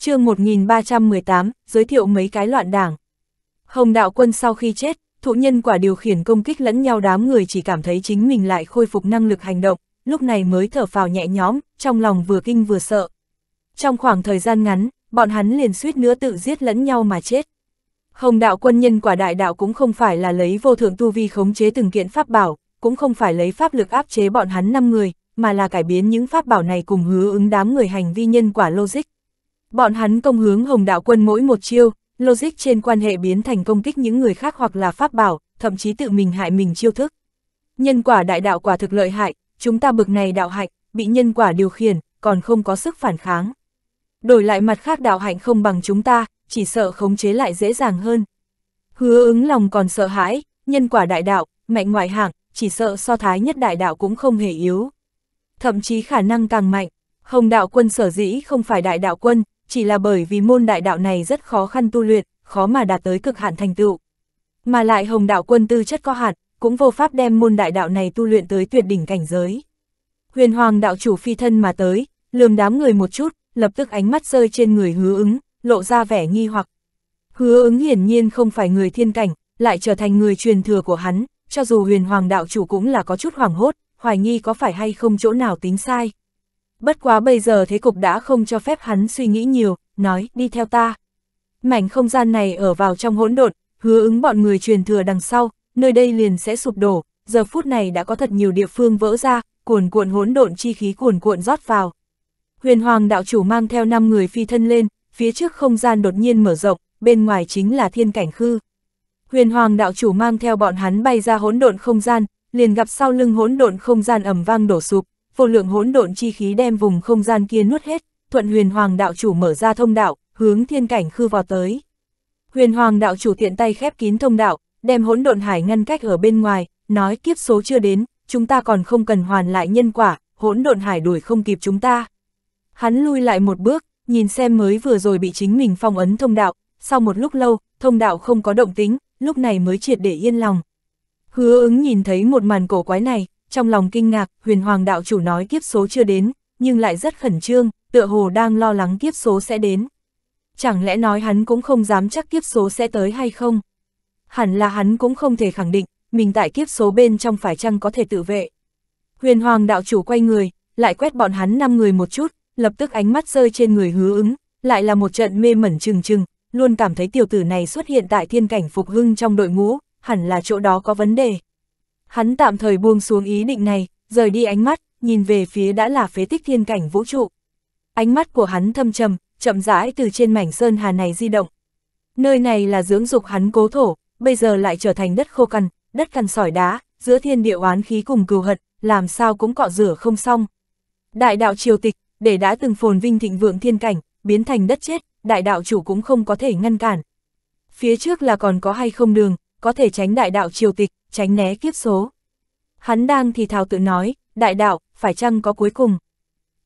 chương 1318, giới thiệu mấy cái loạn đảng. Hồng đạo quân sau khi chết, thụ nhân quả điều khiển công kích lẫn nhau đám người chỉ cảm thấy chính mình lại khôi phục năng lực hành động, lúc này mới thở phào nhẹ nhõm, trong lòng vừa kinh vừa sợ. Trong khoảng thời gian ngắn, bọn hắn liền suýt nữa tự giết lẫn nhau mà chết. Hồng đạo quân nhân quả đại đạo cũng không phải là lấy vô thượng tu vi khống chế từng kiện pháp bảo, cũng không phải lấy pháp lực áp chế bọn hắn 5 người, mà là cải biến những pháp bảo này cùng hứa ứng đám người hành vi nhân quả logic, Bọn hắn công hướng hồng đạo quân mỗi một chiêu, logic trên quan hệ biến thành công kích những người khác hoặc là pháp bảo, thậm chí tự mình hại mình chiêu thức. Nhân quả đại đạo quả thực lợi hại, chúng ta bực này đạo hạnh, bị nhân quả điều khiển, còn không có sức phản kháng. Đổi lại mặt khác đạo hạnh không bằng chúng ta, chỉ sợ khống chế lại dễ dàng hơn. Hứa ứng lòng còn sợ hãi, nhân quả đại đạo, mạnh ngoại hạng, chỉ sợ so thái nhất đại đạo cũng không hề yếu. Thậm chí khả năng càng mạnh, hồng đạo quân sở dĩ không phải đại đạo quân, chỉ là bởi vì môn đại đạo này rất khó khăn tu luyện, khó mà đạt tới cực hạn thành tựu. Mà lại hồng đạo quân tư chất có hạn, cũng vô pháp đem môn đại đạo này tu luyện tới tuyệt đỉnh cảnh giới. Huyền hoàng đạo chủ phi thân mà tới, lườm đám người một chút, lập tức ánh mắt rơi trên người hứa ứng, lộ ra vẻ nghi hoặc. Hứa ứng hiển nhiên không phải người thiên cảnh, lại trở thành người truyền thừa của hắn, cho dù huyền hoàng đạo chủ cũng là có chút hoảng hốt, hoài nghi có phải hay không chỗ nào tính sai, bất quá bây giờ thế cục đã không cho phép hắn suy nghĩ nhiều, nói, đi theo ta. Mảnh không gian này ở vào trong hỗn độn, hứa ứng bọn người truyền thừa đằng sau, nơi đây liền sẽ sụp đổ, giờ phút này đã có thật nhiều địa phương vỡ ra, cuồn cuộn hỗn độn chi khí cuồn cuộn rót vào. Huyền Hoàng đạo chủ mang theo 5 người phi thân lên, phía trước không gian đột nhiên mở rộng, bên ngoài chính là thiên cảnh khư. Huyền Hoàng đạo chủ mang theo bọn hắn bay ra hỗn độn không gian, liền gặp sau lưng hỗn độn không gian ầm vang đổ sụp, vô lượng hỗn độn chi khí đem vùng không gian kia nuốt hết, thuận huyền hoàng đạo chủ mở ra thông đạo, hướng thiên cảnh khư vào tới. Huyền hoàng đạo chủ tiện tay khép kín thông đạo, đem hỗn độn hải ngăn cách ở bên ngoài, nói kiếp số chưa đến, chúng ta còn không cần hoàn lại nhân quả, hỗn độn hải đuổi không kịp chúng ta. Hắn lui lại một bước, nhìn xem mới vừa rồi bị chính mình phong ấn thông đạo, sau một lúc lâu, thông đạo không có động tính, lúc này mới triệt để yên lòng. Hứa ứng nhìn thấy một màn cổ quái này, trong lòng kinh ngạc, huyền hoàng đạo chủ nói kiếp số chưa đến, nhưng lại rất khẩn trương, tựa hồ đang lo lắng kiếp số sẽ đến. Chẳng lẽ nói hắn cũng không dám chắc kiếp số sẽ tới hay không? Hẳn là hắn cũng không thể khẳng định, mình tại kiếp số bên trong phải chăng có thể tự vệ. Huyền hoàng đạo chủ quay người, lại quét bọn hắn 5 người một chút, lập tức ánh mắt rơi trên người hứa ứng, lại là một trận mê mẩn trừng trừng, luôn cảm thấy tiểu tử này xuất hiện tại thiên cảnh phục hưng trong đội ngũ, hẳn là chỗ đó có vấn đề. Hắn tạm thời buông xuống ý định này, rời đi ánh mắt, nhìn về phía đã là phế tích thiên cảnh vũ trụ. Ánh mắt của hắn thâm trầm, chậm rãi từ trên mảnh sơn hà này di động. Nơi này là dưỡng dục hắn cố thổ, bây giờ lại trở thành đất khô cằn, đất cằn sỏi đá, giữa thiên địa oán khí cùng cừu hận, làm sao cũng cọ rửa không xong. Đại đạo triều tịch, để đã từng phồn vinh thịnh vượng thiên cảnh, biến thành đất chết, đại đạo chủ cũng không có thể ngăn cản. Phía trước là còn có hay không đường, có thể tránh đại đạo triều tịch, tránh né kiếp số. Hắn đang thì thào tự nói, đại đạo, phải chăng có cuối cùng?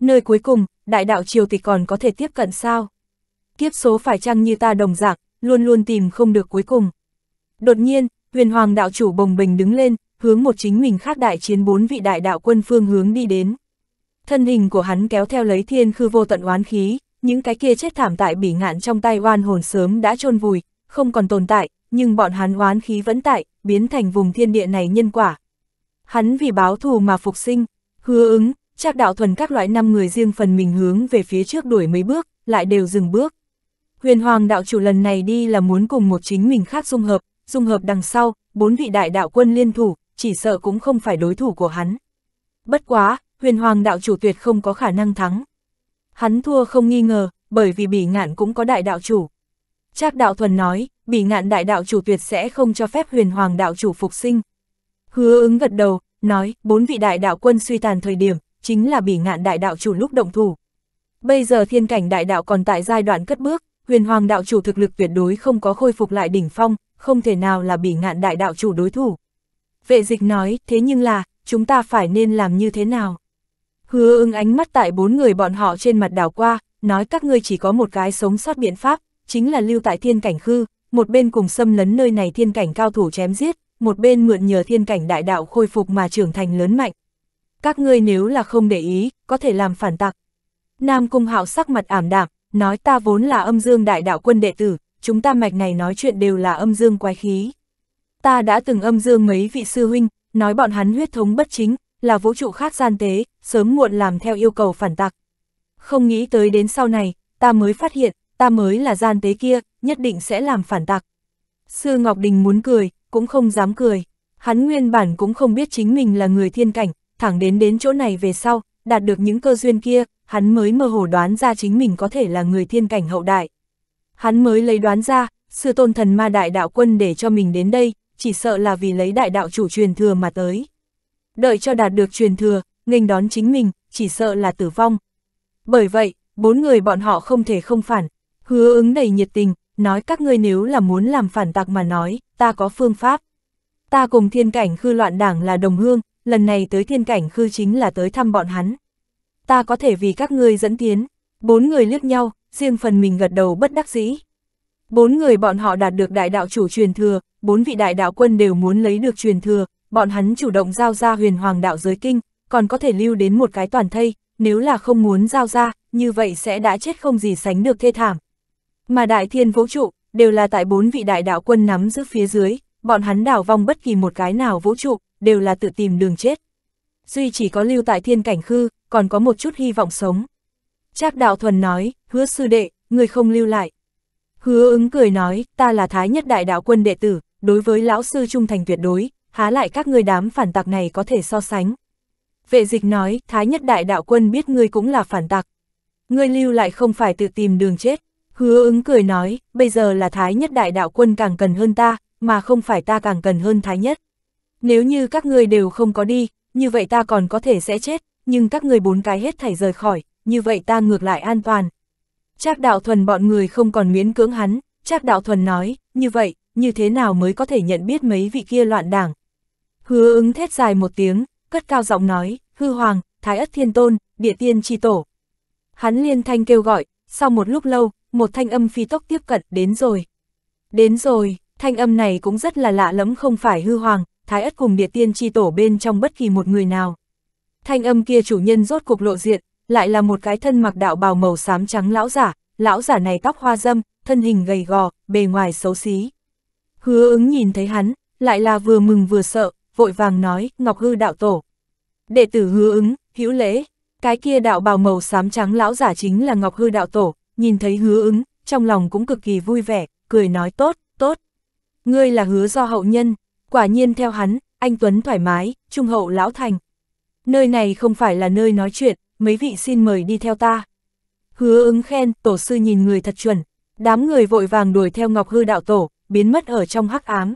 Nơi cuối cùng, đại đạo triều thì còn có thể tiếp cận sao? Kiếp số phải chăng như ta đồng dạng, luôn luôn tìm không được cuối cùng. Đột nhiên, huyền hoàng đạo chủ bồng bình đứng lên, hướng một chính mình khác đại chiến bốn vị đại đạo quân phương hướng đi đến. Thân hình của hắn kéo theo lấy thiên khư vô tận oán khí, những cái kia chết thảm tại bỉ ngạn trong tay oan hồn sớm đã chôn vùi, không còn tồn tại, nhưng bọn hắn oán khí vẫn tại, biến thành vùng thiên địa này nhân quả. Hắn vì báo thù mà phục sinh, hứa ứng, Trác đạo thuần các loại năm người riêng phần mình hướng về phía trước đuổi mấy bước, lại đều dừng bước. Huyền Hoàng đạo chủ lần này đi là muốn cùng một chính mình khác dung hợp, dung hợp đằng sau, bốn vị đại đạo quân liên thủ, chỉ sợ cũng không phải đối thủ của hắn. Bất quá, Huyền Hoàng đạo chủ tuyệt không có khả năng thắng. Hắn thua không nghi ngờ, bởi vì bỉ ngạn cũng có đại đạo chủ. Trác đạo thuần nói, bỉ ngạn đại đạo chủ tuyệt sẽ không cho phép huyền hoàng đạo chủ phục sinh. Hứa ứng gật đầu, nói, bốn vị đại đạo quân suy tàn thời điểm, chính là bỉ ngạn đại đạo chủ lúc động thủ. Bây giờ thiên cảnh đại đạo còn tại giai đoạn cất bước, huyền hoàng đạo chủ thực lực tuyệt đối không có khôi phục lại đỉnh phong, không thể nào là bỉ ngạn đại đạo chủ đối thủ. Vệ dịch nói, thế nhưng là, chúng ta phải nên làm như thế nào? Hứa ưng ánh mắt tại bốn người bọn họ trên mặt đảo qua, nói các ngươi chỉ có một cái sống sót biện pháp, chính là lưu tại thiên cảnh khư, một bên cùng xâm lấn nơi này thiên cảnh cao thủ chém giết, một bên mượn nhờ thiên cảnh đại đạo khôi phục mà trưởng thành lớn mạnh. Các ngươi nếu là không để ý, có thể làm phản tặc. Nam Cung Hạo sắc mặt ảm đạm, nói ta vốn là âm dương đại đạo quân đệ tử, chúng ta mạch này nói chuyện đều là âm dương quái khí. Ta đã từng âm dương mấy vị sư huynh, nói bọn hắn huyết thống bất chính, là vũ trụ khác gian tế, sớm muộn làm theo yêu cầu phản tặc. Không nghĩ tới đến sau này, ta mới phát hiện, ta mới là gian tế kia, nhất định sẽ làm phản tặc. Sư Ngọc Đình muốn cười, cũng không dám cười. Hắn nguyên bản cũng không biết chính mình là người thiên cảnh, thẳng đến đến chỗ này về sau, đạt được những cơ duyên kia, hắn mới mơ hồ đoán ra chính mình có thể là người thiên cảnh hậu đại. Hắn mới lấy đoán ra, sư tôn thần ma đại đạo quân để cho mình đến đây, chỉ sợ là vì lấy đại đạo chủ truyền thừa mà tới. Đợi cho đạt được truyền thừa, nghênh đón chính mình, chỉ sợ là tử vong. Bởi vậy, bốn người bọn họ không thể không phản, Hứa ứng đầy nhiệt tình, nói các ngươi nếu là muốn làm phản tặc mà nói, ta có phương pháp. Ta cùng thiên cảnh khư loạn đảng là đồng hương, lần này tới thiên cảnh khư chính là tới thăm bọn hắn. Ta có thể vì các ngươi dẫn tiến, bốn người liếc nhau, riêng phần mình gật đầu bất đắc dĩ. Bốn người bọn họ đạt được đại đạo chủ truyền thừa, bốn vị đại đạo quân đều muốn lấy được truyền thừa, bọn hắn chủ động giao ra huyền hoàng đạo giới kinh, còn có thể lưu đến một cái toàn thây, nếu là không muốn giao ra, như vậy sẽ đã chết không gì sánh được thê thảm, mà đại thiên vũ trụ, đều là tại bốn vị đại đạo quân nắm giữ phía dưới, bọn hắn đảo vong bất kỳ một cái nào vũ trụ, đều là tự tìm đường chết. Duy chỉ có lưu tại thiên cảnh khư, còn có một chút hy vọng sống. Trác đạo thuần nói, hứa sư đệ, người không lưu lại. Hứa ứng cười nói, ta là thái nhất đại đạo quân đệ tử, đối với lão sư trung thành tuyệt đối, há lại các ngươi đám phản tặc này có thể so sánh. Vệ dịch nói, thái nhất đại đạo quân biết ngươi cũng là phản tặc. Ngươi lưu lại không phải tự tìm đường chết. Hứa ứng cười nói, bây giờ là Thái nhất đại đạo quân càng cần hơn ta, mà không phải ta càng cần hơn Thái nhất. Nếu như các người đều không có đi, như vậy ta còn có thể sẽ chết, nhưng các người bốn cái hết thảy rời khỏi, như vậy ta ngược lại an toàn. Trác đạo thuần bọn người không còn miễn cưỡng hắn, Trác đạo thuần nói, như vậy, như thế nào mới có thể nhận biết mấy vị kia loạn đảng. Hứa ứng thét dài một tiếng, cất cao giọng nói, hư hoàng, thái ất thiên tôn, địa tiên chi tổ. Hắn liên thanh kêu gọi, sau một lúc lâu, một thanh âm phi tốc tiếp cận, đến rồi. Đến rồi, thanh âm này cũng rất là lạ lẫm không phải hư hoàng, thái ất cùng địa tiên chi tổ bên trong bất kỳ một người nào. Thanh âm kia chủ nhân rốt cục lộ diện, lại là một cái thân mặc đạo bào màu xám trắng lão giả, lão giả này tóc hoa dâm, thân hình gầy gò, bề ngoài xấu xí. Hứa ứng nhìn thấy hắn, lại là vừa mừng vừa sợ, vội vàng nói, Ngọc Hư đạo tổ. Đệ tử hứa ứng, hữu lễ, cái kia đạo bào màu xám trắng lão giả chính là Ngọc Hư đạo tổ, nhìn thấy hứa ứng, trong lòng cũng cực kỳ vui vẻ, cười nói tốt, tốt. Ngươi là hứa do hậu nhân, quả nhiên theo hắn, anh Tuấn thoải mái, trung hậu lão thành. Nơi này không phải là nơi nói chuyện, mấy vị xin mời đi theo ta. Hứa ứng khen, tổ sư nhìn người thật chuẩn, đám người vội vàng đuổi theo Ngọc Hư đạo tổ, biến mất ở trong hắc ám.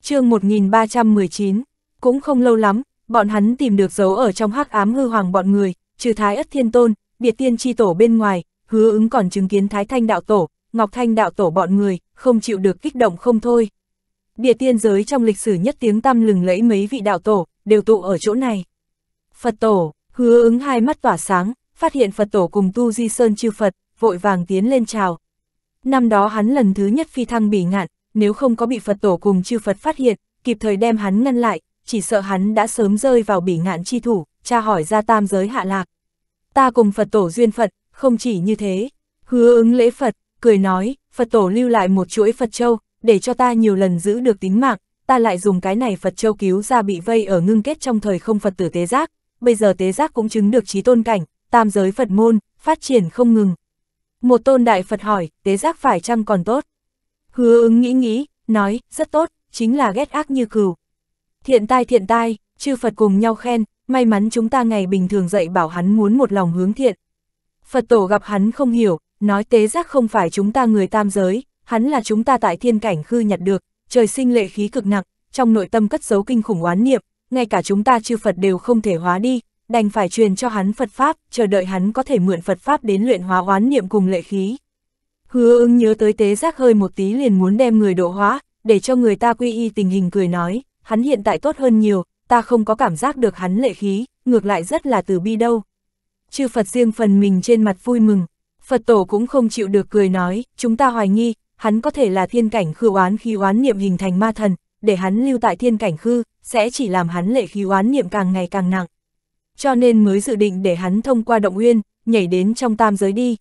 chương 1319, cũng không lâu lắm, bọn hắn tìm được dấu ở trong hắc ám hư hoàng bọn người, trừ thái ất thiên tôn, biệt tiên chi tổ bên ngoài, hứa ứng còn chứng kiến Thái Thanh Đạo Tổ, Ngọc Thanh Đạo Tổ bọn người, không chịu được kích động không thôi. Địa tiên giới trong lịch sử nhất tiếng tăm lừng lẫy mấy vị đạo tổ, đều tụ ở chỗ này. Phật Tổ, hứa ứng hai mắt tỏa sáng, phát hiện Phật Tổ cùng Tu Di Sơn chư Phật, vội vàng tiến lên chào. Năm đó hắn lần thứ nhất phi thăng bỉ ngạn, nếu không có bị Phật Tổ cùng chư Phật phát hiện, kịp thời đem hắn ngăn lại, chỉ sợ hắn đã sớm rơi vào bỉ ngạn chi thủ, tra hỏi ra tam giới hạ lạc. Ta cùng Phật Tổ duyên Phật, không chỉ như thế, hứa ứng lễ Phật, cười nói, Phật tổ lưu lại một chuỗi Phật châu, để cho ta nhiều lần giữ được tính mạng, ta lại dùng cái này Phật châu cứu ra bị vây ở ngưng kết trong thời không Phật tử tế giác, bây giờ tế giác cũng chứng được trí tôn cảnh, tam giới Phật môn, phát triển không ngừng. Một tôn đại Phật hỏi, tế giác phải chăng còn tốt? Hứa ứng nghĩ nghĩ, nói, rất tốt, chính là ghét ác như cừu. Thiện tai thiện tai, chư Phật cùng nhau khen, may mắn chúng ta ngày bình thường dạy bảo hắn muốn một lòng hướng thiện, Phật tổ gặp hắn không hiểu, nói tế giác không phải chúng ta người tam giới, hắn là chúng ta tại thiên cảnh khư nhặt được, trời sinh lệ khí cực nặng, trong nội tâm cất giấu kinh khủng oán niệm, ngay cả chúng ta chư Phật đều không thể hóa đi, đành phải truyền cho hắn Phật Pháp, chờ đợi hắn có thể mượn Phật Pháp đến luyện hóa oán niệm cùng lệ khí. Hứa ưng nhớ tới tế giác hơi một tí liền muốn đem người độ hóa, để cho người ta quy y tình hình cười nói, hắn hiện tại tốt hơn nhiều, ta không có cảm giác được hắn lệ khí, ngược lại rất là từ bi đâu, chư Phật riêng phần mình trên mặt vui mừng. Phật tổ cũng không chịu được cười nói, chúng ta hoài nghi, hắn có thể là thiên cảnh khư oán khi oán niệm hình thành ma thần, để hắn lưu tại thiên cảnh khư, sẽ chỉ làm hắn lệ khí oán niệm càng ngày càng nặng. Cho nên mới dự định để hắn thông qua động nguyên, nhảy đến trong tam giới đi.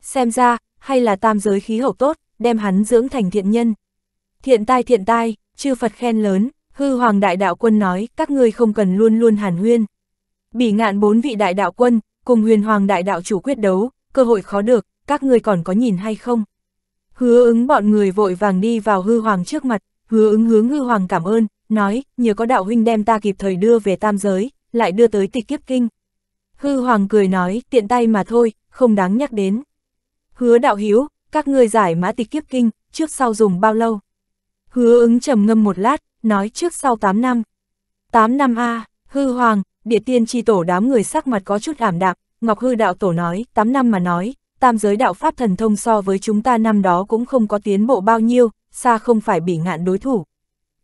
Xem ra, hay là tam giới khí hậu tốt, đem hắn dưỡng thành thiện nhân. Thiện tai thiện tai, chư Phật khen lớn, hư hoàng đại đạo quân nói, các ngươi không cần luôn luôn hàn nguyên Bỉ ngạn bốn vị đại đạo quân, cùng huyền hoàng đại đạo chủ quyết đấu, cơ hội khó được, các người còn có nhìn hay không? Hứa ứng bọn người vội vàng đi vào hư hoàng trước mặt, hứa ứng hướng hư hoàng cảm ơn, nói, nhờ có đạo huynh đem ta kịp thời đưa về tam giới, lại đưa tới tịch kiếp kinh. Hư hoàng cười nói, tiện tay mà thôi, không đáng nhắc đến. Hứa đạo hiếu, các ngươi giải mã tịch kiếp kinh, trước sau dùng bao lâu? Hứa ứng trầm ngâm một lát, nói trước sau 8 năm. 8 năm a, hư hoàng, địa tiên tri tổ đám người sắc mặt có chút ảm đạm, Ngọc Hư đạo tổ nói, 8 năm mà nói, tam giới đạo pháp thần thông so với chúng ta năm đó cũng không có tiến bộ bao nhiêu, xa không phải bị ngạn đối thủ.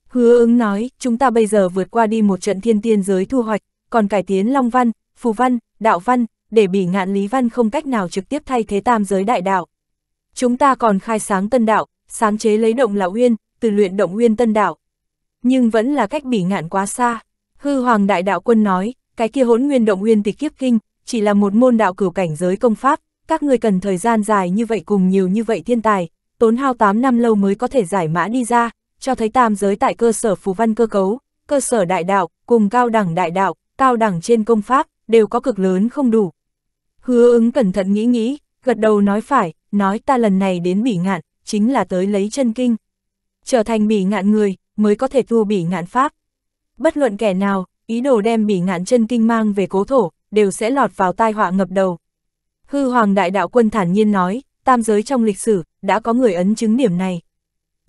Hứa ứng nói, chúng ta bây giờ vượt qua đi một trận thiên tiên giới thu hoạch, còn cải tiến long văn, phù văn, đạo văn, để bị ngạn lý văn không cách nào trực tiếp thay thế tam giới đại đạo. Chúng ta còn khai sáng tân đạo, sáng chế lấy động là uyên, từ luyện động uyên tân đạo. Nhưng vẫn là cách bị ngạn quá xa. Hư Hoàng Đại Đạo Quân nói, cái kia hỗn nguyên động nguyên tịch kiếp kinh, chỉ là một môn đạo cửu cảnh giới công pháp, các ngươi cần thời gian dài như vậy cùng nhiều như vậy thiên tài, tốn hao 8 năm lâu mới có thể giải mã đi ra, cho thấy tam giới tại cơ sở phù văn cơ cấu, cơ sở đại đạo, cùng cao đẳng đại đạo, cao đẳng trên công pháp, đều có cực lớn không đủ. Hứa ứng cẩn thận nghĩ nghĩ, gật đầu nói phải, nói ta lần này đến bỉ ngạn, chính là tới lấy chân kinh. Trở thành bỉ ngạn người, mới có thể tu bỉ ngạn pháp bất luận kẻ nào, ý đồ đem bỉ ngạn chân kinh mang về cố thổ, đều sẽ lọt vào tai họa ngập đầu. Hư Hoàng Đại Đạo Quân thản nhiên nói, tam giới trong lịch sử, đã có người ấn chứng điểm này.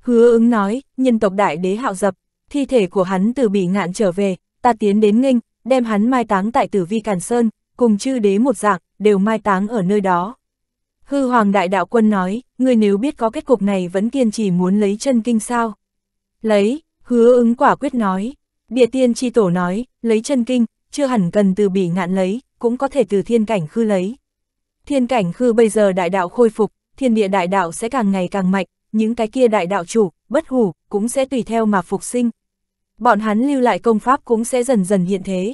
Hứa ứng nói, nhân tộc đại đế hạo dập, thi thể của hắn từ bỉ ngạn trở về, ta tiến đến nghênh, đem hắn mai táng tại tử vi Càn Sơn, cùng chư đế một dạng, đều mai táng ở nơi đó. Hư Hoàng Đại Đạo Quân nói, ngươi nếu biết có kết cục này vẫn kiên trì muốn lấy chân kinh sao. Lấy, hứa ứng quả quyết nói. Địa tiên chi tổ nói, lấy chân kinh, chưa hẳn cần từ bỉ ngạn lấy, cũng có thể từ thiên cảnh khư lấy. Thiên cảnh khư bây giờ đại đạo khôi phục, thiên địa đại đạo sẽ càng ngày càng mạnh, những cái kia đại đạo chủ, bất hủ, cũng sẽ tùy theo mà phục sinh. Bọn hắn lưu lại công pháp cũng sẽ dần dần hiện thế.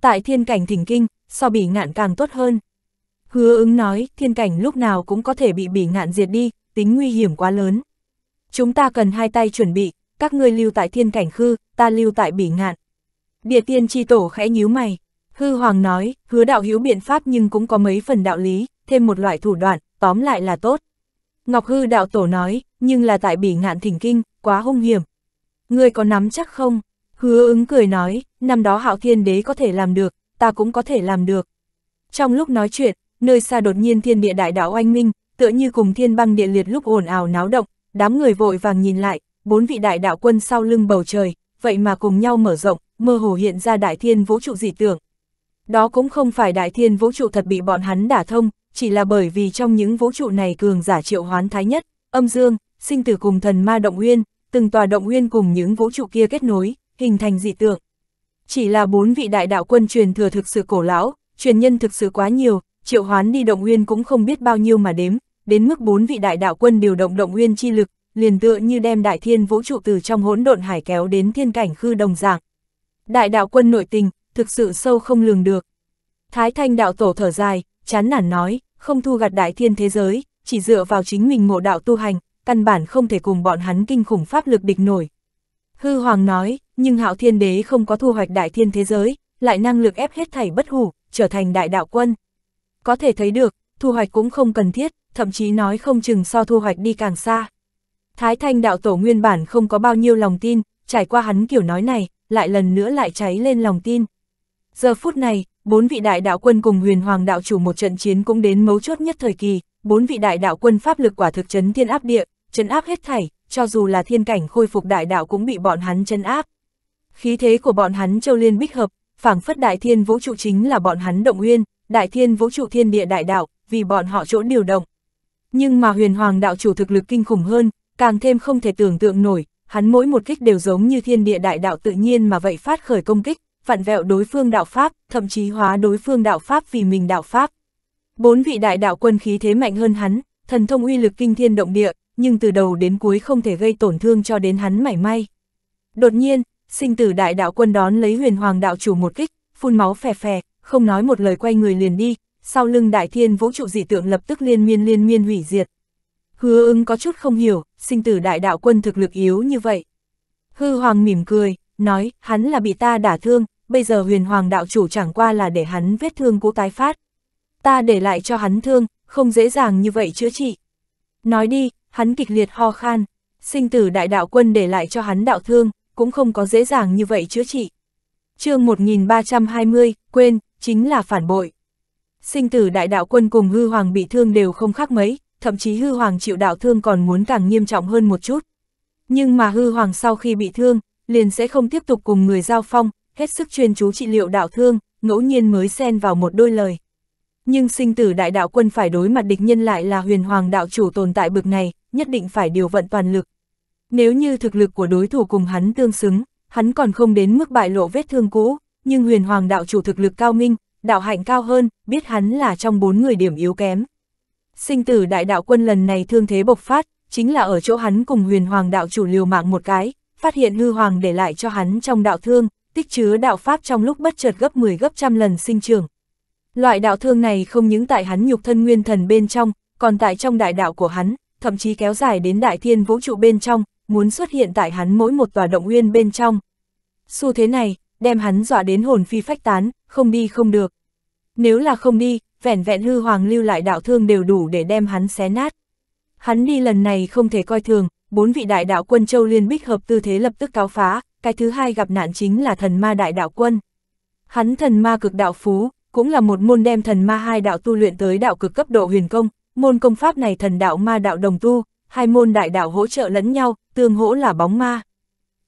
Tại thiên cảnh thỉnh kinh, so bỉ ngạn càng tốt hơn. Hứa ứng nói, thiên cảnh lúc nào cũng có thể bị bỉ ngạn diệt đi, tính nguy hiểm quá lớn. Chúng ta cần hai tay chuẩn bị, các ngươi lưu tại thiên cảnh khư, ta lưu tại bỉ ngạn. Địa tiên chi tổ khẽ nhíu mày, hư hoàng nói, hứa đạo hiếu biện pháp nhưng cũng có mấy phần đạo lý, thêm một loại thủ đoạn, tóm lại là tốt. Ngọc hư đạo tổ nói, nhưng là tại bỉ ngạn thỉnh kinh, quá hung hiểm. Ngươi có nắm chắc không? Hứa ứng cười nói, năm đó hạo thiên đế có thể làm được, ta cũng có thể làm được. Trong lúc nói chuyện, nơi xa đột nhiên thiên địa đại đạo oanh minh, tựa như cùng thiên băng địa liệt lúc ồn ào náo động, đám người vội vàng nhìn lại, bốn vị đại đạo quân sau lưng bầu trời, vậy mà cùng nhau mở rộng, mơ hồ hiện ra đại thiên vũ trụ dị tưởng. Đó cũng không phải đại thiên vũ trụ thật bị bọn hắn đả thông, chỉ là bởi vì trong những vũ trụ này cường giả triệu hoán thái nhất, âm dương, sinh tử cùng thần ma động nguyên từng tòa động nguyên cùng những vũ trụ kia kết nối, hình thành dị tượng. Chỉ là bốn vị đại đạo quân truyền thừa thực sự cổ lão, truyền nhân thực sự quá nhiều, triệu hoán đi động nguyên cũng không biết bao nhiêu mà đếm, đến mức bốn vị đại đạo quân điều động động nguyên chi lực, liền tựa như đem đại thiên vũ trụ từ trong hỗn độn hải kéo đến thiên cảnh khư đồng dạng. Đại đạo quân nội tình, thực sự sâu không lường được. Thái thanh đạo tổ thở dài, chán nản nói, không thu gặt đại thiên thế giới, chỉ dựa vào chính mình ngộ đạo tu hành, căn bản không thể cùng bọn hắn kinh khủng pháp lực địch nổi. Hư Hoàng nói, nhưng hạo thiên đế không có thu hoạch đại thiên thế giới, lại năng lực ép hết thảy bất hủ, trở thành đại đạo quân. Có thể thấy được, thu hoạch cũng không cần thiết, thậm chí nói không chừng so thu hoạch đi càng xa. Thái Thanh đạo tổ nguyên bản không có bao nhiêu lòng tin, trải qua hắn kiểu nói này, lại lần nữa lại cháy lên lòng tin. Giờ phút này, bốn vị đại đạo quân cùng huyền hoàng đạo chủ một trận chiến cũng đến mấu chốt nhất thời kỳ, bốn vị đại đạo quân pháp lực quả thực chấn thiên áp địa, chấn áp hết thảy, cho dù là thiên cảnh khôi phục đại đạo cũng bị bọn hắn chấn áp. Khí thế của bọn hắn châu liên bích hợp, phảng phất đại thiên vũ trụ chính là bọn hắn động nguyên, đại thiên vũ trụ thiên địa đại đạo, vì bọn họ chỗ điều động. Nhưng mà huyền hoàng đạo chủ thực lực kinh khủng hơn, càng thêm không thể tưởng tượng nổi, hắn mỗi một kích đều giống như thiên địa đại đạo tự nhiên mà vậy phát khởi công kích, phản vẹo đối phương đạo Pháp, thậm chí hóa đối phương đạo Pháp vì mình đạo Pháp. Bốn vị đại đạo quân khí thế mạnh hơn hắn, thần thông uy lực kinh thiên động địa, nhưng từ đầu đến cuối không thể gây tổn thương cho đến hắn mảy may. Đột nhiên, sinh tử đại đạo quân đón lấy huyền hoàng đạo chủ một kích, phun máu phè phè, không nói một lời quay người liền đi, sau lưng đại thiên vũ trụ dị tượng lập tức liên miên liên miên hủy diệt. Hứa ưng có chút không hiểu, sinh tử đại đạo quân thực lực yếu như vậy. Hư hoàng mỉm cười, nói, hắn là bị ta đả thương, bây giờ huyền hoàng đạo chủ chẳng qua là để hắn vết thương cũ tái phát. Ta để lại cho hắn thương, không dễ dàng như vậy chữa trị. Nói đi, hắn kịch liệt ho khan, sinh tử đại đạo quân để lại cho hắn đạo thương, cũng không có dễ dàng như vậy chữa trị. chương 1320, quên, chính là phản bội. Sinh tử đại đạo quân cùng hư hoàng bị thương đều không khác mấy, thậm chí hư hoàng chịu đạo thương còn muốn càng nghiêm trọng hơn một chút. Nhưng mà hư hoàng sau khi bị thương, liền sẽ không tiếp tục cùng người giao phong, hết sức chuyên chú trị liệu đạo thương, ngẫu nhiên mới xen vào một đôi lời. Nhưng sinh tử đại đạo quân phải đối mặt địch nhân lại là huyền hoàng đạo chủ tồn tại bực này, nhất định phải điều vận toàn lực. Nếu như thực lực của đối thủ cùng hắn tương xứng, hắn còn không đến mức bại lộ vết thương cũ, nhưng huyền hoàng đạo chủ thực lực cao minh, đạo hạnh cao hơn, biết hắn là trong bốn người điểm yếu kém, Sinh tử đại đạo quân lần này thương thế bộc phát, chính là ở chỗ hắn cùng huyền hoàng đạo chủ liều mạng một cái, phát hiện ngư hoàng để lại cho hắn trong đạo thương, tích chứa đạo pháp trong lúc bất chợt gấp 10 gấp trăm lần sinh trưởng. Loại đạo thương này không những tại hắn nhục thân nguyên thần bên trong, còn tại trong đại đạo của hắn, thậm chí kéo dài đến đại thiên vũ trụ bên trong, muốn xuất hiện tại hắn mỗi một tòa động nguyên bên trong. Xu thế này, đem hắn dọa đến hồn phi phách tán, không đi không được. Nếu là không đi, vẻn vẹn hư hoàng lưu lại đạo thương đều đủ để đem hắn xé nát. Hắn đi lần này không thể coi thường, bốn vị đại đạo quân châu liên bích hợp tư thế lập tức cáo phá, cái thứ hai gặp nạn chính là thần ma đại đạo quân. Hắn thần ma cực đạo phú, cũng là một môn đem thần ma hai đạo tu luyện tới đạo cực cấp độ huyền công, môn công pháp này thần đạo ma đạo đồng tu, hai môn đại đạo hỗ trợ lẫn nhau, tương hỗ là bóng ma.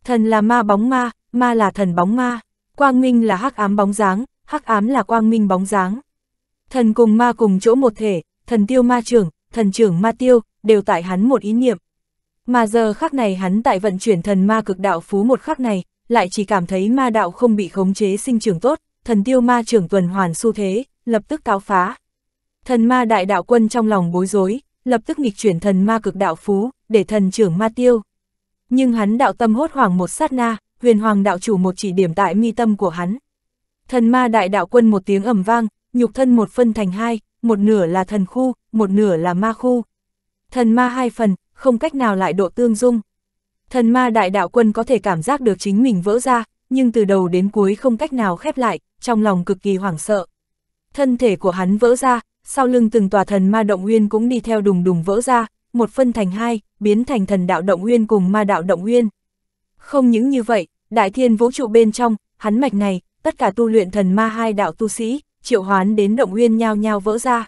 Thần là ma bóng ma, ma là thần bóng ma, quang minh là hắc ám bóng dáng, hắc ám là quang minh bóng dáng. Thần cùng ma cùng chỗ một thể, thần tiêu ma trưởng, thần trưởng ma tiêu, đều tại hắn một ý niệm. Mà giờ khắc này hắn tại vận chuyển thần ma cực đạo phú một khắc này, lại chỉ cảm thấy ma đạo không bị khống chế sinh trưởng tốt, thần tiêu ma trưởng tuần hoàn xu thế, lập tức cáo phá. Thần ma đại đạo quân trong lòng bối rối, lập tức nghịch chuyển thần ma cực đạo phú, để thần trưởng ma tiêu. Nhưng hắn đạo tâm hốt hoảng một sát na, huyền hoàng đạo chủ một chỉ điểm tại mi tâm của hắn. Thần ma đại đạo quân một tiếng ầm vang, nhục thân một phân thành hai, một nửa là thần khu, một nửa là ma khu. Thần ma hai phần, không cách nào lại độ tương dung. Thần ma đại đạo quân có thể cảm giác được chính mình vỡ ra, nhưng từ đầu đến cuối không cách nào khép lại, trong lòng cực kỳ hoảng sợ. Thân thể của hắn vỡ ra, sau lưng từng tòa thần ma động nguyên cũng đi theo đùng đùng vỡ ra, một phân thành hai, biến thành thần đạo động nguyên cùng ma đạo động nguyên. Không những như vậy, đại thiên vũ trụ bên trong, hắn mạch này, tất cả tu luyện thần ma hai đạo tu sĩ, triệu hoán đến động nguyên nhao nhao vỡ ra.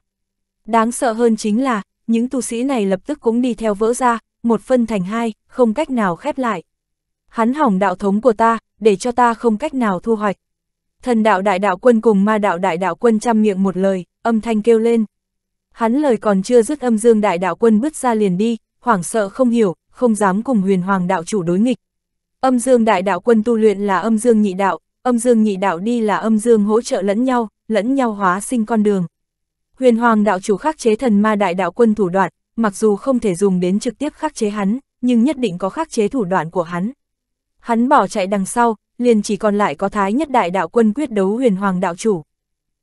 Đáng sợ hơn chính là, những tu sĩ này lập tức cũng đi theo vỡ ra, một phân thành hai, không cách nào khép lại. Hắn hỏng đạo thống của ta, để cho ta không cách nào thu hoạch. Thần đạo đại đạo quân cùng ma đạo đại đạo quân chăm miệng một lời, âm thanh kêu lên. Hắn lời còn chưa dứt âm dương đại đạo quân bứt ra liền đi, hoảng sợ không hiểu, không dám cùng huyền hoàng đạo chủ đối nghịch. Âm dương đại đạo quân tu luyện là âm dương nhị đạo, âm dương nhị đạo đi là âm dương hỗ trợ lẫn nhau, lẫn nhau hóa sinh con đường. Huyền Hoàng đạo chủ khắc chế thần ma đại đạo quân thủ đoạn, mặc dù không thể dùng đến trực tiếp khắc chế hắn, nhưng nhất định có khắc chế thủ đoạn của hắn. Hắn bỏ chạy đằng sau, liền chỉ còn lại có thái nhất đại đạo quân quyết đấu huyền hoàng đạo chủ.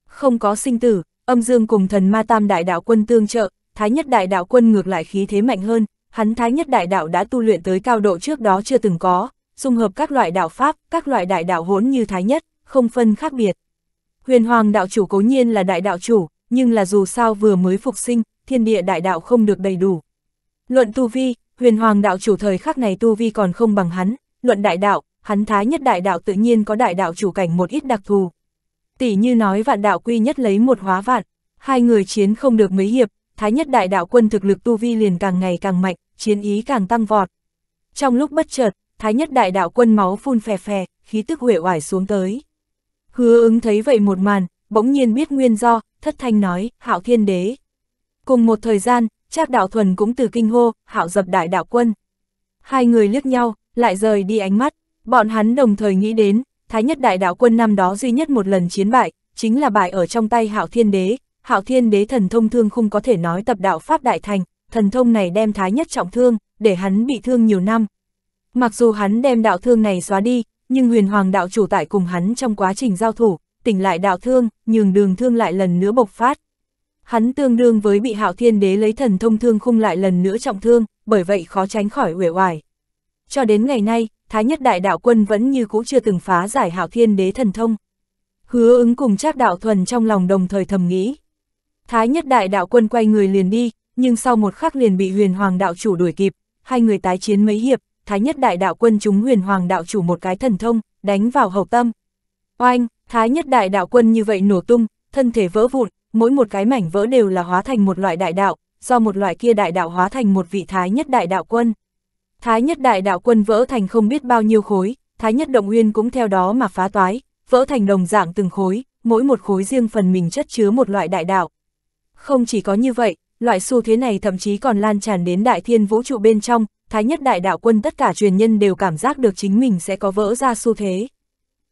Không có sinh tử, âm dương cùng thần ma tam đại đạo quân tương trợ, thái nhất đại đạo quân ngược lại khí thế mạnh hơn, hắn thái nhất đại đạo đã tu luyện tới cao độ trước đó chưa từng có, dung hợp các loại đạo pháp, các loại đại đạo hỗn như thái nhất, không phân khác biệt. Huyền hoàng đạo chủ cố nhiên là đại đạo chủ, nhưng là dù sao vừa mới phục sinh, thiên địa đại đạo không được đầy đủ. Luận tu vi, huyền hoàng đạo chủ thời khắc này tu vi còn không bằng hắn, luận đại đạo, hắn thái nhất đại đạo tự nhiên có đại đạo chủ cảnh một ít đặc thù. Tỷ như nói vạn đạo quy nhất lấy một hóa vạn, hai người chiến không được mấy hiệp, thái nhất đại đạo quân thực lực tu vi liền càng ngày càng mạnh, chiến ý càng tăng vọt. Trong lúc bất chợt, thái nhất đại đạo quân máu phun phè phè, khí tức huệ oải xuống tới. Hứa ứng thấy vậy một màn, bỗng nhiên biết nguyên do, thất thanh nói, hạo thiên đế. Cùng một thời gian, Trác đạo thuần cũng từ kinh hô, hạo dập đại đạo quân. Hai người liếc nhau, lại rời đi ánh mắt, bọn hắn đồng thời nghĩ đến, thái nhất đại đạo quân năm đó duy nhất một lần chiến bại, chính là bại ở trong tay hạo thiên đế. Hạo thiên đế thần thông thương không có thể nói tập đạo pháp đại thành, thần thông này đem thái nhất trọng thương, để hắn bị thương nhiều năm. Mặc dù hắn đem đạo thương này xóa đi, nhưng huyền hoàng đạo chủ tại cùng hắn trong quá trình giao thủ, tỉnh lại đạo thương, nhường đường thương lại lần nữa bộc phát. Hắn tương đương với bị hạo thiên đế lấy thần thông thương khung lại lần nữa trọng thương, bởi vậy khó tránh khỏi uể oải. Cho đến ngày nay, Thái nhất đại đạo quân vẫn như cũ chưa từng phá giải hạo thiên đế thần thông. Hứa ứng cùng trác đạo thuần trong lòng đồng thời thầm nghĩ. Thái nhất đại đạo quân quay người liền đi, nhưng sau một khắc liền bị huyền hoàng đạo chủ đuổi kịp, hai người tái chiến mấy hiệp, Thái Nhất Đại Đạo Quân chúng huyền hoàng đạo chủ một cái thần thông, đánh vào hậu tâm. Oanh, Thái Nhất Đại Đạo Quân như vậy nổ tung, thân thể vỡ vụn, mỗi một cái mảnh vỡ đều là hóa thành một loại đại đạo, do một loại kia đại đạo hóa thành một vị Thái Nhất Đại Đạo Quân. Thái Nhất Đại Đạo Quân vỡ thành không biết bao nhiêu khối, Thái Nhất Động Nguyên cũng theo đó mà phá toái, vỡ thành đồng dạng từng khối, mỗi một khối riêng phần mình chất chứa một loại đại đạo. Không chỉ có như vậy, Loại xu thế này thậm chí còn lan tràn đến đại thiên vũ trụ bên trong, Thái nhất đại đạo quân tất cả truyền nhân đều cảm giác được chính mình sẽ có vỡ ra xu thế.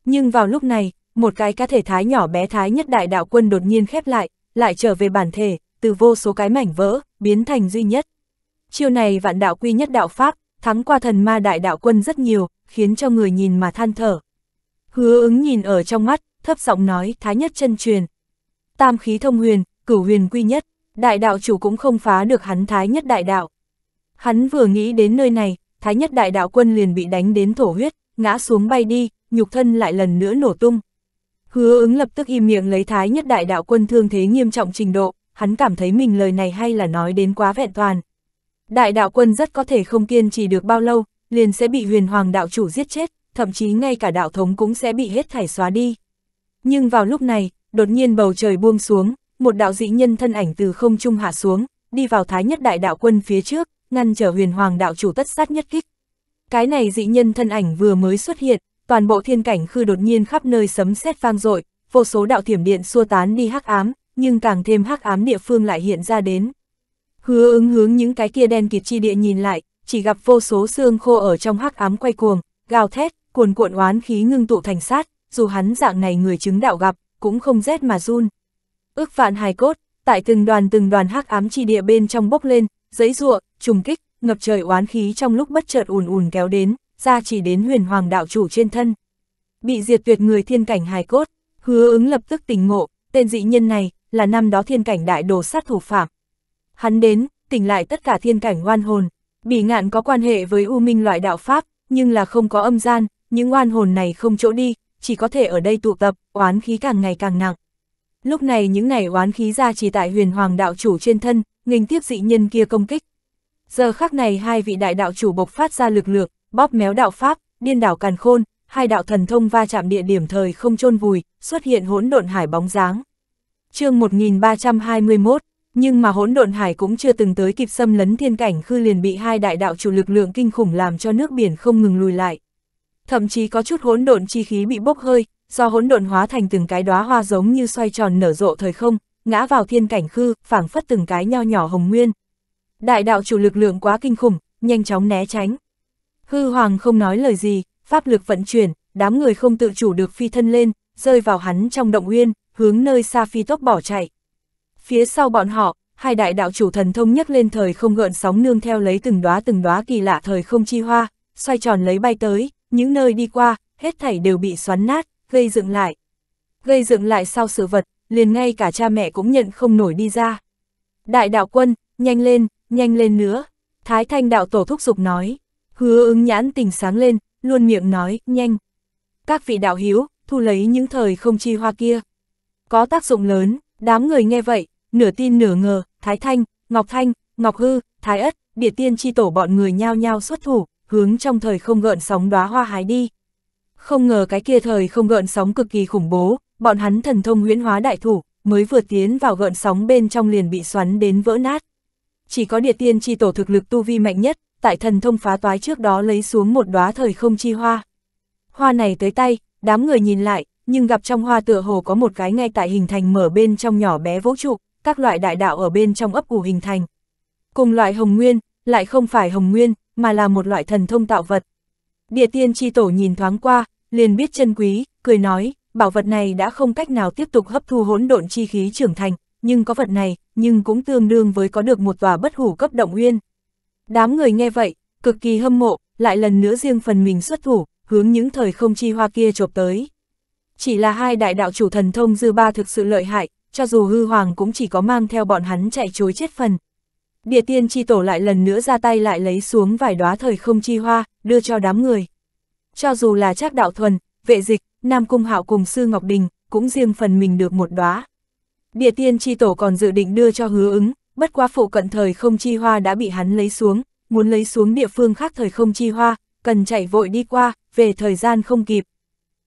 Nhưng vào lúc này, một cái cá thể thái nhỏ bé Thái nhất đại đạo quân đột nhiên khép lại, lại trở về bản thể, từ vô số cái mảnh vỡ, biến thành duy nhất. Chiêu này vạn đạo quy nhất đạo Pháp, thắng qua thần ma đại đạo quân rất nhiều, khiến cho người nhìn mà than thở. Hứa ứng nhìn ở trong mắt, thấp giọng nói, thái nhất chân truyền. Tam khí thông huyền, cửu huyền quy nhất đại đạo chủ cũng không phá được hắn thái nhất đại đạo. Hắn vừa nghĩ đến nơi này, thái nhất đại đạo quân liền bị đánh đến thổ huyết, ngã xuống bay đi, nhục thân lại lần nữa nổ tung. Hứa ứng lập tức im miệng lấy thái nhất đại đạo quân thương thế nghiêm trọng trình độ, hắn cảm thấy mình lời này hay là nói đến quá vẹn toàn. Đại đạo quân rất có thể không kiên trì được bao lâu, liền sẽ bị huyền hoàng đạo chủ giết chết, thậm chí ngay cả đạo thống cũng sẽ bị hết thảy xóa đi. Nhưng vào lúc này, đột nhiên bầu trời buông xuống, một đạo dị nhân thân ảnh từ không trung hạ xuống, đi vào Thái Nhất Đại Đạo Quân phía trước, ngăn trở huyền hoàng đạo chủ tất sát nhất kích. Cái này dị nhân thân ảnh vừa mới xuất hiện, toàn bộ thiên cảnh khư đột nhiên khắp nơi sấm sét vang dội, vô số đạo thiểm điện xua tán đi hắc ám, nhưng càng thêm hắc ám địa phương lại hiện ra đến. Hứa ứng hướng những cái kia đen kịt chi địa nhìn lại, chỉ gặp vô số xương khô ở trong hắc ám quay cuồng, gào thét, cuồn cuộn oán khí ngưng tụ thành sát, dù hắn dạng này người chứng đạo gặp, cũng không rét mà run ước vạn hài cốt, tại từng đoàn từng đoàn hắc ám chi địa bên trong bốc lên, giấy ruộng, trùng kích, ngập trời oán khí trong lúc bất chợt ùn ùn kéo đến, ra chỉ đến huyền hoàng đạo chủ trên thân. Bị diệt tuyệt người thiên cảnh hài cốt, hứa ứng lập tức tỉnh ngộ, tên dị nhân này, là năm đó thiên cảnh đại đồ sát thủ phạm. Hắn đến, tỉnh lại tất cả thiên cảnh oan hồn, bị ngạn có quan hệ với u minh loại đạo pháp, nhưng là không có âm gian, những oan hồn này không chỗ đi, chỉ có thể ở đây tụ tập, oán khí càng ngày càng nặng. Lúc này những này oán khí ra chỉ tại huyền hoàng đạo chủ trên thân, nghênh tiếp dị nhân kia công kích. Giờ khắc này hai vị đại đạo chủ bộc phát ra lực lượng, bóp méo đạo pháp, điên đảo càn khôn, hai đạo thần thông va chạm địa điểm thời không chôn vùi, xuất hiện hỗn độn hải bóng dáng. Chương 1321, nhưng mà hỗn độn hải cũng chưa từng tới kịp xâm lấn thiên cảnh khư liền bị hai đại đạo chủ lực lượng kinh khủng làm cho nước biển không ngừng lùi lại. Thậm chí có chút hỗn độn chi khí bị bốc hơi, do hỗn độn hóa thành từng cái đóa hoa giống như xoay tròn nở rộ thời không, ngã vào thiên cảnh khư, phảng phất từng cái nho nhỏ hồng nguyên. Đại đạo chủ lực lượng quá kinh khủng, nhanh chóng né tránh. Hư Hoàng không nói lời gì, pháp lực vận chuyển, đám người không tự chủ được phi thân lên, rơi vào hắn trong động nguyên hướng nơi xa phi tốc bỏ chạy. Phía sau bọn họ, hai đại đạo chủ thần thông nhất lên thời không gợn sóng nương theo lấy từng đóa từng đóa kỳ lạ thời không chi hoa, xoay tròn lấy bay tới, những nơi đi qua, hết thảy đều bị xoắn nát gây dựng lại. Gây dựng lại sau sự vật, liền ngay cả cha mẹ cũng nhận không nổi đi ra. Đại đạo quân, nhanh lên, nhanh lên nữa. Thái thanh đạo tổ thúc giục nói. Hứa ứng nhãn tình sáng lên, luôn miệng nói, nhanh. Các vị đạo hiếu, thu lấy những thời không chi hoa kia. Có tác dụng lớn, đám người nghe vậy, nửa tin nửa ngờ, Thái Thanh, Ngọc Thanh, Ngọc Hư, Thái Ất, Địa Tiên chi tổ bọn người nhao nhao xuất thủ, hướng trong thời không gợn sóng đóa hoa hái đi. Không ngờ cái kia thời không gợn sóng cực kỳ khủng bố, bọn hắn thần thông huyễn hóa đại thủ, mới vừa tiến vào gợn sóng bên trong liền bị xoắn đến vỡ nát. Chỉ có địa tiên chi tổ thực lực tu vi mạnh nhất, tại thần thông phá toái trước đó lấy xuống một đóa thời không chi hoa. Hoa này tới tay, đám người nhìn lại, nhưng gặp trong hoa tựa hồ có một cái ngay tại hình thành mở bên trong nhỏ bé vũ trụ, các loại đại đạo ở bên trong ấp ủ hình thành. Cùng loại hồng nguyên, lại không phải hồng nguyên, mà là một loại thần thông tạo vật, Địa tiên chi tổ nhìn thoáng qua, liền biết chân quý, cười nói, bảo vật này đã không cách nào tiếp tục hấp thu hỗn độn chi khí trưởng thành, nhưng có vật này, nhưng cũng tương đương với có được một tòa bất hủ cấp động nguyên Đám người nghe vậy, cực kỳ hâm mộ, lại lần nữa riêng phần mình xuất thủ, hướng những thời không chi hoa kia chộp tới. Chỉ là hai đại đạo chủ thần thông dư ba thực sự lợi hại, cho dù hư hoàng cũng chỉ có mang theo bọn hắn chạy chối chết phần, địa tiên chi tổ lại lần nữa ra tay lại lấy xuống vài đóa thời không chi hoa, đưa cho đám người. Cho dù là trác đạo thuần, vệ dịch, Nam Cung Hạo cùng Sư Ngọc Đình, cũng riêng phần mình được một đóa. Địa tiên chi tổ còn dự định đưa cho hứa ứng, bất quá phụ cận thời không chi hoa đã bị hắn lấy xuống, muốn lấy xuống địa phương khác thời không chi hoa, cần chạy vội đi qua, về thời gian không kịp.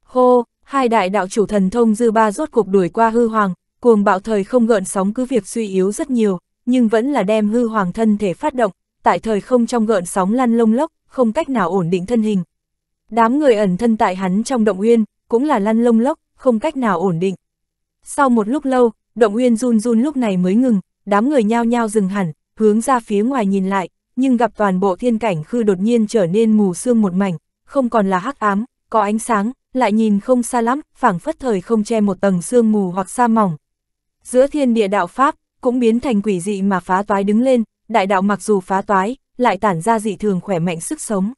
Hô, hai đại đạo chủ thần thông dư ba rốt cuộc đuổi qua hư hoàng, cuồng bạo thời không gợn sóng cứ việc suy yếu rất nhiều, nhưng vẫn là đem hư hoàng thân thể phát động, tại thời không trong gợn sóng lăn lông lốc, không cách nào ổn định thân hình. Đám người ẩn thân tại hắn trong động uyên, cũng là lăn lông lốc, không cách nào ổn định. Sau một lúc lâu, động uyên run run lúc này mới ngừng, đám người nhao nhao dừng hẳn, hướng ra phía ngoài nhìn lại, nhưng gặp toàn bộ thiên cảnh khư đột nhiên trở nên mù sương một mảnh, không còn là hắc ám, có ánh sáng, lại nhìn không xa lắm, phảng phất thời không che một tầng sương mù hoặc sa mỏng. Giữa thiên địa đạo pháp, cũng biến thành quỷ dị mà phá toái đứng lên, đại đạo mặc dù phá toái, lại tản ra dị thường khỏe mạnh sức sống.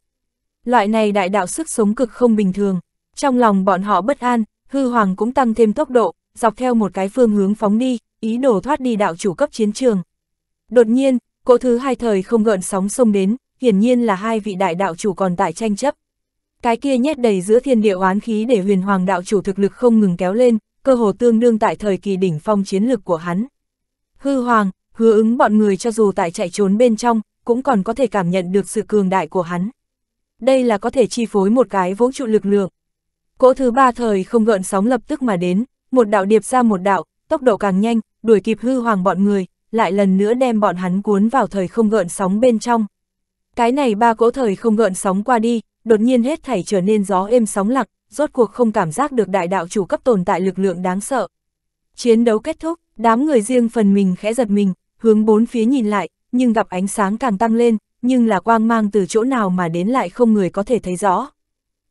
Loại này đại đạo sức sống cực không bình thường, trong lòng bọn họ bất an, hư hoàng cũng tăng thêm tốc độ, dọc theo một cái phương hướng phóng đi, ý đồ thoát đi đạo chủ cấp chiến trường. Đột nhiên, cỗ thứ hai thời không gợn sóng sông đến, hiển nhiên là hai vị đại đạo chủ còn tại tranh chấp. Cái kia nhét đầy giữa thiên địa oán khí để huyền hoàng đạo chủ thực lực không ngừng kéo lên, cơ hồ tương đương tại thời kỳ đỉnh phong chiến lực của hắn. Hư hoàng, hứa ứng bọn người cho dù tại chạy trốn bên trong, cũng còn có thể cảm nhận được sự cường đại của hắn. Đây là có thể chi phối một cái vũ trụ lực lượng. Cỗ thứ ba thời không gợn sóng lập tức mà đến, một đạo điệp ra một đạo, tốc độ càng nhanh, đuổi kịp hư hoàng bọn người, lại lần nữa đem bọn hắn cuốn vào thời không gợn sóng bên trong. Cái này ba cỗ thời không gợn sóng qua đi, đột nhiên hết thảy trở nên gió êm sóng lặng, rốt cuộc không cảm giác được đại đạo chủ cấp tồn tại lực lượng đáng sợ. Chiến đấu kết thúc, đám người riêng phần mình khẽ giật mình, hướng bốn phía nhìn lại, nhưng gặp ánh sáng càng tăng lên, nhưng là quang mang từ chỗ nào mà đến lại không người có thể thấy rõ.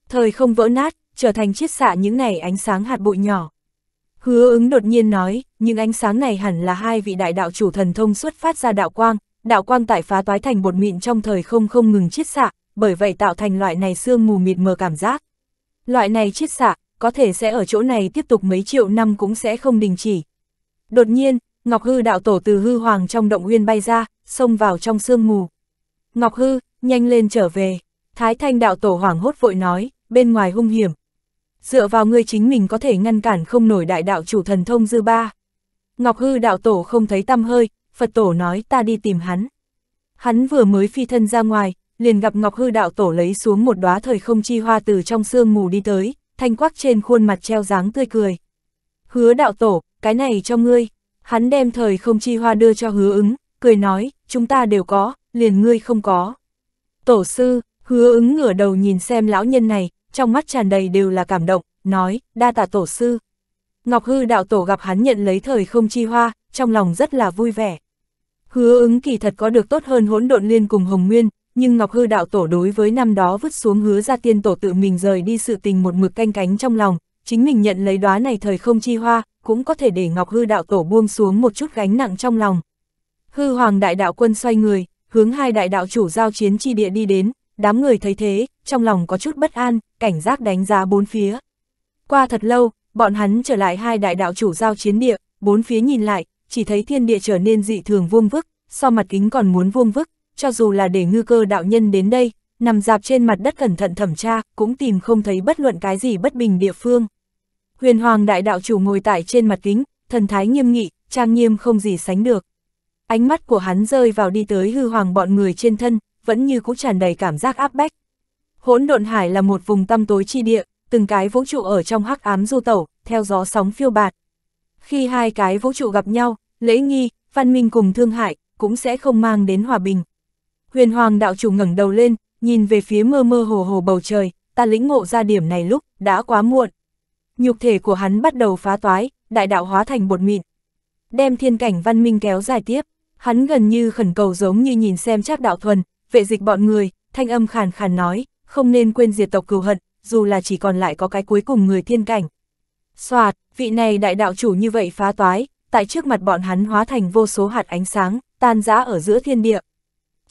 Thời không vỡ nát, trở thành chiết xạ những này ánh sáng hạt bụi nhỏ. Hứa ứng đột nhiên nói, những ánh sáng này hẳn là hai vị đại đạo chủ thần thông xuất phát ra đạo quang, đạo quang tại phá toái thành bột mịn trong thời không không ngừng chiết xạ, bởi vậy tạo thành loại này sương mù mịt mờ cảm giác. Loại này chiết xạ, có thể sẽ ở chỗ này tiếp tục mấy triệu năm cũng sẽ không đình chỉ. Đột nhiên, Ngọc Hư đạo tổ từ hư hoàng trong động nguyên bay ra, xông vào trong sương mù. Ngọc Hư, nhanh lên trở về. Thái Thanh đạo tổ hoảng hốt vội nói, bên ngoài hung hiểm. Dựa vào ngươi chính mình có thể ngăn cản không nổi đại đạo chủ thần thông dư ba. Ngọc Hư đạo tổ không thấy tâm hơi, Phật tổ nói ta đi tìm hắn. Hắn vừa mới phi thân ra ngoài, liền gặp Ngọc Hư đạo tổ lấy xuống một đóa thời không chi hoa từ trong sương mù đi tới, thanh quắc trên khuôn mặt treo dáng tươi cười. Hứa đạo tổ, cái này cho ngươi. Hắn đem thời không chi hoa đưa cho hứa ứng, cười nói, chúng ta đều có, liền ngươi không có. Tổ sư, hứa ứng ngửa đầu nhìn xem lão nhân này, trong mắt tràn đầy đều là cảm động, nói, đa tạ tổ sư. Ngọc hư đạo tổ gặp hắn nhận lấy thời không chi hoa, trong lòng rất là vui vẻ. Hứa ứng kỳ thật có được tốt hơn hỗn độn liên cùng Hồng Nguyên, nhưng Ngọc Hư đạo tổ đối với năm đó vứt xuống hứa ra tiên tổ tự mình rời đi sự tình một mực canh cánh trong lòng, chính mình nhận lấy đóa này thời không chi hoa, cũng có thể để Ngọc Hư đạo tổ buông xuống một chút gánh nặng trong lòng. Hư Hoàng đại đạo quân xoay người, hướng hai đại đạo chủ giao chiến chi địa đi đến, đám người thấy thế, trong lòng có chút bất an, cảnh giác đánh giá bốn phía. Qua thật lâu, bọn hắn trở lại hai đại đạo chủ giao chiến địa, bốn phía nhìn lại, chỉ thấy thiên địa trở nên dị thường vuông vức, so mặt kính còn muốn vuông vức, cho dù là để ngư cơ đạo nhân đến đây, nằm dạp trên mặt đất cẩn thận thẩm tra, cũng tìm không thấy bất luận cái gì bất bình địa phương. Huyền Hoàng Đại Đạo Chủ ngồi tại trên mặt kính, thần thái nghiêm nghị, trang nghiêm không gì sánh được. Ánh mắt của hắn rơi vào đi tới hư hoàng bọn người trên thân, vẫn như cũ tràn đầy cảm giác áp bách. Hỗn độn hải là một vùng tăm tối chi địa, từng cái vũ trụ ở trong hắc ám du tẩu, theo gió sóng phiêu bạt. Khi hai cái vũ trụ gặp nhau, lễ nghi, văn minh cùng thương hại, cũng sẽ không mang đến hòa bình. Huyền Hoàng đạo chủ ngẩng đầu lên, nhìn về phía mơ mơ hồ hồ bầu trời, ta lĩnh ngộ ra điểm này lúc, đã quá muộn. Nhục thể của hắn bắt đầu phá toái, đại đạo hóa thành bột mịn. Đem thiên cảnh văn minh kéo dài tiếp, hắn gần như khẩn cầu giống như nhìn xem chắc đạo thuần, vệ dịch bọn người, thanh âm khàn khàn nói, không nên quên diệt tộc cừu hận, dù là chỉ còn lại có cái cuối cùng người thiên cảnh. Xoạt, vị này đại đạo chủ như vậy phá toái, tại trước mặt bọn hắn hóa thành vô số hạt ánh sáng, tan rã ở giữa thiên địa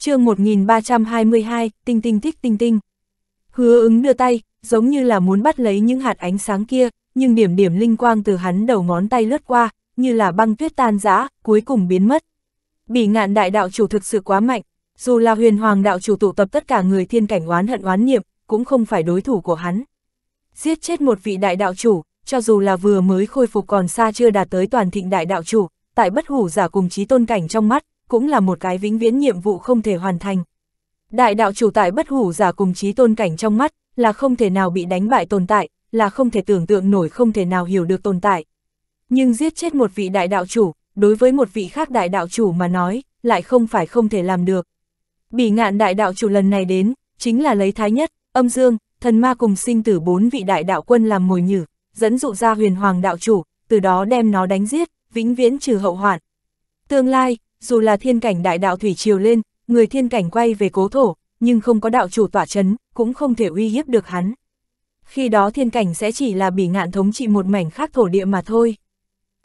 chương 1322, tinh tinh thích tinh tinh. Hứa ứng đưa tay, giống như là muốn bắt lấy những hạt ánh sáng kia, nhưng điểm điểm linh quang từ hắn đầu ngón tay lướt qua, như là băng tuyết tan rã, cuối cùng biến mất. bị ngạn đại đạo chủ thực sự quá mạnh, dù là huyền hoàng đạo chủ tụ tập tất cả người thiên cảnh oán hận oán niệm, cũng không phải đối thủ của hắn. Giết chết một vị đại đạo chủ, cho dù là vừa mới khôi phục còn xa chưa đạt tới toàn thịnh đại đạo chủ, tại bất hủ giả cùng trí tôn cảnh trong mắt, cũng là một cái vĩnh viễn nhiệm vụ không thể hoàn thành. Đại đạo chủ tại bất hủ giả cùng trí tôn cảnh trong mắt, là không thể nào bị đánh bại tồn tại, là không thể tưởng tượng nổi không thể nào hiểu được tồn tại. Nhưng giết chết một vị đại đạo chủ, đối với một vị khác đại đạo chủ mà nói, lại không phải không thể làm được. Bỉ ngạn đại đạo chủ lần này đến, chính là lấy thái nhất, âm dương, thần ma cùng sinh tử bốn vị đại đạo quân làm mồi nhử, dẫn dụ ra huyền hoàng đạo chủ, từ đó đem nó đánh giết, vĩnh viễn trừ hậu hoạn. Tương lai, dù là thiên cảnh đại đạo thủy triều lên, người thiên cảnh quay về cố thổ, nhưng không có đạo chủ tỏa chấn, cũng không thể uy hiếp được hắn. Khi đó thiên cảnh sẽ chỉ là bị ngạn thống trị một mảnh khác thổ địa mà thôi.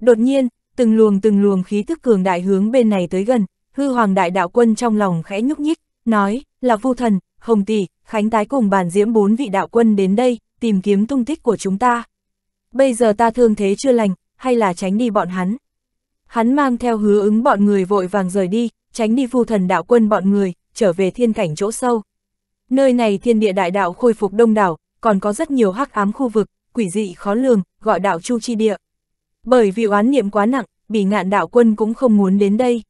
Đột nhiên, từng luồng từng luồng khí tức cường đại hướng bên này tới gần, hư hoàng đại đạo quân trong lòng khẽ nhúc nhích, nói, là vu thần, hồng tỷ, khánh tái cùng bàn diễm bốn vị đạo quân đến đây, tìm kiếm tung tích của chúng ta. Bây giờ ta thương thế chưa lành, hay là tránh đi bọn hắn. Hắn mang theo hứa ứng bọn người vội vàng rời đi, tránh đi phu thần đạo quân bọn người, trở về thiên cảnh chỗ sâu. Nơi này thiên địa đại đạo khôi phục đông đảo, còn có rất nhiều hắc ám khu vực, quỷ dị khó lường, gọi đạo chu chi địa. Bởi vì oán niệm quá nặng, bỉ ngạn đạo quân cũng không muốn đến đây.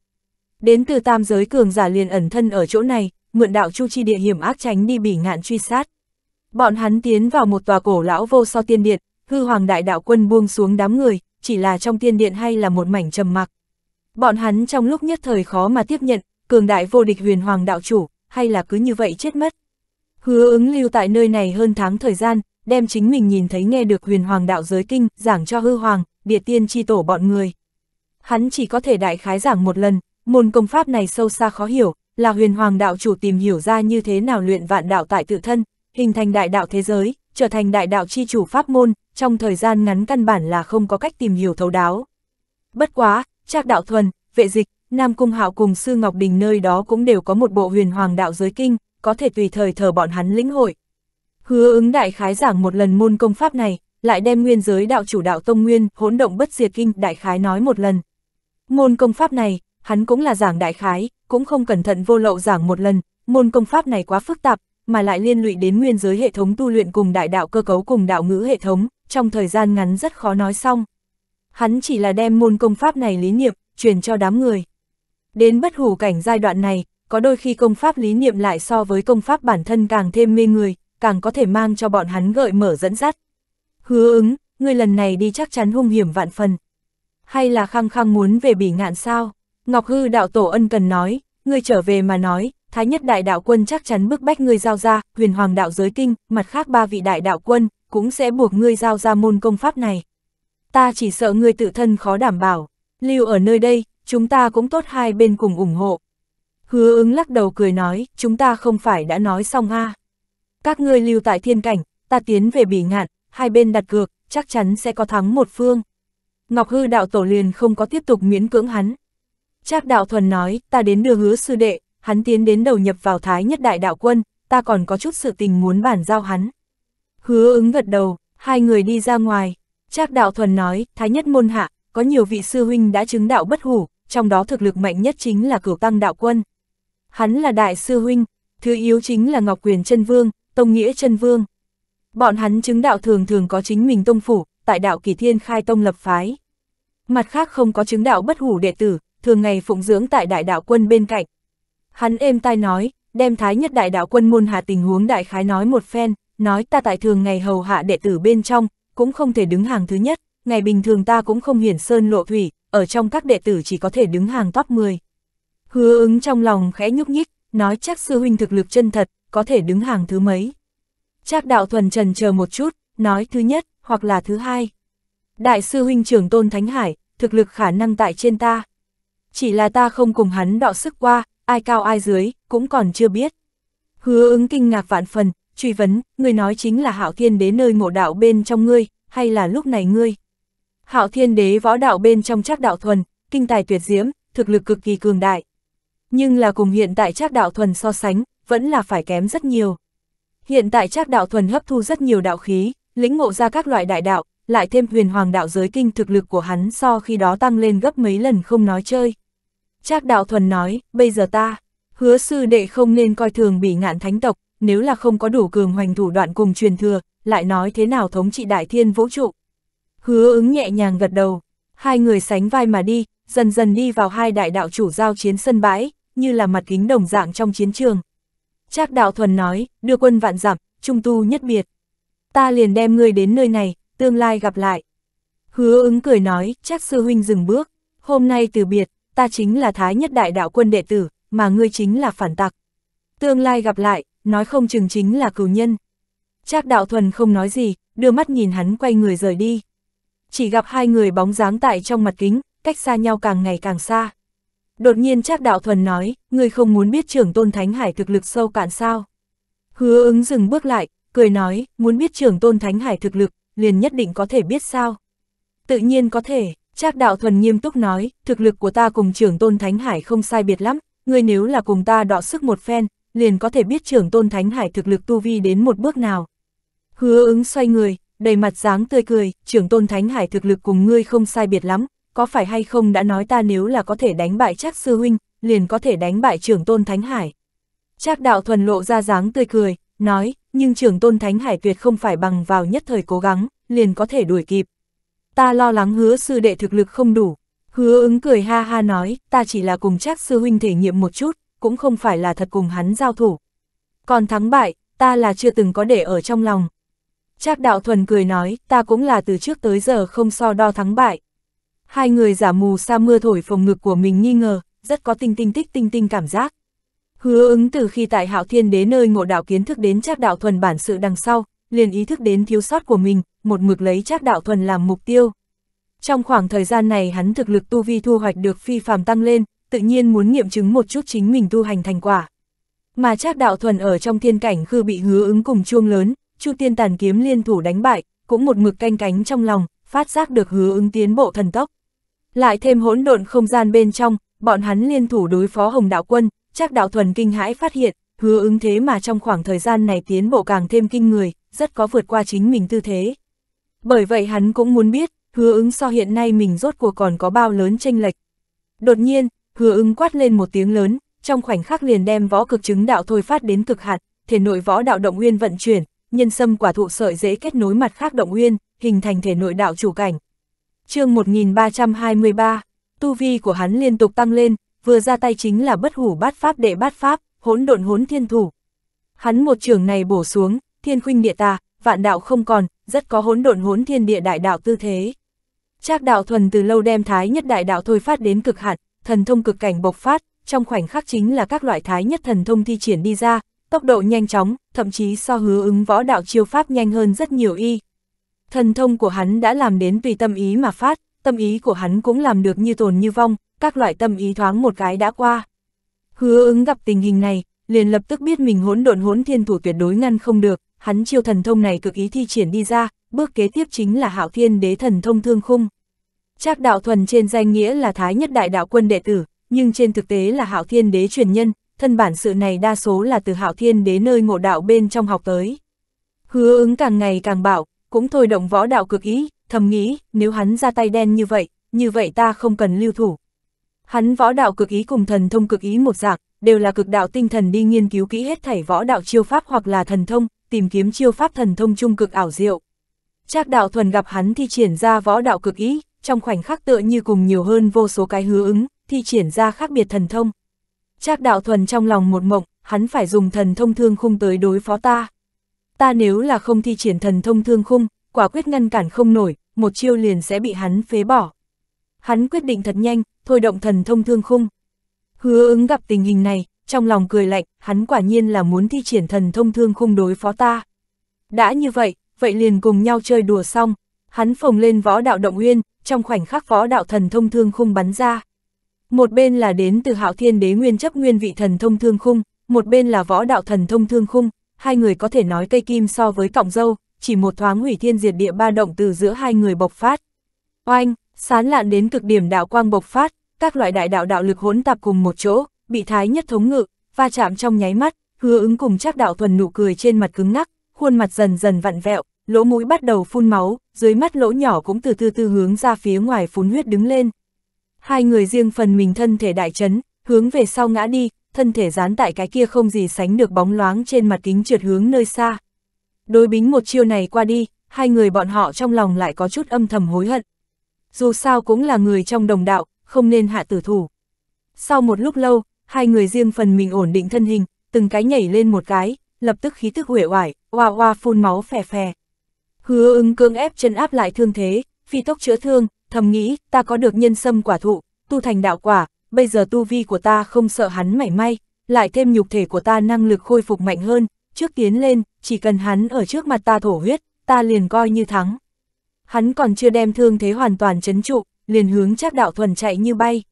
Đến từ tam giới cường giả liền ẩn thân ở chỗ này, mượn đạo chu chi địa hiểm ác tránh đi bỉ ngạn truy sát. Bọn hắn tiến vào một tòa cổ lão vô so tiên điện, hư hoàng đại đạo quân buông xuống đám người, chỉ là trong tiên điện hay là một mảnh trầm mặc. Bọn hắn trong lúc nhất thời khó mà tiếp nhận, cường đại vô địch huyền hoàng đạo chủ, hay là cứ như vậy chết mất. Hứa ứng lưu tại nơi này hơn tháng thời gian, đem chính mình nhìn thấy nghe được huyền hoàng đạo giới kinh, giảng cho hư hoàng, địa tiên chi tổ bọn người. Hắn chỉ có thể đại khái giảng một lần, môn công pháp này sâu xa khó hiểu, là huyền hoàng đạo chủ tìm hiểu ra như thế nào luyện vạn đạo tại tự thân, hình thành đại đạo thế giới, trở thành đại đạo chi chủ pháp môn, trong thời gian ngắn căn bản là không có cách tìm hiểu thấu đáo. Bất quá, Trác Đạo Thuần, Vệ Dịch, Nam Cung Hạo cùng Sư Ngọc Đình nơi đó cũng đều có một bộ huyền hoàng đạo giới kinh, có thể tùy thời thờ bọn hắn lĩnh hội. Hứa ứng đại khái giảng một lần môn công pháp này, lại đem nguyên giới đạo chủ đạo tông nguyên, hỗn động bất diệt kinh đại khái nói một lần. Môn công pháp này, hắn cũng là giảng đại khái, cũng không cẩn thận vô lậu giảng một lần, môn công pháp này quá phức tạp, mà lại liên lụy đến nguyên giới hệ thống tu luyện cùng đại đạo cơ cấu cùng đạo ngữ hệ thống, trong thời gian ngắn rất khó nói xong. Hắn chỉ là đem môn công pháp này lý niệm, truyền cho đám người. Đến bất hủ cảnh giai đoạn này, có đôi khi công pháp lý niệm lại so với công pháp bản thân càng thêm mê người, càng có thể mang cho bọn hắn gợi mở dẫn dắt. Hứa ứng, ngươi lần này đi chắc chắn hung hiểm vạn phần. Hay là khăng khăng muốn về bỉ ngạn sao? Ngọc Hư đạo tổ ân cần nói, ngươi trở về mà nói, Thái nhất đại đạo quân chắc chắn bức bách ngươi giao ra, huyền hoàng đạo giới kinh, mặt khác ba vị đại đạo quân, cũng sẽ buộc ngươi giao ra môn công pháp này. Ta chỉ sợ ngươi tự thân khó đảm bảo, lưu ở nơi đây, chúng ta cũng tốt hai bên cùng ủng hộ. Hứa ứng lắc đầu cười nói, chúng ta không phải đã nói xong a à. Các ngươi lưu tại thiên cảnh, ta tiến về bỉ ngạn, hai bên đặt cược, chắc chắn sẽ có thắng một phương. Ngọc Hư đạo tổ liền không có tiếp tục miễn cưỡng hắn. Trác đạo thuần nói, ta đến đưa hứa sư đệ, hắn tiến đến đầu nhập vào thái nhất đại đạo quân, ta còn có chút sự tình muốn bàn giao hắn. Hứa ứng gật đầu, hai người đi ra ngoài. Trác đạo thuần nói, thái nhất môn hạ, có nhiều vị sư huynh đã chứng đạo bất hủ, trong đó thực lực mạnh nhất chính là cửu tăng đạo quân. Hắn là đại sư huynh, thứ yếu chính là ngọc quyền chân vương, tông nghĩa chân vương. Bọn hắn chứng đạo thường thường có chính mình tông phủ, tại đạo kỳ thiên khai tông lập phái. Mặt khác không có chứng đạo bất hủ đệ tử, thường ngày phụng dưỡng tại đại đạo quân bên cạnh. Hắn êm tai nói, đem thái nhất đại đạo quân môn hạ tình huống đại khái nói một phen, nói ta tại thường ngày hầu hạ đệ tử bên trong, cũng không thể đứng hàng thứ nhất, ngày bình thường ta cũng không hiển sơn lộ thủy, ở trong các đệ tử chỉ có thể đứng hàng top 10. Hứa ứng trong lòng khẽ nhúc nhích, nói chắc sư huynh thực lực chân thật, có thể đứng hàng thứ mấy. Chắc đạo thuần trần chờ một chút, nói thứ nhất, hoặc là thứ hai. Đại sư huynh trưởng tôn Thánh Hải, thực lực khả năng tại trên ta. Chỉ là ta không cùng hắn đọ sức qua, ai cao ai dưới, cũng còn chưa biết. Hứa ứng kinh ngạc vạn phần, truy vấn, ngươi nói chính là hạo thiên đế nơi ngộ đạo bên trong ngươi, hay là lúc này ngươi. Hạo thiên đế võ đạo bên trong trác đạo thuần, kinh tài tuyệt diễm, thực lực cực kỳ cường đại. Nhưng là cùng hiện tại trác đạo thuần so sánh, vẫn là phải kém rất nhiều. Hiện tại trác đạo thuần hấp thu rất nhiều đạo khí, lĩnh ngộ ra các loại đại đạo, lại thêm huyền hoàng đạo giới kinh thực lực của hắn so khi đó tăng lên gấp mấy lần không nói chơi. Trác đạo thuần nói, bây giờ ta, hứa sư đệ không nên coi thường bị ngạn thánh tộc, nếu là không có đủ cường hoành thủ đoạn cùng truyền thừa, lại nói thế nào thống trị đại thiên vũ trụ. Hứa ứng nhẹ nhàng gật đầu, hai người sánh vai mà đi, dần dần đi vào hai đại đạo chủ giao chiến sân bãi, như là mặt kính đồng dạng trong chiến trường. Trác đạo thuần nói, đưa quân vạn giảm, trung tu nhất biệt. Ta liền đem ngươi đến nơi này, tương lai gặp lại. Hứa ứng cười nói, chắc sư huynh dừng bước, hôm nay từ biệt, ta chính là thái nhất đại đạo quân đệ tử, mà ngươi chính là phản tặc. Tương lai gặp lại, nói không chừng chính là cửu nhân. Trác đạo thuần không nói gì, đưa mắt nhìn hắn quay người rời đi. Chỉ gặp hai người bóng dáng tại trong mặt kính, cách xa nhau càng ngày càng xa. Đột nhiên Trác đạo thuần nói, người không muốn biết trưởng tôn Thánh Hải thực lực sâu cạn sao. Hứa ứng dừng bước lại, cười nói, muốn biết trưởng tôn Thánh Hải thực lực, liền nhất định có thể biết sao. Tự nhiên có thể, Trác đạo thuần nghiêm túc nói, thực lực của ta cùng trưởng tôn Thánh Hải không sai biệt lắm, ngươi nếu là cùng ta đọ sức một phen, liền có thể biết trưởng tôn Thánh Hải thực lực tu vi đến một bước nào. Hứa ứng xoay người, đầy mặt dáng tươi cười, trưởng tôn Thánh Hải thực lực cùng ngươi không sai biệt lắm, có phải hay không đã nói ta nếu là có thể đánh bại Trác sư huynh, liền có thể đánh bại trưởng tôn Thánh Hải. Trác đạo thuần lộ ra dáng tươi cười, nói, nhưng trưởng tôn Thánh Hải tuyệt không phải bằng vào nhất thời cố gắng, liền có thể đuổi kịp. Ta lo lắng hứa sư đệ thực lực không đủ. Hứa ứng cười ha ha nói, ta chỉ là cùng Trác sư huynh thể nghiệm một chút, cũng không phải là thật cùng hắn giao thủ. Còn thắng bại, ta là chưa từng có để ở trong lòng. Trác đạo thuần cười nói, ta cũng là từ trước tới giờ không so đo thắng bại. Hai người giả mù sa mưa thổi phồng ngực của mình nghi ngờ, rất có tinh tinh tích tinh tinh cảm giác. Hứa ứng từ khi tại hạo thiên đế nơi ngộ đạo kiến thức đến trác đạo thuần bản sự đằng sau, liền ý thức đến thiếu sót của mình, một mực lấy trác đạo thuần làm mục tiêu. Trong khoảng thời gian này hắn thực lực tu vi thu hoạch được phi phàm tăng lên, tự nhiên muốn nghiệm chứng một chút chính mình tu hành thành quả. Mà Trác Đạo Thuần ở trong thiên cảnh khư bị hứa ứng cùng chuông lớn, Chu Tiên Tàn kiếm liên thủ đánh bại, cũng một mực canh cánh trong lòng, phát giác được hứa ứng tiến bộ thần tốc. Lại thêm hỗn độn không gian bên trong, bọn hắn liên thủ đối phó Hồng Đạo Quân, Trác Đạo Thuần kinh hãi phát hiện, hứa ứng thế mà trong khoảng thời gian này tiến bộ càng thêm kinh người, rất có vượt qua chính mình tư thế. Bởi vậy hắn cũng muốn biết, hứa ứng so hiện nay mình rốt cuộc còn có bao lớn tranh lệch. Đột nhiên, hứa ưng quát lên một tiếng lớn, trong khoảnh khắc liền đem võ cực chứng đạo thôi phát đến cực hạn, thể nội võ đạo động nguyên vận chuyển, nhân sâm quả thụ sợi dễ kết nối mặt khác động nguyên, hình thành thể nội đạo chủ cảnh. chương 1323, tu vi của hắn liên tục tăng lên, vừa ra tay chính là bất hủ bát pháp đệ bát pháp, hỗn độn hốn thiên thủ. Hắn một trường này bổ xuống, thiên khuynh địa ta vạn đạo không còn, rất có hỗn độn hốn thiên địa đại đạo tư thế. Trác đạo thuần từ lâu đem thái nhất đại đạo thôi phát đến cực hạn, thần thông cực cảnh bộc phát, trong khoảnh khắc chính là các loại thái nhất thần thông thi triển đi ra, tốc độ nhanh chóng, thậm chí so hứa ứng võ đạo chiêu pháp nhanh hơn rất nhiều y. Thần thông của hắn đã làm đến tùy tâm ý mà phát, tâm ý của hắn cũng làm được như tồn như vong, các loại tâm ý thoáng một cái đã qua. Hứa ứng gặp tình hình này, liền lập tức biết mình hỗn độn hỗn thiên thủ tuyệt đối ngăn không được, hắn chiêu thần thông này cực ý thi triển đi ra, bước kế tiếp chính là hảo thiên đế thần thông thương khung. Trác Đạo Thuần trên danh nghĩa là Thái Nhất Đại Đạo Quân đệ tử, nhưng trên thực tế là Hạo Thiên Đế truyền nhân, thân bản sự này đa số là từ Hạo Thiên Đế nơi ngộ đạo bên trong học tới. Hứa ứng càng ngày càng bảo, cũng thôi động võ đạo cực ý, thầm nghĩ, nếu hắn ra tay đen như vậy, như vậy ta không cần lưu thủ. Hắn võ đạo cực ý cùng thần thông cực ý một dạng, đều là cực đạo tinh thần đi nghiên cứu kỹ hết thảy võ đạo chiêu pháp hoặc là thần thông, tìm kiếm chiêu pháp thần thông trung cực ảo diệu. Trác đạo thuần gặp hắn thi triển ra võ đạo cực ý, trong khoảnh khắc tựa như cùng nhiều hơn vô số cái hứa ứng, thi triển ra khác biệt thần thông. Trác đạo thuần trong lòng một mộng, hắn phải dùng thần thông thương khung tới đối phó ta. Ta nếu là không thi triển thần thông thương khung, quả quyết ngăn cản không nổi, một chiêu liền sẽ bị hắn phế bỏ. Hắn quyết định thật nhanh, thôi động thần thông thương khung. Hứa ứng gặp tình hình này, trong lòng cười lạnh, hắn quả nhiên là muốn thi triển thần thông thương khung đối phó ta. Đã như vậy, vậy liền cùng nhau chơi đùa xong, hắn phồng lên võ đạo động uyên, trong khoảnh khắc võ đạo thần thông thương khung bắn ra. Một bên là đến từ hạo thiên đế nguyên chấp nguyên vị thần thông thương khung, một bên là võ đạo thần thông thương khung, hai người có thể nói cây kim so với cọng dâu, chỉ một thoáng hủy thiên diệt địa ba động từ giữa hai người bộc phát. Oanh, sán lạn đến cực điểm đạo quang bộc phát, các loại đại đạo đạo lực hỗn tạp cùng một chỗ, bị thái nhất thống ngự, va chạm trong nháy mắt, hứa ứng cùng chắc đạo thuần nụ cười trên mặt cứng ngắc, khuôn mặt dần dần vặn vẹo, lỗ mũi bắt đầu phun máu, dưới mắt lỗ nhỏ cũng từ từ từ hướng ra phía ngoài phun huyết đứng lên. Hai người riêng phần mình thân thể đại chấn, hướng về sau ngã đi, thân thể dán tại cái kia không gì sánh được bóng loáng trên mặt kính trượt hướng nơi xa. Đối bính một chiêu này qua đi, hai người bọn họ trong lòng lại có chút âm thầm hối hận. Dù sao cũng là người trong đồng đạo, không nên hạ tử thủ. Sau một lúc lâu, hai người riêng phần mình ổn định thân hình, từng cái nhảy lên một cái, lập tức khí tức huệ oải, hoa hoa phun máu phè phè. Hứa ưng cương ép chân áp lại thương thế, phi tốc chữa thương, thầm nghĩ, ta có được nhân sâm quả thụ, tu thành đạo quả, bây giờ tu vi của ta không sợ hắn mảy may, lại thêm nhục thể của ta năng lực khôi phục mạnh hơn, trước tiến lên, chỉ cần hắn ở trước mặt ta thổ huyết, ta liền coi như thắng. Hắn còn chưa đem thương thế hoàn toàn chấn trụ, liền hướng chắc đạo thuần chạy như bay.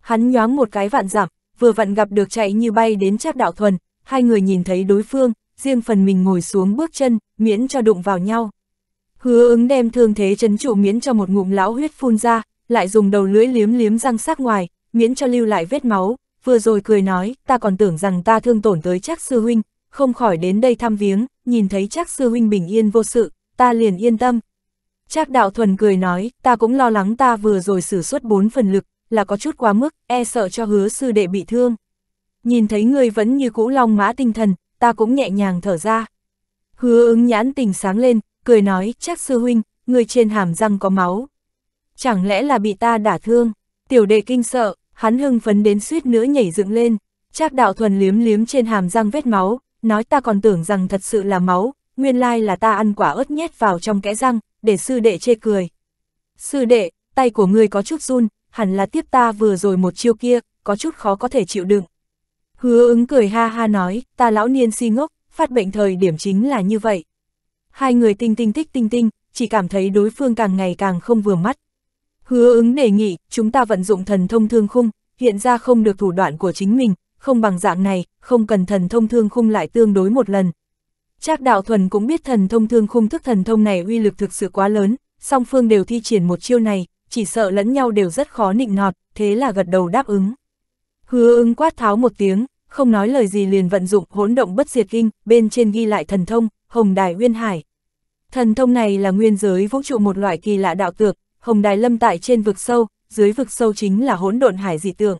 Hắn nhoáng một cái vạn giảm, vừa vặn gặp được chạy như bay đến chắc đạo thuần, hai người nhìn thấy đối phương, riêng phần mình ngồi xuống bước chân, miễn cho đụng vào nhau. Hứa ứng đem thương thế chấn trụ miễn cho một ngụm lão huyết phun ra, lại dùng đầu lưỡi liếm liếm răng sát ngoài, miễn cho lưu lại vết máu, vừa rồi cười nói, ta còn tưởng rằng ta thương tổn tới chắc sư huynh, không khỏi đến đây thăm viếng, nhìn thấy chắc sư huynh bình yên vô sự, ta liền yên tâm. Chắc đạo thuần cười nói, ta cũng lo lắng ta vừa rồi sử xuất bốn phần lực, là có chút quá mức, e sợ cho hứa sư đệ bị thương. Nhìn thấy người vẫn như cũ long mã tinh thần, ta cũng nhẹ nhàng thở ra. Hứa ứng nhãn tình sáng lên, cười nói, chắc sư huynh, người trên hàm răng có máu. Chẳng lẽ là bị ta đả thương? Tiểu đệ kinh sợ, hắn hưng phấn đến suýt nữa nhảy dựng lên. Trác đạo thuần liếm liếm trên hàm răng vết máu, nói ta còn tưởng rằng thật sự là máu, nguyên lai là ta ăn quả ớt nhét vào trong kẽ răng, để sư đệ chê cười. Sư đệ, tay của ngươi có chút run, hẳn là tiếp ta vừa rồi một chiêu kia, có chút khó có thể chịu đựng. Hứa ứng cười ha ha nói, ta lão niên si ngốc, phát bệnh thời điểm chính là như vậy hai người tinh tinh thích tinh tinh, chỉ cảm thấy đối phương càng ngày càng không vừa mắt. Hứa ứng đề nghị, chúng ta vận dụng thần thông thương khung, hiện ra không được thủ đoạn của chính mình, không bằng dạng này, không cần thần thông thương khung lại tương đối một lần. Trác đạo thuần cũng biết thần thông thương khung thức thần thông này uy lực thực sự quá lớn, song phương đều thi triển một chiêu này, chỉ sợ lẫn nhau đều rất khó nịnh nọt, thế là gật đầu đáp ứng. Hứa ứng quát tháo một tiếng, không nói lời gì liền vận dụng hỗn động bất diệt kinh, bên trên ghi lại thần thông, hồng đài uyên hải. Thần thông này là nguyên giới vũ trụ một loại kỳ lạ đạo tược, hồng đài lâm tại trên vực sâu, dưới vực sâu chính là hỗn độn hải dị tượng.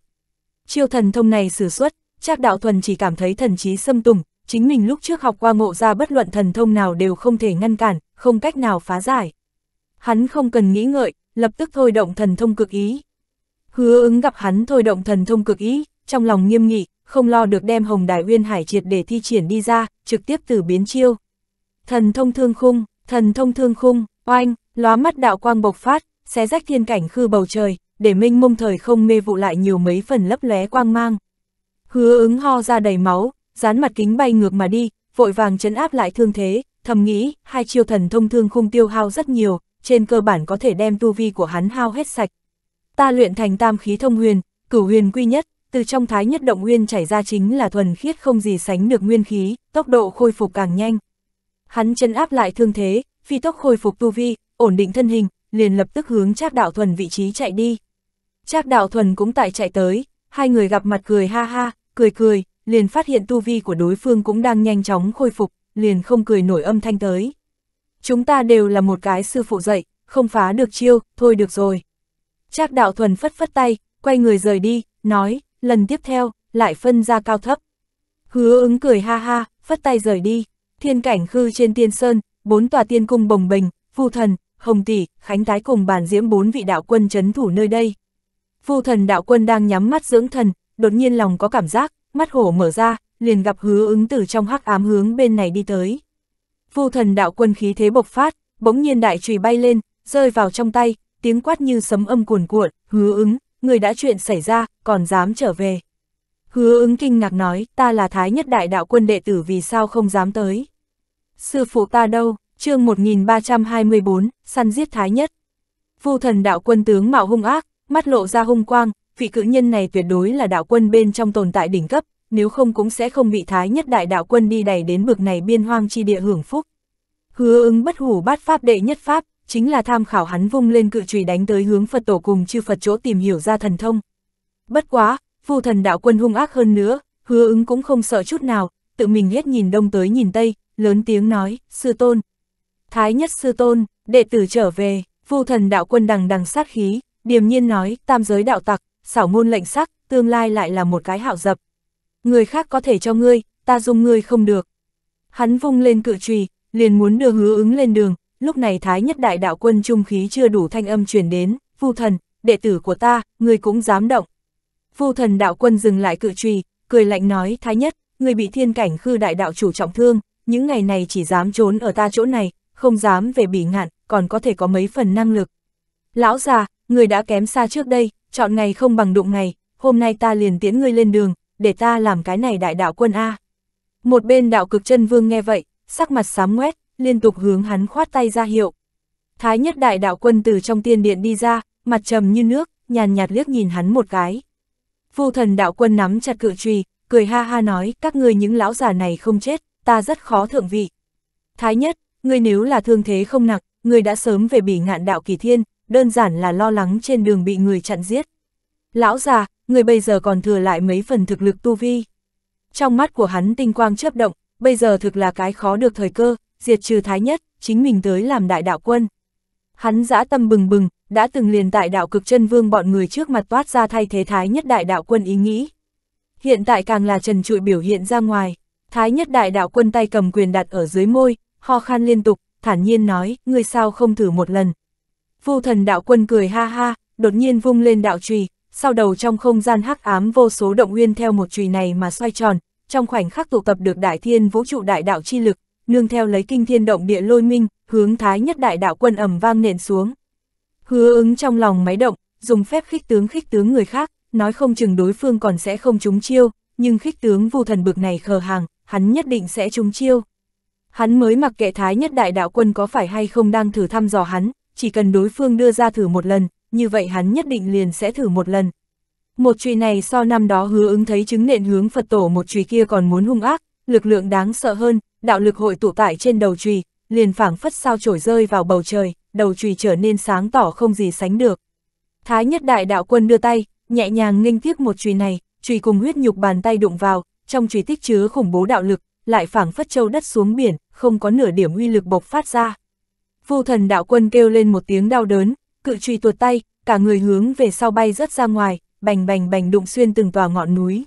Chiêu thần thông này sử xuất, Trác đạo thuần chỉ cảm thấy thần trí xâm tùng, chính mình lúc trước học qua ngộ ra bất luận thần thông nào đều không thể ngăn cản, không cách nào phá giải. Hắn không cần nghĩ ngợi, lập tức thôi động thần thông cực ý. Hứa ứng gặp hắn thôi động thần thông cực ý, trong lòng nghiêm nghị, không lo được đem Hồng Đài Uyên Hải triệt để thi triển đi ra, trực tiếp từ biến chiêu. Thần thông thương khung, thần thông thương khung, oanh, lóa mắt đạo quang bộc phát, xé rách thiên cảnh khư bầu trời, để minh mông thời không mê vụ lại nhiều mấy phần lấp lóe quang mang. Hứa ứng ho ra đầy máu, dán mặt kính bay ngược mà đi, vội vàng chấn áp lại thương thế, thầm nghĩ, hai chiêu thần thông thương khung tiêu hao rất nhiều, trên cơ bản có thể đem tu vi của hắn hao hết sạch. Ta luyện thành tam khí thông huyền, cửu huyền quy nhất, từ trong thái nhất động nguyên chảy ra chính là thuần khiết không gì sánh được nguyên khí, tốc độ khôi phục càng nhanh. Hắn chân áp lại thương thế, phi tốc khôi phục tu vi, ổn định thân hình, liền lập tức hướng Trác Đạo Thuần vị trí chạy đi. Trác Đạo Thuần cũng tại chạy tới, hai người gặp mặt cười ha ha, cười cười, liền phát hiện tu vi của đối phương cũng đang nhanh chóng khôi phục, liền không cười nổi âm thanh tới. Chúng ta đều là một cái sư phụ dạy, không phá được chiêu, thôi được rồi. Trác Đạo Thuần phất phất tay, quay người rời đi, nói, lần tiếp theo, lại phân ra cao thấp. Hứa ứng cười ha ha, phất tay rời đi. Thiên cảnh khư trên tiên sơn, bốn tòa tiên cung bồng bình Vu thần, Hồng tỷ, Khánh tái cùng bản diễm bốn vị đạo quân chấn thủ nơi đây. Vu thần đạo quân đang nhắm mắt dưỡng thần, đột nhiên lòng có cảm giác, mắt hổ mở ra, liền gặp hứa ứng từ trong hắc ám hướng bên này đi tới. Vu thần đạo quân khí thế bộc phát, bỗng nhiên đại chùy bay lên, rơi vào trong tay, tiếng quát như sấm âm cuồn cuộn, hứa ứng, người đã chuyện xảy ra, còn dám trở về. Hứa ứng kinh ngạc nói, ta là Thái Nhất Đại Đạo Quân đệ tử vì sao không dám tới. Sư phụ ta đâu, chương 1324, săn giết Thái Nhất. Vô thần đạo quân tướng mạo hung ác, mắt lộ ra hung quang, vị cử nhân này tuyệt đối là đạo quân bên trong tồn tại đỉnh cấp, nếu không cũng sẽ không bị Thái Nhất Đại Đạo Quân đi đẩy đến bực này biên hoang chi địa hưởng phúc. Hứa ứng bất hủ bát pháp đệ nhất pháp, chính là tham khảo hắn vung lên cự trùy đánh tới hướng Phật tổ cùng chư Phật chỗ tìm hiểu ra thần thông. Bất quá, vu thần đạo quân hung ác hơn nữa, hứa ứng cũng không sợ chút nào, tự mình liếc nhìn đông tới nhìn tây, lớn tiếng nói, sư tôn. Thái nhất sư tôn, đệ tử trở về, vu thần đạo quân đằng đằng sát khí, điềm nhiên nói, tam giới đạo tặc, xảo ngôn lệnh sắc, tương lai lại là một cái hạo dập. Người khác có thể cho ngươi, ta dùng ngươi không được. Hắn vung lên cự trùy, liền muốn đưa hứa ứng lên đường, lúc này thái nhất đại đạo quân trung khí chưa đủ thanh âm truyền đến, vu thần, đệ tử của ta, ngươi cũng dám động, Phu thần đạo quân dừng lại cự trùy, cười lạnh nói thái nhất, người bị thiên cảnh khư đại đạo chủ trọng thương, những ngày này chỉ dám trốn ở ta chỗ này, không dám về bỉ ngạn, còn có thể có mấy phần năng lực. Lão già, người đã kém xa trước đây, chọn ngày không bằng đụng ngày, hôm nay ta liền tiễn ngươi lên đường, để ta làm cái này đại đạo quân A. Một bên đạo cực chân vương nghe vậy, sắc mặt xám ngoét, liên tục hướng hắn khoát tay ra hiệu. Thái nhất đại đạo quân từ trong tiên điện đi ra, mặt trầm như nước, nhàn nhạt liếc nhìn hắn một cái. Phu thần đạo quân nắm chặt cự trùy, cười ha ha nói, các ngươi những lão già này không chết, ta rất khó thượng vị. Thái nhất, ngươi nếu là thương thế không nặng, ngươi đã sớm về bỉ ngạn đạo kỳ thiên, đơn giản là lo lắng trên đường bị người chặn giết. Lão già, ngươi bây giờ còn thừa lại mấy phần thực lực tu vi. Trong mắt của hắn tinh quang chớp động, bây giờ thực là cái khó được thời cơ, diệt trừ thái nhất, chính mình tới làm đại đạo quân. Hắn dã tâm bừng bừng, đã từng liền tại đạo cực chân vương bọn người trước mặt toát ra thay thế thái nhất đại đạo quân ý nghĩ. Hiện tại càng là trần trụi biểu hiện ra ngoài, thái nhất đại đạo quân tay cầm quyền đặt ở dưới môi, ho khan liên tục, thản nhiên nói, ngươi sao không thử một lần. Vu thần đạo quân cười ha ha, đột nhiên vung lên đạo trùy, sau đầu trong không gian hắc ám vô số động nguyên theo một trùy này mà xoay tròn, trong khoảnh khắc tụ tập được đại thiên vũ trụ đại đạo chi lực, nương theo lấy kinh thiên động địa lôi minh, hướng thái nhất đại đạo quân ầm vang nện xuống. Hứa ứng trong lòng máy động, dùng phép khích tướng khích tướng người khác, nói không chừng đối phương còn sẽ không trúng chiêu, nhưng khích tướng vu thần bực này khờ hàng, hắn nhất định sẽ trúng chiêu. Hắn mới mặc kệ thái nhất đại đạo quân có phải hay không đang thử thăm dò hắn, chỉ cần đối phương đưa ra thử một lần, như vậy hắn nhất định liền sẽ thử một lần. Một chùy này so năm đó hứa ứng thấy chứng nện hướng Phật tổ một chùy kia còn muốn hung ác, lực lượng đáng sợ hơn, đạo lực hội tụ tại trên đầu chùy, liền phảng phất sao trổi rơi vào bầu trời đầu chùy trở nên sáng tỏ không gì sánh được. Thái nhất đại đạo quân đưa tay, nhẹ nhàng nghênh tiếp một chùy này, chùy cùng huyết nhục bàn tay đụng vào, trong chùy tích chứa khủng bố đạo lực, lại phảng phất châu đất xuống biển, không có nửa điểm uy lực bộc phát ra. Vu thần đạo quân kêu lên một tiếng đau đớn, cự chùy tuột tay, cả người hướng về sau bay rất ra ngoài, bành bành bành đụng xuyên từng tòa ngọn núi.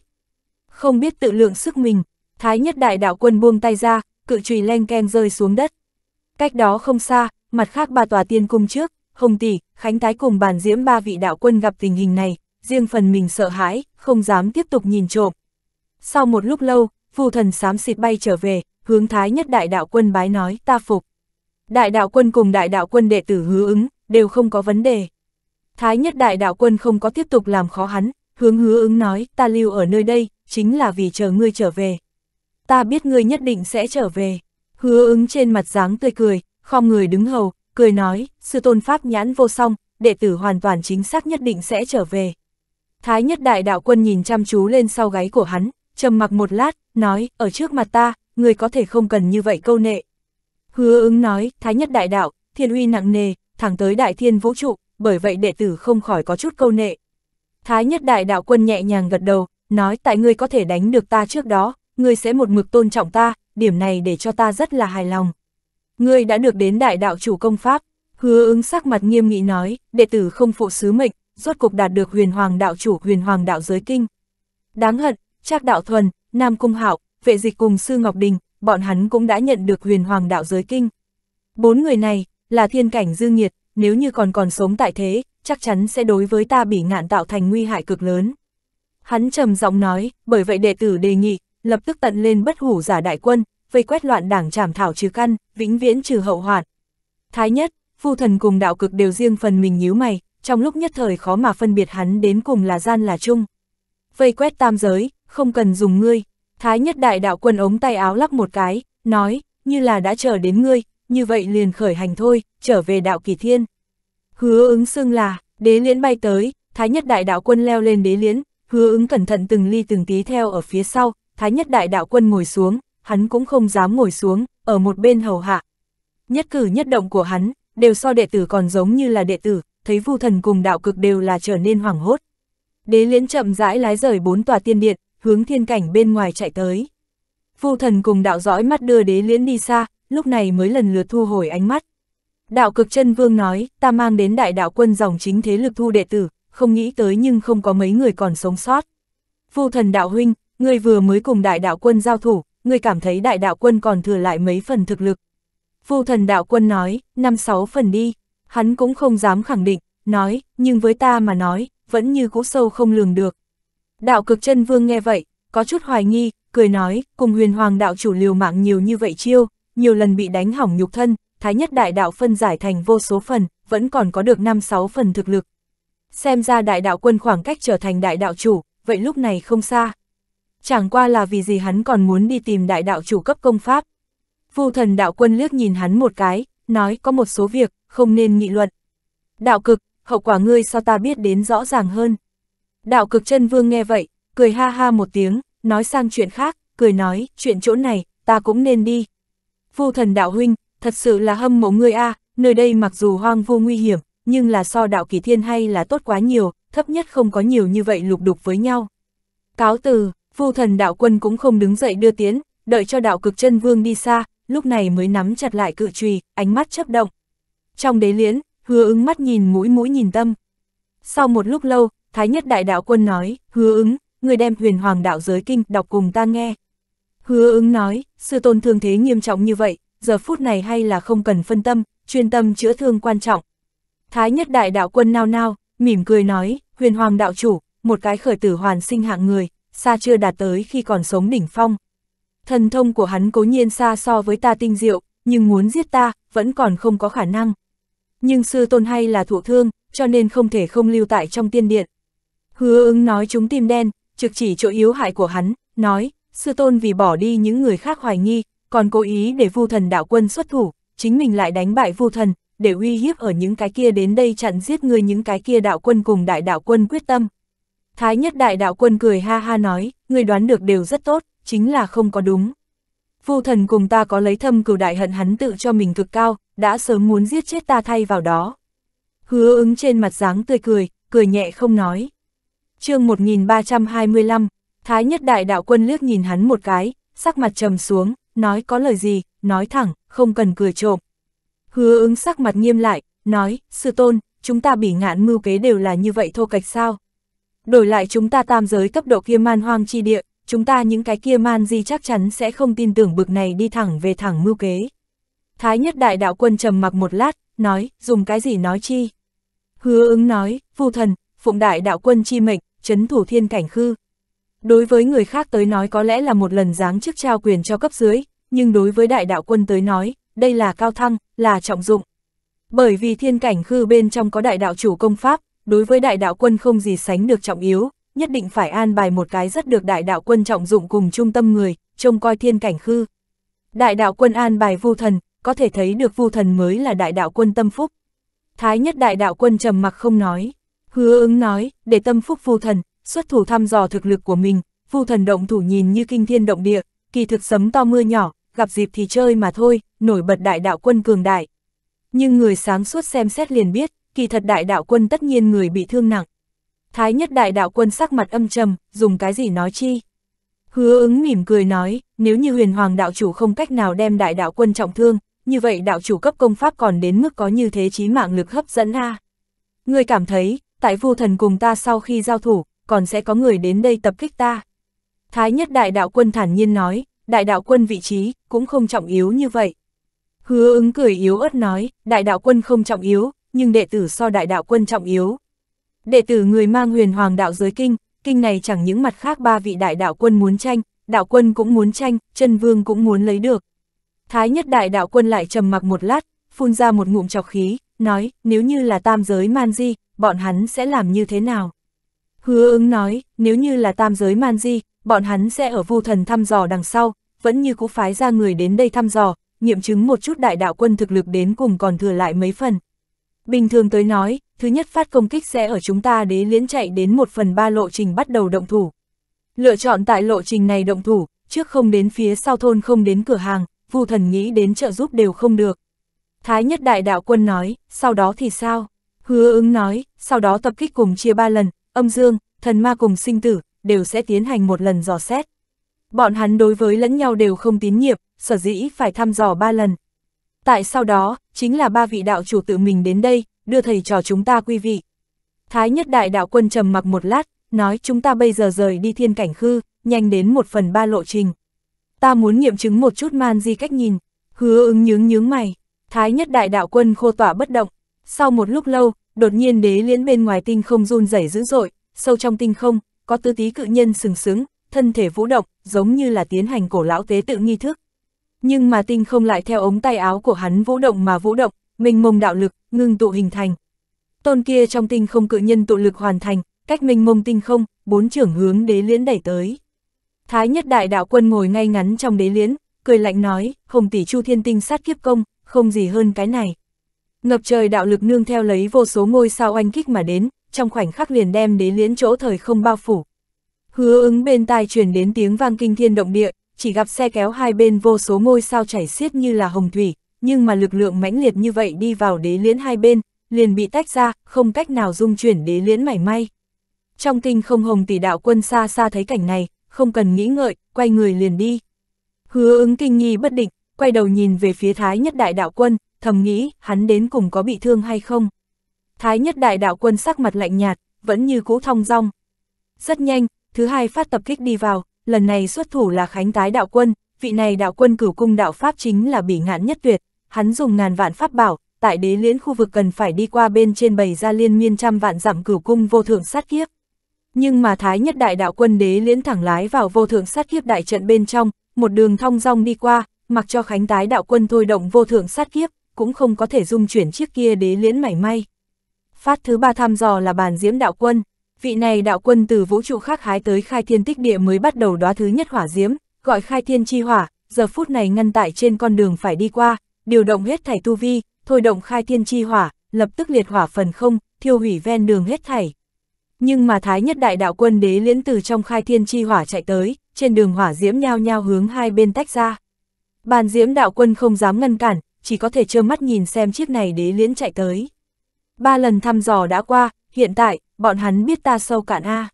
Không biết tự lượng sức mình, Thái nhất đại đạo quân buông tay ra, cự chùy len ken rơi xuống đất. Cách đó không xa, mặt khác ba tòa tiên cung trước, Hồng Tỷ, Khánh Thái cùng bàn diễm ba vị đạo quân gặp tình hình này, riêng phần mình sợ hãi, không dám tiếp tục nhìn trộm. Sau một lúc lâu, phù thần xám xịt bay trở về, hướng Thái nhất đại đạo quân bái nói ta phục. Đại đạo quân cùng đại đạo quân đệ tử hứa ứng, đều không có vấn đề. Thái nhất đại đạo quân không có tiếp tục làm khó hắn, hướng hứa ứng nói ta lưu ở nơi đây, chính là vì chờ ngươi trở về. Ta biết ngươi nhất định sẽ trở về. Hứa ứng trên mặt dáng tươi cười, khom người đứng hầu, cười nói, sư tôn pháp nhãn vô song, đệ tử hoàn toàn chính xác nhất định sẽ trở về. Thái nhất đại đạo quân nhìn chăm chú lên sau gáy của hắn, trầm mặc một lát, nói, ở trước mặt ta, người có thể không cần như vậy câu nệ. Hứa ứng nói, thái nhất đại đạo, thiên uy nặng nề, thẳng tới đại thiên vũ trụ, bởi vậy đệ tử không khỏi có chút câu nệ. Thái nhất đại đạo quân nhẹ nhàng gật đầu, nói tại ngươi có thể đánh được ta trước đó, ngươi sẽ một mực tôn trọng ta, điểm này để cho ta rất là hài lòng ngươi đã được đến đại đạo chủ công pháp, hứa ứng sắc mặt nghiêm nghị nói, đệ tử không phụ sứ mệnh, rốt cục đạt được huyền hoàng đạo chủ huyền hoàng đạo giới kinh. Đáng hận, Trác Đạo Thuần, Nam Cung Hạo, Vệ Dịch cùng Sư Ngọc Đình, bọn hắn cũng đã nhận được huyền hoàng đạo giới kinh. Bốn người này, là thiên cảnh dư nghiệt, nếu như còn còn sống tại thế, chắc chắn sẽ đối với ta bị ngạn tạo thành nguy hại cực lớn. Hắn trầm giọng nói, bởi vậy đệ tử đề nghị, lập tức tận lên bất hủ giả đại quân, vây quét loạn đảng trảm thảo trừ căn, vĩnh viễn trừ hậu hoạn. Thái nhất, phu thần cùng đạo cực đều riêng phần mình nhíu mày, trong lúc nhất thời khó mà phân biệt hắn đến cùng là gian là chung. Vây quét tam giới, không cần dùng ngươi. Thái nhất đại đạo quân ống tay áo lắc một cái, nói, như là đã chờ đến ngươi, như vậy liền khởi hành thôi, trở về đạo kỳ thiên. Hứa ứng xưng là, đế liễn bay tới, thái nhất đại đạo quân leo lên đế liễn, hứa ứng cẩn thận từng ly từng tí theo ở phía sau, thái nhất đại đạo quân ngồi xuống, hắn cũng không dám ngồi xuống, ở một bên hầu hạ. Nhất cử nhất động của hắn, đều so đệ tử còn giống như là đệ tử, thấy vu thần cùng đạo cực đều là trở nên hoảng hốt. Đế liễn chậm rãi lái rời bốn tòa tiên điện, hướng thiên cảnh bên ngoài chạy tới. Vu thần cùng đạo dõi mắt đưa đế liễn đi xa, lúc này mới lần lượt thu hồi ánh mắt. Đạo cực chân vương nói, ta mang đến đại đạo quân dòng chính thế lực thu đệ tử, không nghĩ tới nhưng không có mấy người còn sống sót. Vu thần đạo huynh, người vừa mới cùng đại đạo quân giao thủ, ngươi cảm thấy đại đạo quân còn thừa lại mấy phần thực lực. Phu thần đạo quân nói, năm sáu phần đi, hắn cũng không dám khẳng định, nói, nhưng với ta mà nói, vẫn như cũ sâu không lường được. Đạo cực chân vương nghe vậy, có chút hoài nghi, cười nói, cùng huyền hoàng đạo chủ liều mạng nhiều như vậy chiêu, nhiều lần bị đánh hỏng nhục thân, thái nhất đại đạo phân giải thành vô số phần, vẫn còn có được năm sáu phần thực lực. Xem ra đại đạo quân khoảng cách trở thành đại đạo chủ, vậy lúc này không xa chẳng qua là vì gì hắn còn muốn đi tìm đại đạo chủ cấp công pháp. Vu thần đạo quân liếc nhìn hắn một cái, nói có một số việc, không nên nghị luận. Đạo cực, hậu quả ngươi sao ta biết đến rõ ràng hơn. Đạo cực chân vương nghe vậy, cười ha ha một tiếng, nói sang chuyện khác, cười nói, chuyện chỗ này, ta cũng nên đi. Vu thần đạo huynh, thật sự là hâm mộ ngươi a, à, nơi đây mặc dù hoang vu nguy hiểm, nhưng là so đạo kỳ thiên hay là tốt quá nhiều, thấp nhất không có nhiều như vậy lục đục với nhau. Cáo từ Vô thần đạo quân cũng không đứng dậy đưa tiến, đợi cho đạo cực chân vương đi xa, lúc này mới nắm chặt lại cự trùy, ánh mắt chấp động. Trong đế liễn, hứa ứng mắt nhìn mũi mũi nhìn tâm. Sau một lúc lâu, Thái nhất đại đạo quân nói, hứa ứng, người đem huyền hoàng đạo giới kinh đọc cùng ta nghe. Hứa ứng nói, sư tôn thương thế nghiêm trọng như vậy, giờ phút này hay là không cần phân tâm, chuyên tâm chữa thương quan trọng. Thái nhất đại đạo quân nao nao, mỉm cười nói, huyền hoàng đạo chủ, một cái khởi tử hoàn sinh hạng người, xa chưa đạt tới khi còn sống đỉnh phong. Thần thông của hắn cố nhiên xa so với ta tinh diệu, nhưng muốn giết ta, vẫn còn không có khả năng. Nhưng sư tôn hay là thụ thương, cho nên không thể không lưu tại trong tiên điện. Hứa ứng nói chúng tim đen, trực chỉ chỗ yếu hại của hắn, nói, sư tôn vì bỏ đi những người khác hoài nghi, còn cố ý để vu thần đạo quân xuất thủ, chính mình lại đánh bại vu thần, để uy hiếp ở những cái kia đến đây chặn giết người những cái kia đạo quân cùng đại đạo quân quyết tâm. Thái nhất đại đạo quân cười ha ha nói, người đoán được đều rất tốt, chính là không có đúng. Vu thần cùng ta có lấy thâm cửu đại hận hắn tự cho mình cực cao, đã sớm muốn giết chết ta thay vào đó. Hứa ứng trên mặt dáng tươi cười, cười nhẹ không nói. chương 1325, Thái nhất đại đạo quân liếc nhìn hắn một cái, sắc mặt trầm xuống, nói có lời gì, nói thẳng, không cần cười trộm. Hứa ứng sắc mặt nghiêm lại, nói, sư tôn, chúng ta bỉ ngạn mưu kế đều là như vậy thô cạch sao, đổi lại chúng ta tam giới cấp độ kia man hoang chi địa, chúng ta những cái kia man di chắc chắn sẽ không tin tưởng bực này đi thẳng về thẳng mưu kế. Thái nhất đại đạo quân trầm mặc một lát, nói, dùng cái gì nói chi? Hứa ứng nói, phù thần, phụng đại đạo quân chi mệnh, chấn thủ thiên cảnh khư. Đối với người khác tới nói có lẽ là một lần giáng chức trao quyền cho cấp dưới, nhưng đối với đại đạo quân tới nói, đây là cao thăng, là trọng dụng. Bởi vì thiên cảnh khư bên trong có đại đạo chủ công pháp, đối với đại đạo quân không gì sánh được trọng yếu, nhất định phải an bài một cái rất được đại đạo quân trọng dụng cùng trung tâm người, trông coi thiên cảnh khư. Đại đạo quân an bài vu thần, có thể thấy được vu thần mới là đại đạo quân tâm phúc. Thái nhất đại đạo quân trầm mặc không nói, hứa ứng nói, để tâm phúc vu thần, xuất thủ thăm dò thực lực của mình, vu thần động thủ nhìn như kinh thiên động địa, kỳ thực sấm to mưa nhỏ, gặp dịp thì chơi mà thôi, nổi bật đại đạo quân cường đại. Nhưng người sáng suốt xem xét liền biết, kỳ thật đại đạo quân tất nhiên người bị thương nặng. Thái nhất đại đạo quân sắc mặt âm trầm, dùng cái gì nói chi? Hứa ứng mỉm cười nói, nếu như huyền hoàng đạo chủ không cách nào đem đại đạo quân trọng thương, như vậy đạo chủ cấp công pháp còn đến mức có như thế chí mạng lực hấp dẫn ha người cảm thấy, tại vu thần cùng ta sau khi giao thủ, còn sẽ có người đến đây tập kích ta. Thái nhất đại đạo quân thản nhiên nói, đại đạo quân vị trí, cũng không trọng yếu như vậy. Hứa ứng cười yếu ớt nói, đại đạo quân không trọng yếu, nhưng đệ tử so đại đạo quân trọng yếu. Đệ tử người mang huyền hoàng đạo giới kinh, kinh này chẳng những mặt khác ba vị đại đạo quân muốn tranh, đạo quân cũng muốn tranh, chân vương cũng muốn lấy được. Thái nhất đại đạo quân lại trầm mặc một lát, phun ra một ngụm chọc khí, nói, nếu như là tam giới man di, bọn hắn sẽ làm như thế nào? Hứa ứng nói, nếu như là tam giới man di, bọn hắn sẽ ở vu thần thăm dò đằng sau, vẫn như cũ phái ra người đến đây thăm dò, nghiệm chứng một chút đại đạo quân thực lực đến cùng còn thừa lại mấy phần. Bình thường tới nói, thứ nhất phát công kích sẽ ở chúng ta đế liễn chạy đến một phần ba lộ trình bắt đầu động thủ. Lựa chọn tại lộ trình này động thủ, trước không đến phía sau thôn không đến cửa hàng, vu thần nghĩ đến trợ giúp đều không được. Thái nhất đại đạo quân nói, sau đó thì sao? Hứa ứng nói, sau đó tập kích cùng chia ba lần, âm dương, thần ma cùng sinh tử, đều sẽ tiến hành một lần dò xét. Bọn hắn đối với lẫn nhau đều không tín nhiệm, sở dĩ phải thăm dò ba lần, Tại sau đó, chính là ba vị đạo chủ tự mình đến đây, đưa thầy trò chúng ta quy vị. Thái nhất đại đạo quân trầm mặc một lát, nói chúng ta bây giờ rời đi thiên cảnh khư, nhanh đến một phần ba lộ trình. Ta muốn nghiệm chứng một chút man di cách nhìn, hứa ứng nhướng nhướng mày. Thái nhất đại đạo quân khô tỏa bất động. Sau một lúc lâu, đột nhiên đế liễn bên ngoài tinh không run rẩy dữ dội, sâu trong tinh không, có tứ tí cự nhân sừng sững thân thể vũ động, giống như là tiến hành cổ lão tế tự nghi thức, nhưng mà tinh không lại theo ống tay áo của hắn vũ động mà vũ động, minh mông đạo lực, ngưng tụ hình thành. Tôn kia trong tinh không cự nhân tụ lực hoàn thành, cách minh mông tinh không, bốn trưởng hướng đế liễn đẩy tới. Thái nhất đại đạo quân ngồi ngay ngắn trong đế liễn, cười lạnh nói, không tỷ chu thiên tinh sát kiếp công, không gì hơn cái này. Ngập trời đạo lực nương theo lấy vô số ngôi sao oanh kích mà đến, trong khoảnh khắc liền đem đế liễn chỗ thời không bao phủ. Hứa ứng bên tai truyền đến tiếng vang kinh thiên động địa, chỉ gặp xe kéo hai bên vô số ngôi sao chảy xiết như là hồng thủy, nhưng mà lực lượng mãnh liệt như vậy đi vào đế liễn hai bên, liền bị tách ra, không cách nào dung chuyển đế liễn mảy may. Trong tinh không hồng tỷ đạo quân xa xa thấy cảnh này, không cần nghĩ ngợi, quay người liền đi. Hứa ứng kinh nghi bất định, quay đầu nhìn về phía Thái Nhất Đại Đạo Quân, thầm nghĩ hắn đến cùng có bị thương hay không. Thái Nhất Đại Đạo Quân sắc mặt lạnh nhạt, vẫn như cũ thong dong. Rất nhanh, thứ hai phát tập kích đi vào, lần này xuất thủ là khánh tái đạo quân, vị này đạo quân cửu cung đạo Pháp chính là bỉ ngạn nhất tuyệt, hắn dùng ngàn vạn Pháp bảo, tại đế liễn khu vực cần phải đi qua bên trên bầy ra liên miên trăm vạn giảm cửu cung vô thượng sát kiếp. Nhưng mà Thái nhất đại đạo quân đế liễn thẳng lái vào vô thượng sát kiếp đại trận bên trong, một đường thong rong đi qua, mặc cho khánh tái đạo quân thôi động vô thượng sát kiếp, cũng không có thể dung chuyển chiếc kia đế liễn mảy may. Phát thứ ba thăm dò là bàn diễm đạo quân vị này đạo quân từ vũ trụ khác hái tới khai thiên tích địa mới bắt đầu đóa thứ nhất hỏa diễm, gọi khai thiên chi hỏa, giờ phút này ngăn tại trên con đường phải đi qua, điều động hết thảy tu vi, thôi động khai thiên chi hỏa, lập tức liệt hỏa phần không, thiêu hủy ven đường hết thảy. Nhưng mà Thái Nhất Đại Đạo Quân Đế Liễn từ trong khai thiên chi hỏa chạy tới, trên đường hỏa diễm nhao nhao hướng hai bên tách ra. Bàn diễm đạo quân không dám ngăn cản, chỉ có thể trơ mắt nhìn xem chiếc này đế liễn chạy tới. Ba lần thăm dò đã qua, hiện tại, bọn hắn biết ta sâu cạn A.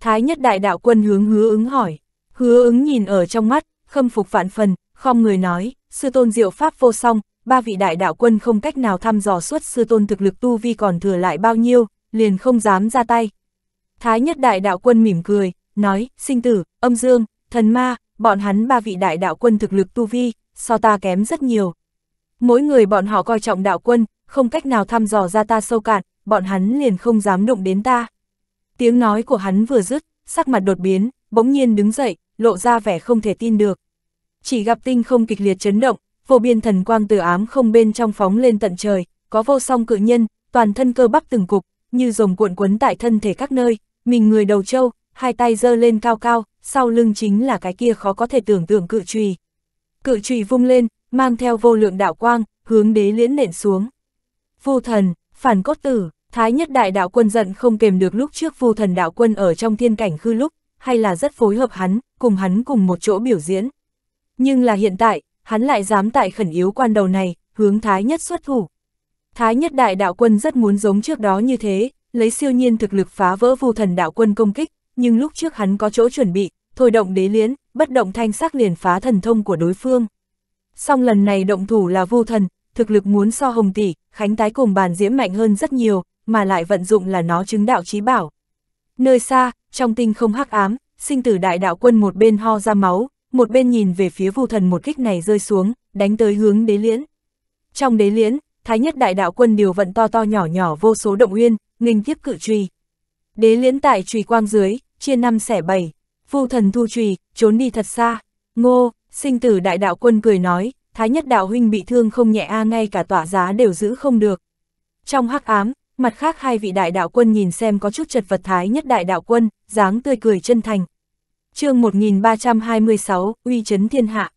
Thái nhất đại đạo quân hướng hứa ứng hỏi, hứa ứng nhìn ở trong mắt, khâm phục vạn phần, không người nói, sư tôn diệu pháp vô song, ba vị đại đạo quân không cách nào thăm dò suốt sư tôn thực lực tu vi còn thừa lại bao nhiêu, liền không dám ra tay. Thái nhất đại đạo quân mỉm cười, nói, sinh tử, âm dương, thần ma, bọn hắn ba vị đại đạo quân thực lực tu vi, so ta kém rất nhiều. Mỗi người bọn họ coi trọng đạo quân, không cách nào thăm dò ra ta sâu cạn, bọn hắn liền không dám động đến ta. Tiếng nói của hắn vừa dứt, sắc mặt đột biến, bỗng nhiên đứng dậy, lộ ra vẻ không thể tin được. Chỉ gặp tinh không kịch liệt chấn động, vô biên thần quang từ ám không bên trong phóng lên tận trời, có vô song cự nhân, toàn thân cơ bắp từng cục, như rồng cuộn quấn tại thân thể các nơi, mình người đầu trâu, hai tay giơ lên cao cao, sau lưng chính là cái kia khó có thể tưởng tượng cự trùy. Cự trùy vung lên, mang theo vô lượng đạo quang, hướng đế liễn nện xuống. Vô thần, phản cốt tử, Thái nhất đại đạo quân giận không kềm được lúc trước vu thần đạo quân ở trong thiên cảnh khư lúc, hay là rất phối hợp hắn, cùng hắn cùng một chỗ biểu diễn. Nhưng là hiện tại, hắn lại dám tại khẩn yếu quan đầu này, hướng Thái nhất xuất thủ. Thái nhất đại đạo quân rất muốn giống trước đó như thế, lấy siêu nhiên thực lực phá vỡ vu thần đạo quân công kích, nhưng lúc trước hắn có chỗ chuẩn bị, thôi động đế liễn, bất động thanh sắc liền phá thần thông của đối phương. Song lần này động thủ là vu thần, thực lực muốn so hồng tỷ, Khánh tái cùng bàn diễm mạnh hơn rất nhiều, mà lại vận dụng là nó chứng đạo trí bảo. Nơi xa, trong tinh không hắc ám, sinh tử đại đạo quân một bên ho ra máu, một bên nhìn về phía vu thần một kích này rơi xuống, đánh tới hướng đế liễn. Trong đế liễn, thái nhất đại đạo quân điều vận to to nhỏ nhỏ vô số động uyên, nghênh tiếp cự truy. Đế liễn tại truy quang dưới, chia năm xẻ bảy, vu thần thu truy, trốn đi thật xa. Ngô, sinh tử đại đạo quân cười nói, Thái nhất đạo huynh bị thương không nhẹ a ngay cả tỏa giá đều giữ không được. Trong hắc ám, mặt khác hai vị đại đạo quân nhìn xem có chút chật vật Thái nhất đại đạo quân, dáng tươi cười chân thành. chương 1326, uy chấn thiên hạ.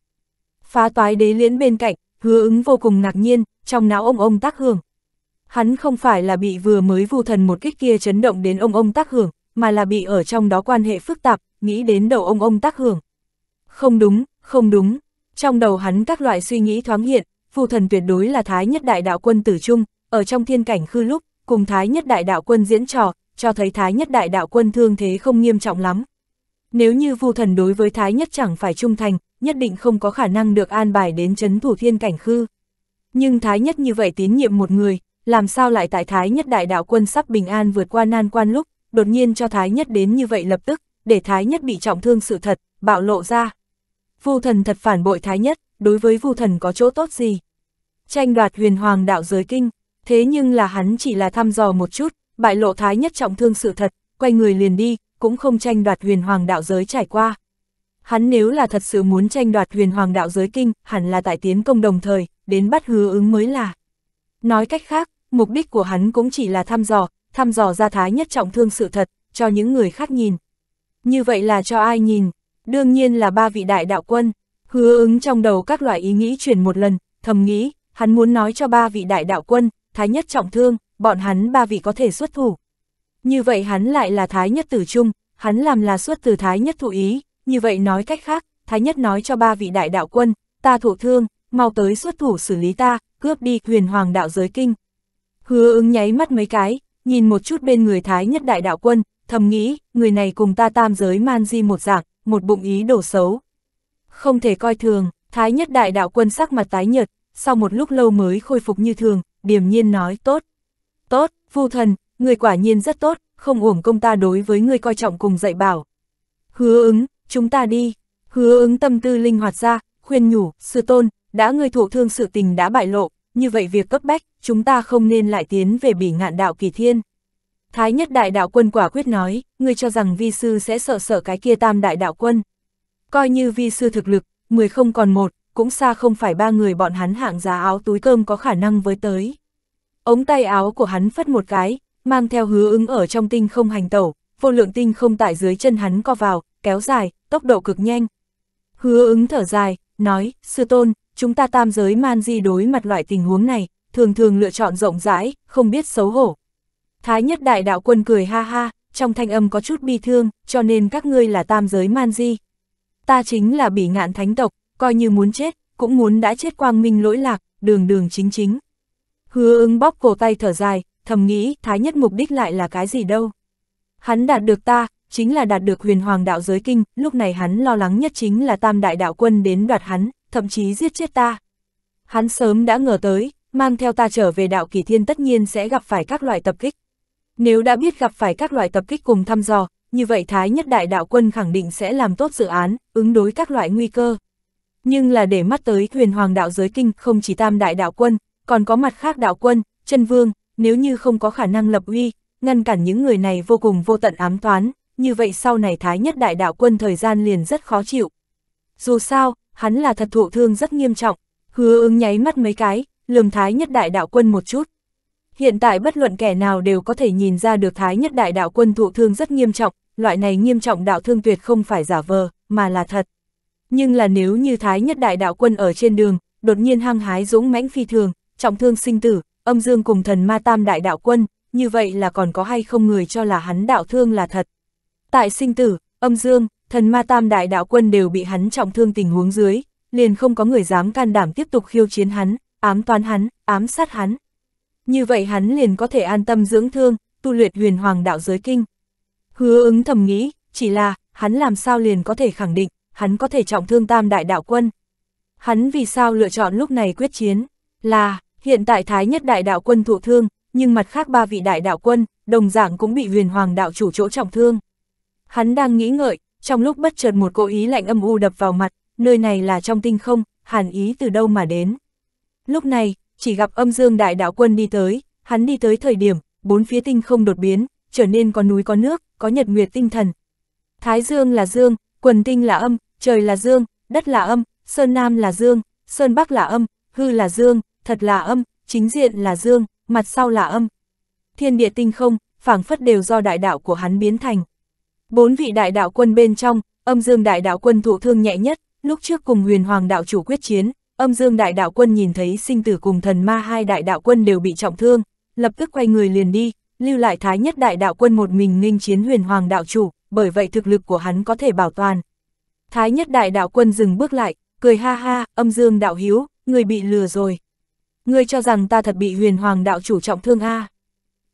Phá toái đế liễn bên cạnh, hứa ứng vô cùng ngạc nhiên, trong não ông ông tác hưởng. Hắn không phải là bị vừa mới vu thần một kích kia chấn động đến ông ông tác hưởng, mà là bị ở trong đó quan hệ phức tạp, nghĩ đến đầu ông ông tác hưởng. Không đúng, không đúng, trong đầu hắn các loại suy nghĩ thoáng hiện, phù thần tuyệt đối là thái nhất đại đạo quân tử trung, ở trong thiên cảnh khư lúc, cùng thái nhất đại đạo quân diễn trò, cho thấy thái nhất đại đạo quân thương thế không nghiêm trọng lắm. Nếu như phù thần đối với thái nhất chẳng phải trung thành, nhất định không có khả năng được an bài đến chấn thủ thiên cảnh khư. Nhưng thái nhất như vậy tín nhiệm một người, làm sao lại tại thái nhất đại đạo quân sắp bình an vượt qua nan quan lúc, đột nhiên cho thái nhất đến như vậy lập tức, để thái nhất bị trọng thương sự thật, bạo lộ ra. Vu thần thật phản bội thái nhất, đối với vu thần có chỗ tốt gì? Tranh đoạt huyền hoàng đạo giới kinh, thế nhưng là hắn chỉ là thăm dò một chút, bại lộ thái nhất trọng thương sự thật, quay người liền đi, cũng không tranh đoạt huyền hoàng đạo giới trải qua. Hắn nếu là thật sự muốn tranh đoạt huyền hoàng đạo giới kinh, hẳn là tại tiến công đồng thời, đến bắt hứa ứng mới là. Nói cách khác, mục đích của hắn cũng chỉ là thăm dò, thăm dò ra thái nhất trọng thương sự thật, cho những người khác nhìn. Như vậy là cho ai nhìn, đương nhiên là ba vị đại đạo quân, hứa ứng trong đầu các loại ý nghĩ chuyển một lần, thầm nghĩ, hắn muốn nói cho ba vị đại đạo quân, thái nhất trọng thương, bọn hắn ba vị có thể xuất thủ. Như vậy hắn lại là thái nhất tử trung, hắn làm là xuất từ thái nhất thụ ý, như vậy nói cách khác, thái nhất nói cho ba vị đại đạo quân, ta thụ thương, mau tới xuất thủ xử lý ta, cướp đi quyền hoàng đạo giới kinh. Hứa ứng nháy mắt mấy cái, nhìn một chút bên người thái nhất đại đạo quân, thầm nghĩ, người này cùng ta tam giới man di một dạng, một bụng ý đổ xấu. Không thể coi thường, Thái nhất đại đạo quân sắc mặt tái nhật, sau một lúc lâu mới khôi phục như thường, điềm nhiên nói tốt. Tốt, phu thần, người quả nhiên rất tốt, không uổng công ta đối với người coi trọng cùng dạy bảo. Hứa ứng, chúng ta đi. Hứa ứng tâm tư linh hoạt ra, khuyên nhủ, sư tôn, đã người thụ thương sự tình đã bại lộ, như vậy việc cấp bách, chúng ta không nên lại tiến về bỉ ngạn đạo kỳ thiên. Thái nhất đại đạo quân quả quyết nói, ngươi cho rằng vi sư sẽ sợ sợ cái kia tam đại đạo quân. Coi như vi sư thực lực, mười không còn một, cũng xa không phải ba người bọn hắn hạng giá áo túi cơm có khả năng với tới. Ống tay áo của hắn phất một cái, mang theo hứa ứng ở trong tinh không hành tẩu, vô lượng tinh không tại dưới chân hắn co vào, kéo dài, tốc độ cực nhanh. Hứa ứng thở dài, nói, sư tôn, chúng ta tam giới man di đối mặt loại tình huống này, thường thường lựa chọn rộng rãi, không biết xấu hổ, Thái nhất đại đạo quân cười ha ha, trong thanh âm có chút bi thương, cho nên các ngươi là tam giới man di. Ta chính là bỉ ngạn thánh tộc, coi như muốn chết, cũng muốn đã chết quang minh lỗi lạc, đường đường chính chính. Hứa ứng bóp cổ tay thở dài, thầm nghĩ thái nhất mục đích lại là cái gì đâu. Hắn đạt được ta, chính là đạt được huyền hoàng đạo giới kinh, lúc này hắn lo lắng nhất chính là tam đại đạo quân đến đoạt hắn, thậm chí giết chết ta. Hắn sớm đã ngờ tới, mang theo ta trở về đạo kỳ thiên tất nhiên sẽ gặp phải các loại tập kích. Nếu đã biết gặp phải các loại tập kích cùng thăm dò, như vậy Thái Nhất Đại Đạo Quân khẳng định sẽ làm tốt dự án, ứng đối các loại nguy cơ. Nhưng là để mắt tới huyền hoàng đạo giới kinh không chỉ tam đại đạo quân, còn có mặt khác đạo quân, chân vương, nếu như không có khả năng lập uy, ngăn cản những người này vô cùng vô tận ám toán, như vậy sau này Thái Nhất Đại Đạo Quân thời gian liền rất khó chịu. Dù sao, hắn là thật thụ thương rất nghiêm trọng, hứa ứng nháy mắt mấy cái, lườm Thái Nhất Đại Đạo Quân một chút, Hiện tại bất luận kẻ nào đều có thể nhìn ra được Thái Nhất Đại Đạo Quân thụ thương rất nghiêm trọng, loại này nghiêm trọng đạo thương tuyệt không phải giả vờ, mà là thật. Nhưng là nếu như Thái Nhất Đại Đạo Quân ở trên đường, đột nhiên hăng hái dũng mãnh phi thường, trọng thương sinh tử, âm dương cùng thần ma tam đại đạo quân, như vậy là còn có hay không người cho là hắn đạo thương là thật. Tại sinh tử, âm dương, thần ma tam đại đạo quân đều bị hắn trọng thương tình huống dưới, liền không có người dám can đảm tiếp tục khiêu chiến hắn, ám toán hắn, ám sát hắn, như vậy hắn liền có thể an tâm dưỡng thương, tu luyện huyền hoàng đạo giới kinh. Hứa ứng thầm nghĩ, chỉ là, hắn làm sao liền có thể khẳng định, hắn có thể trọng thương tam đại đạo quân. Hắn vì sao lựa chọn lúc này quyết chiến, là, hiện tại thái nhất đại đạo quân thụ thương, nhưng mặt khác ba vị đại đạo quân, đồng dạng cũng bị huyền hoàng đạo chủ chỗ trọng thương. Hắn đang nghĩ ngợi, trong lúc bất chợt một cố ý lạnh âm u đập vào mặt, nơi này là trong tinh không, hàn ý từ đâu mà đến. Lúc này, chỉ gặp âm dương đại đạo quân đi tới, hắn đi tới thời điểm, bốn phía tinh không đột biến, trở nên có núi có nước, có nhật nguyệt tinh thần. Thái dương là dương, quần tinh là âm, trời là dương, đất là âm, sơn nam là dương, sơn bắc là âm, hư là dương, thật là âm, chính diện là dương, mặt sau là âm. Thiên địa tinh không, phảng phất đều do đại đạo của hắn biến thành. Bốn vị đại đạo quân bên trong, âm dương đại đạo quân thụ thương nhẹ nhất, lúc trước cùng huyền hoàng đạo chủ quyết chiến, Âm dương đại đạo quân nhìn thấy sinh tử cùng thần ma hai đại đạo quân đều bị trọng thương, lập tức quay người liền đi, lưu lại thái nhất đại đạo quân một mình nghênh chiến huyền hoàng đạo chủ, bởi vậy thực lực của hắn có thể bảo toàn. Thái nhất đại đạo quân dừng bước lại, cười ha ha, âm dương đạo hiếu, người bị lừa rồi. Người cho rằng ta thật bị huyền hoàng đạo chủ trọng thương a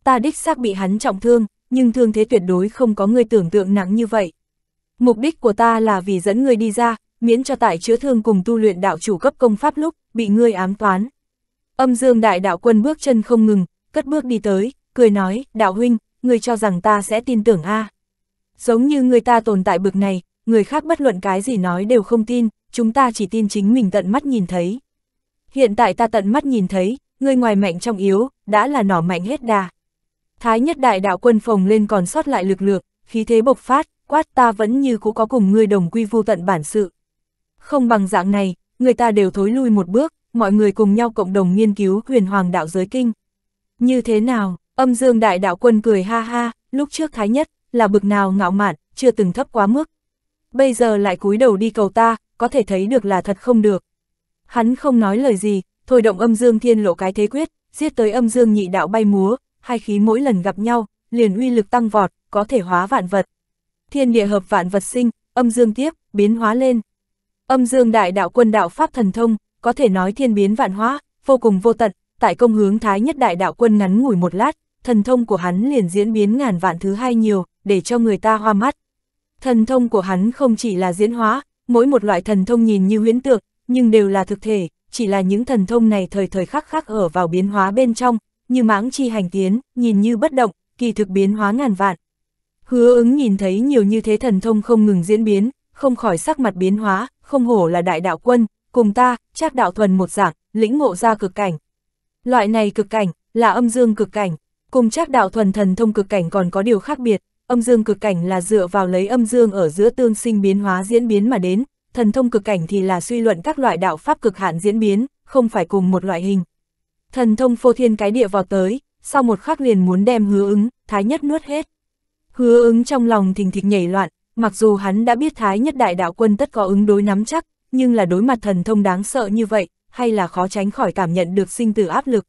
Ta đích xác bị hắn trọng thương, nhưng thương thế tuyệt đối không có người tưởng tượng nặng như vậy. Mục đích của ta là vì dẫn người đi ra, miễn cho tại chữa thương cùng tu luyện đạo chủ cấp công pháp lúc, bị ngươi ám toán. Âm dương đại đạo quân bước chân không ngừng, cất bước đi tới, cười nói, đạo huynh, ngươi cho rằng ta sẽ tin tưởng a Giống như người ta tồn tại bực này, người khác bất luận cái gì nói đều không tin, chúng ta chỉ tin chính mình tận mắt nhìn thấy. Hiện tại ta tận mắt nhìn thấy, người ngoài mạnh trong yếu, đã là nỏ mạnh hết đà. Thái nhất đại đạo quân phồng lên còn sót lại lực lượng khí thế bộc phát, quát ta vẫn như cũ có cùng ngươi đồng quy vu tận bản sự. Không bằng dạng này, người ta đều thối lui một bước, mọi người cùng nhau cộng đồng nghiên cứu huyền hoàng đạo giới kinh. Như thế nào, âm dương đại đạo quân cười ha ha, lúc trước thái nhất, là bực nào ngạo mạn, chưa từng thấp quá mức. Bây giờ lại cúi đầu đi cầu ta, có thể thấy được là thật không được. Hắn không nói lời gì, thôi động âm dương thiên lộ cái thế quyết, giết tới âm dương nhị đạo bay múa, hai khí mỗi lần gặp nhau, liền uy lực tăng vọt, có thể hóa vạn vật. Thiên địa hợp vạn vật sinh, âm dương tiếp, biến hóa lên. Âm dương đại đạo quân đạo pháp thần thông, có thể nói thiên biến vạn hóa, vô cùng vô tận, tại công hướng thái nhất đại đạo quân ngắn ngủi một lát, thần thông của hắn liền diễn biến ngàn vạn thứ hai nhiều, để cho người ta hoa mắt. Thần thông của hắn không chỉ là diễn hóa, mỗi một loại thần thông nhìn như huyễn tượng, nhưng đều là thực thể, chỉ là những thần thông này thời thời khắc khắc ở vào biến hóa bên trong, như mãng chi hành tiến, nhìn như bất động, kỳ thực biến hóa ngàn vạn. Hứa ứng nhìn thấy nhiều như thế thần thông không ngừng diễn biến, không khỏi sắc mặt biến hóa, không hổ là đại đạo quân, cùng ta, chắc đạo thuần một dạng, lĩnh ngộ ra cực cảnh. Loại này cực cảnh, là âm dương cực cảnh, cùng chắc đạo thuần thần thông cực cảnh còn có điều khác biệt, âm dương cực cảnh là dựa vào lấy âm dương ở giữa tương sinh biến hóa diễn biến mà đến, thần thông cực cảnh thì là suy luận các loại đạo pháp cực hạn diễn biến, không phải cùng một loại hình. Thần thông phô thiên cái địa vào tới, sau một khắc liền muốn đem hứa ứng, thái nhất nuốt hết. Hứa ứng trong lòng thình thịch nhảy loạn, mặc dù hắn đã biết Thái Nhất Đại Đạo Quân tất có ứng đối nắm chắc, nhưng là đối mặt thần thông đáng sợ như vậy, hay là khó tránh khỏi cảm nhận được sinh tử áp lực.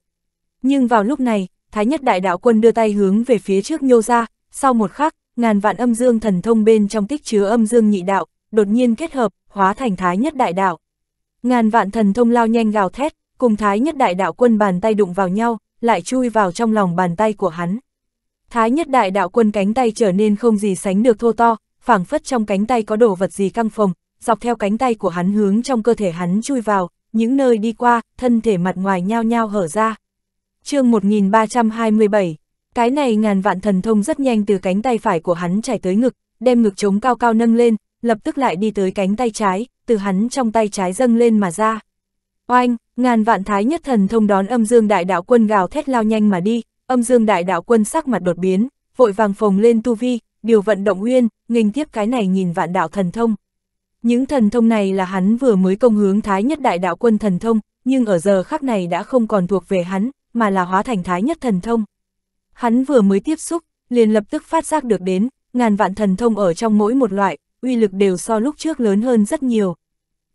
Nhưng vào lúc này, Thái Nhất Đại Đạo Quân đưa tay hướng về phía trước nhô ra, sau một khắc, ngàn vạn âm dương thần thông bên trong tích chứa âm dương nhị đạo, đột nhiên kết hợp, hóa thành Thái Nhất Đại Đạo. Ngàn vạn thần thông lao nhanh gào thét, cùng Thái Nhất Đại Đạo Quân bàn tay đụng vào nhau, lại chui vào trong lòng bàn tay của hắn. Thái Nhất Đại Đạo Quân cánh tay trở nên không gì sánh được thô to, phảng phất trong cánh tay có đồ vật gì căng phồng, dọc theo cánh tay của hắn hướng trong cơ thể hắn chui vào, những nơi đi qua, thân thể mặt ngoài nhao nhao hở ra. chương 1327, cái này ngàn vạn thần thông rất nhanh từ cánh tay phải của hắn chảy tới ngực, đem ngực trống cao cao nâng lên, lập tức lại đi tới cánh tay trái, từ hắn trong tay trái dâng lên mà ra. Oanh, ngàn vạn thái nhất thần thông đón âm dương đại đạo quân gào thét lao nhanh mà đi, âm dương đại đạo quân sắc mặt đột biến, vội vàng phồng lên tu vi, điều vận động nguyên nghênh tiếp cái này nhìn vạn đạo thần thông. Những thần thông này là hắn vừa mới công hướng Thái nhất đại đạo quân thần thông, nhưng ở giờ khắc này đã không còn thuộc về hắn, mà là hóa thành Thái nhất thần thông. Hắn vừa mới tiếp xúc, liền lập tức phát giác được đến, ngàn vạn thần thông ở trong mỗi một loại, uy lực đều so lúc trước lớn hơn rất nhiều.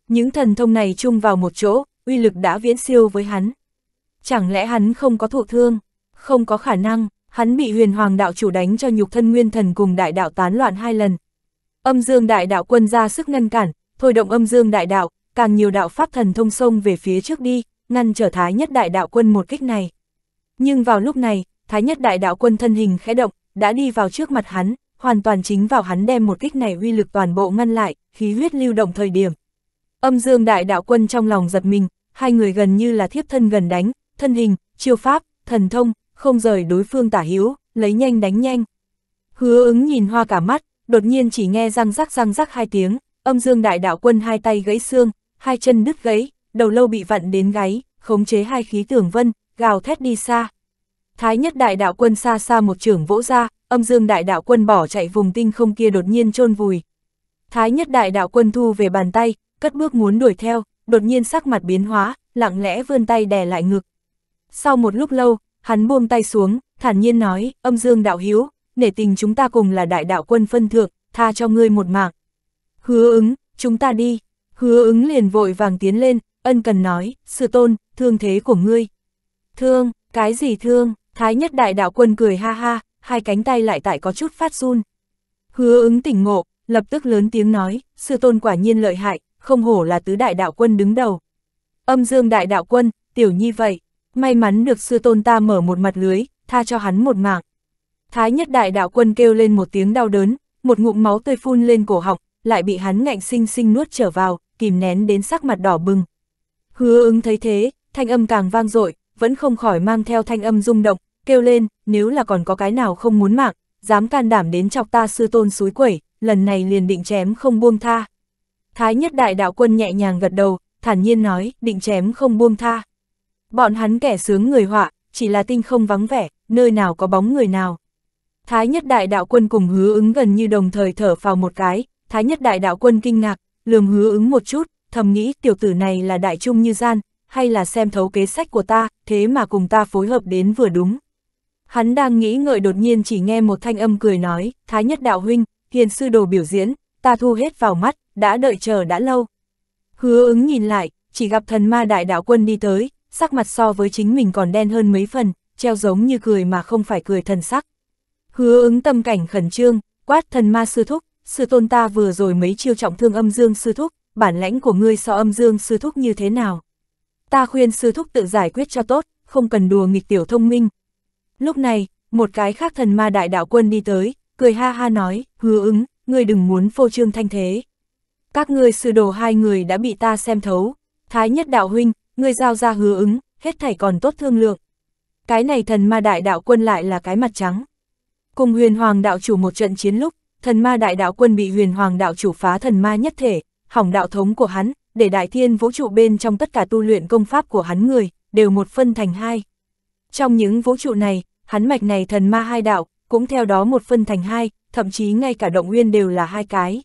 Những thần thông này chung vào một chỗ, uy lực đã viễn siêu với hắn. Chẳng lẽ hắn không có thụ thương, không có khả năng, hắn bị huyền hoàng đạo chủ đánh cho nhục thân nguyên thần cùng đại đạo tán loạn hai lần. Âm dương đại đạo quân ra sức ngăn cản, thôi động âm dương đại đạo, càng nhiều đạo pháp thần thông sông về phía trước đi, ngăn trở thái nhất đại đạo quân một kích này. Nhưng vào lúc này, thái nhất đại đạo quân thân hình khẽ động, đã đi vào trước mặt hắn, hoàn toàn chính vào hắn đem một kích này uy lực toàn bộ ngăn lại, khí huyết lưu động thời điểm. Âm dương đại đạo quân trong lòng giật mình, hai người gần như là thiếp thân gần đánh, thân hình, chiêu pháp, thần thông, không rời đối phương tả hữu lấy nhanh đánh nhanh. Hứa ứng nhìn hoa cả mắt, đột nhiên chỉ nghe răng rắc răng rắc hai tiếng, âm dương đại đạo quân hai tay gãy xương, hai chân đứt gãy, đầu lâu bị vặn đến gáy, khống chế hai khí tưởng vân, gào thét đi xa. Thái nhất đại đạo quân xa xa một trưởng vỗ ra, âm dương đại đạo quân bỏ chạy vùng tinh không kia đột nhiên chôn vùi. Thái nhất đại đạo quân thu về bàn tay, cất bước muốn đuổi theo, đột nhiên sắc mặt biến hóa, lặng lẽ vươn tay đè lại ngực. Sau một lúc lâu, hắn buông tay xuống, thản nhiên nói, âm dương đạo hiếu, nể tình chúng ta cùng là đại đạo quân phân thượng, tha cho ngươi một mạng. Hứa ứng, chúng ta đi. Hứa ứng liền vội vàng tiến lên, ân cần nói, sư tôn, thương thế của ngươi. Thương, cái gì thương, thái nhất đại đạo quân cười ha ha, hai cánh tay lại tại có chút phát run. Hứa ứng tỉnh ngộ, lập tức lớn tiếng nói, sư tôn quả nhiên lợi hại, không hổ là tứ đại đạo quân đứng đầu. Âm dương đại đạo quân, tiểu nhi vậy, May mắn được sư tôn ta mở một mặt lưới, tha cho hắn một mạng. Thái nhất đại đạo quân kêu lên một tiếng đau đớn, một ngụm máu tươi phun lên cổ họng, lại bị hắn ngạnh sinh sinh nuốt trở vào, kìm nén đến sắc mặt đỏ bừng. Hứa ứng thấy thế, thanh âm càng vang dội, vẫn không khỏi mang theo thanh âm rung động, kêu lên, nếu là còn có cái nào không muốn mạng, dám can đảm đến chọc ta sư tôn suối quẩy, lần này liền định chém không buông tha. Thái nhất đại đạo quân nhẹ nhàng gật đầu, thản nhiên nói, định chém không buông tha. Bọn hắn kẻ sướng người họa, chỉ là tinh không vắng vẻ, nơi nào có bóng người nào. Thái nhất đại đạo quân cùng hứa ứng gần như đồng thời thở vào một cái, thái nhất đại đạo quân kinh ngạc, lường hứa ứng một chút, thầm nghĩ tiểu tử này là đại trung như gian, hay là xem thấu kế sách của ta, thế mà cùng ta phối hợp đến vừa đúng. Hắn đang nghĩ ngợi đột nhiên chỉ nghe một thanh âm cười nói, Thái nhất đạo huynh, hiền sư đồ biểu diễn, ta thu hết vào mắt, đã đợi chờ đã lâu. Hứa ứng nhìn lại, chỉ gặp thần ma đại đạo quân đi tới, sắc mặt so với chính mình còn đen hơn mấy phần, treo giống như cười mà không phải cười thần sắc. Hứa ứng tâm cảnh khẩn trương, quát thần ma sư thúc, sư tôn ta vừa rồi mấy chiêu trọng thương âm dương sư thúc, bản lãnh của ngươi so âm dương sư thúc như thế nào. Ta khuyên sư thúc tự giải quyết cho tốt, không cần đùa nghịch tiểu thông minh. Lúc này, một cái khác thần ma đại đạo quân đi tới, cười ha ha nói, hứa ứng, ngươi đừng muốn phô trương thanh thế. Các ngươi sư đồ hai người đã bị ta xem thấu, thái nhất đạo huynh, ngươi giao ra hứa ứng, hết thảy còn tốt thương lượng. Cái này thần ma đại đạo quân lại là cái mặt trắng. Cùng huyền hoàng đạo chủ một trận chiến lúc, thần ma đại đạo quân bị huyền hoàng đạo chủ phá thần ma nhất thể, hỏng đạo thống của hắn, để đại thiên vũ trụ bên trong tất cả tu luyện công pháp của hắn người, đều một phân thành hai. Trong những vũ trụ này, hắn mạch này thần ma hai đạo, cũng theo đó một phân thành hai, thậm chí ngay cả động nguyên đều là hai cái.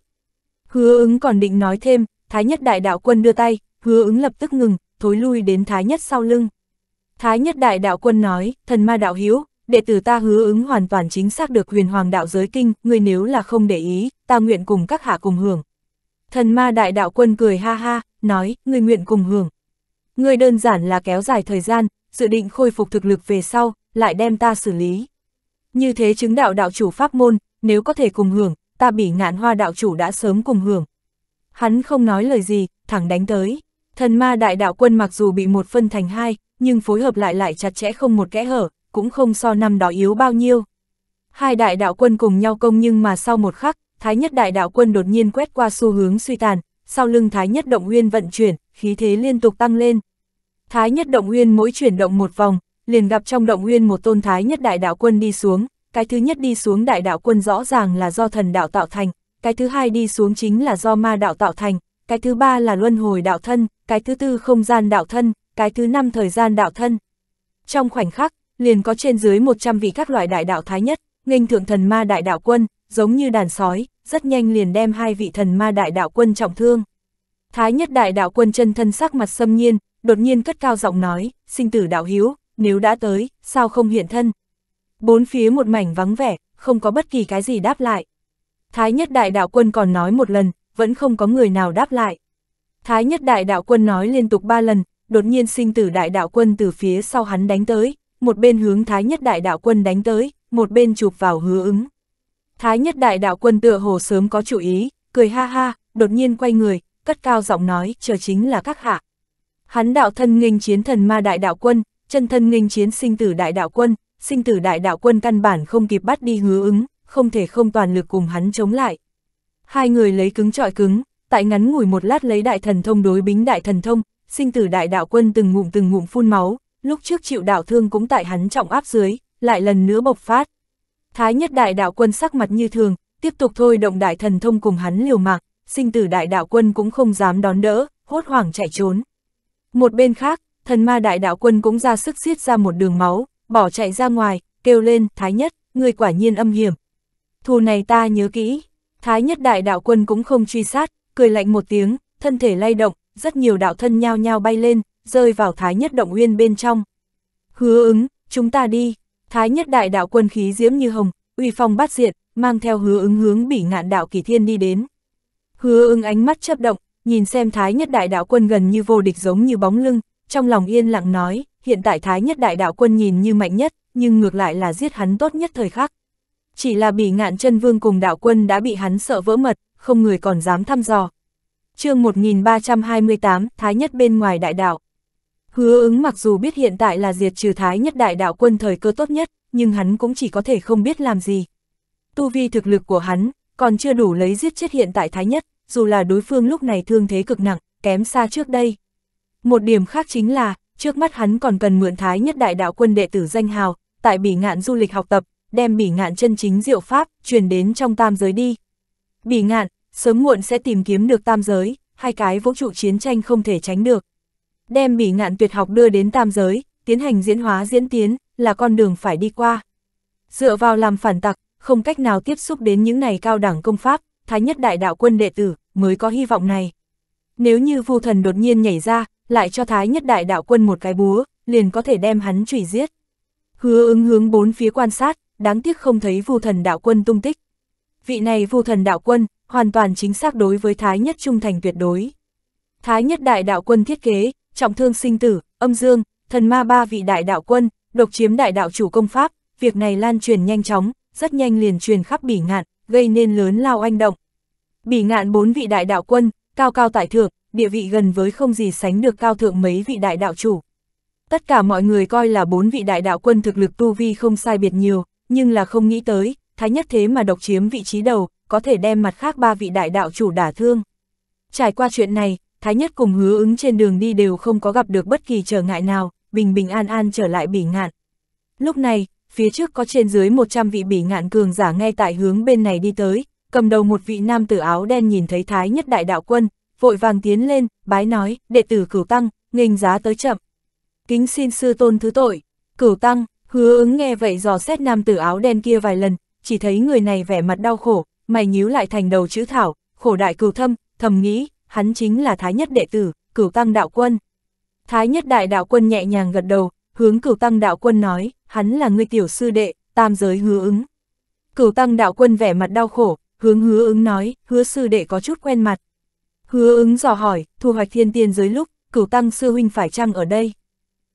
Hứa ứng còn định nói thêm, thái nhất đại đạo quân đưa tay, hứa ứng lập tức ngừng, thối lui đến Thái Nhất sau lưng. Thái Nhất Đại Đạo Quân nói, thần ma đạo hiếu, đệ tử ta hứa ứng hoàn toàn chính xác được huyền hoàng đạo giới kinh, người nếu là không để ý, ta nguyện cùng các hạ cùng hưởng. Thần ma đại đạo quân cười ha ha, nói, người nguyện cùng hưởng. người đơn giản là kéo dài thời gian, dự định khôi phục thực lực về sau, lại đem ta xử lý. Như thế chứng đạo đạo chủ pháp môn, nếu có thể cùng hưởng, ta bị ngạn hoa đạo chủ đã sớm cùng hưởng. Hắn không nói lời gì, thẳng đánh tới. Thần ma đại đạo quân mặc dù bị một phân thành hai, nhưng phối hợp lại lại chặt chẽ không một kẽ hở, cũng không so năm đó yếu bao nhiêu. Hai đại đạo quân cùng nhau công nhưng mà sau một khắc, Thái nhất đại đạo quân đột nhiên quét qua xu hướng suy tàn, sau lưng Thái nhất động nguyên vận chuyển, khí thế liên tục tăng lên. Thái nhất động nguyên mỗi chuyển động một vòng, liền gặp trong động nguyên một tôn Thái nhất đại đạo quân đi xuống, cái thứ nhất đi xuống đại đạo quân rõ ràng là do thần đạo tạo thành, cái thứ hai đi xuống chính là do ma đạo tạo thành, cái thứ ba là luân hồi đạo thân, cái thứ tư không gian đạo thân, cái thứ năm thời gian đạo thân. Trong khoảnh khắc, liền có trên dưới 100 vị các loại đại đạo thái nhất, nghênh thượng thần ma đại đạo quân, giống như đàn sói, rất nhanh liền đem hai vị thần ma đại đạo quân trọng thương. Thái nhất đại đạo quân chân thân sắc mặt xâm nhiên, đột nhiên cất cao giọng nói, sinh tử đạo hiếu, nếu đã tới, sao không hiện thân? Bốn phía một mảnh vắng vẻ, không có bất kỳ cái gì đáp lại. Thái nhất đại đạo quân còn nói một lần, vẫn không có người nào đáp lại. Thái nhất đại đạo quân nói liên tục ba lần, đột nhiên sinh tử đại đạo quân từ phía sau hắn đánh tới, một bên hướng thái nhất đại đạo quân đánh tới, một bên chụp vào hứa ứng. Thái nhất đại đạo quân tựa hồ sớm có chủ ý, cười ha ha, đột nhiên quay người, cất cao giọng nói, chờ chính là các hạ. Hắn đạo thân nghênh chiến thần ma đại đạo quân, chân thân nghênh chiến sinh tử đại đạo quân, sinh tử đại đạo quân căn bản không kịp bắt đi hứa ứng, không thể không toàn lực cùng hắn chống lại. Hai người lấy cứng trọi cứng, tại ngắn ngủi một lát lấy đại thần thông đối bính đại thần thông, sinh tử đại đạo quân từng ngụm từng ngụm phun máu, lúc trước chịu đạo thương cũng tại hắn trọng áp dưới, lại lần nữa bộc phát. Thái nhất đại đạo quân sắc mặt như thường, tiếp tục thôi động đại thần thông cùng hắn liều mạng, sinh tử đại đạo quân cũng không dám đón đỡ, hốt hoảng chạy trốn. Một bên khác, thần ma đại đạo quân cũng ra sức xiết ra một đường máu, bỏ chạy ra ngoài, kêu lên, thái nhất, người quả nhiên âm hiểm. Thù này ta nhớ kỹ, thái nhất đại đạo quân cũng không truy sát, cười lạnh một tiếng, thân thể lay động, rất nhiều đạo thân nhao nhao bay lên, rơi vào Thái Nhất Động Uyên bên trong. Hứa ứng, chúng ta đi. Thái Nhất Đại đạo quân khí diễm như hồng, uy phong bát diệt, mang theo hứa ứng hướng bỉ ngạn đạo kỳ thiên đi đến. Hứa ứng ánh mắt chấp động, nhìn xem Thái Nhất Đại đạo quân gần như vô địch giống như bóng lưng, trong lòng yên lặng nói, hiện tại Thái Nhất Đại đạo quân nhìn như mạnh nhất, nhưng ngược lại là giết hắn tốt nhất thời khắc. Chỉ là bỉ ngạn chân vương cùng đạo quân đã bị hắn sợ vỡ mật, không người còn dám thăm dò. chương 1328, Thái Nhất bên ngoài đại đạo. Hứa ứng mặc dù biết hiện tại là diệt trừ Thái Nhất đại đạo quân thời cơ tốt nhất, nhưng hắn cũng chỉ có thể không biết làm gì. Tu vi thực lực của hắn, còn chưa đủ lấy giết chết hiện tại Thái Nhất, dù là đối phương lúc này thương thế cực nặng, kém xa trước đây. Một điểm khác chính là, trước mắt hắn còn cần mượn Thái Nhất đại đạo quân đệ tử danh hào, tại bỉ ngạn du lịch học tập, đem bỉ ngạn chân chính diệu pháp, truyền đến trong tam giới đi bị ngạn, sớm muộn sẽ tìm kiếm được tam giới, hai cái vũ trụ chiến tranh không thể tránh được. Đem bỉ ngạn tuyệt học đưa đến tam giới, tiến hành diễn hóa diễn tiến, là con đường phải đi qua. Dựa vào làm phản tặc, không cách nào tiếp xúc đến những này cao đẳng công pháp, thái nhất đại đạo quân đệ tử, mới có hy vọng này. Nếu như vu thần đột nhiên nhảy ra, lại cho thái nhất đại đạo quân một cái búa, liền có thể đem hắn chủy giết. Hứa ứng hướng bốn phía quan sát, đáng tiếc không thấy vu thần đạo quân tung tích vị này vu thần đạo quân, hoàn toàn chính xác đối với Thái Nhất trung thành tuyệt đối. Thái Nhất đại đạo quân thiết kế, trọng thương sinh tử, âm dương, thần ma ba vị đại đạo quân, độc chiếm đại đạo chủ công pháp, việc này lan truyền nhanh chóng, rất nhanh liền truyền khắp bỉ ngạn, gây nên lớn lao anh động. Bỉ ngạn bốn vị đại đạo quân, cao cao tại thượng, địa vị gần với không gì sánh được cao thượng mấy vị đại đạo chủ. Tất cả mọi người coi là bốn vị đại đạo quân thực lực tu vi không sai biệt nhiều, nhưng là không nghĩ tới, Thái Nhất thế mà độc chiếm vị trí đầu, có thể đem mặt khác ba vị đại đạo chủ đả thương. Trải qua chuyện này, Thái Nhất cùng hứa ứng trên đường đi đều không có gặp được bất kỳ trở ngại nào, bình bình an an trở lại bỉ ngạn. Lúc này, phía trước có trên dưới 100 vị bỉ ngạn cường giả ngay tại hướng bên này đi tới, cầm đầu một vị nam tử áo đen nhìn thấy Thái Nhất đại đạo quân, vội vàng tiến lên, bái nói, đệ tử cửu tăng, nghênh giá tới chậm. Kính xin sư tôn thứ tội, cửu tăng, hứa ứng nghe vậy dò xét nam tử áo đen kia vài lần, chỉ thấy người này vẻ mặt đau khổ, mày nhíu lại thành đầu chữ thảo, khổ đại cửu thâm, thầm nghĩ, hắn chính là thái nhất đệ tử, cửu tăng đạo quân. Thái nhất đại đạo quân nhẹ nhàng gật đầu, hướng cửu tăng đạo quân nói, hắn là người tiểu sư đệ, tam giới hứa ứng. Cửu tăng đạo quân vẻ mặt đau khổ, hướng hứa ứng nói, hứa sư đệ có chút quen mặt. Hứa ứng dò hỏi, thu hoạch thiên tiên giới lúc, cửu tăng sư huynh phải chăng ở đây?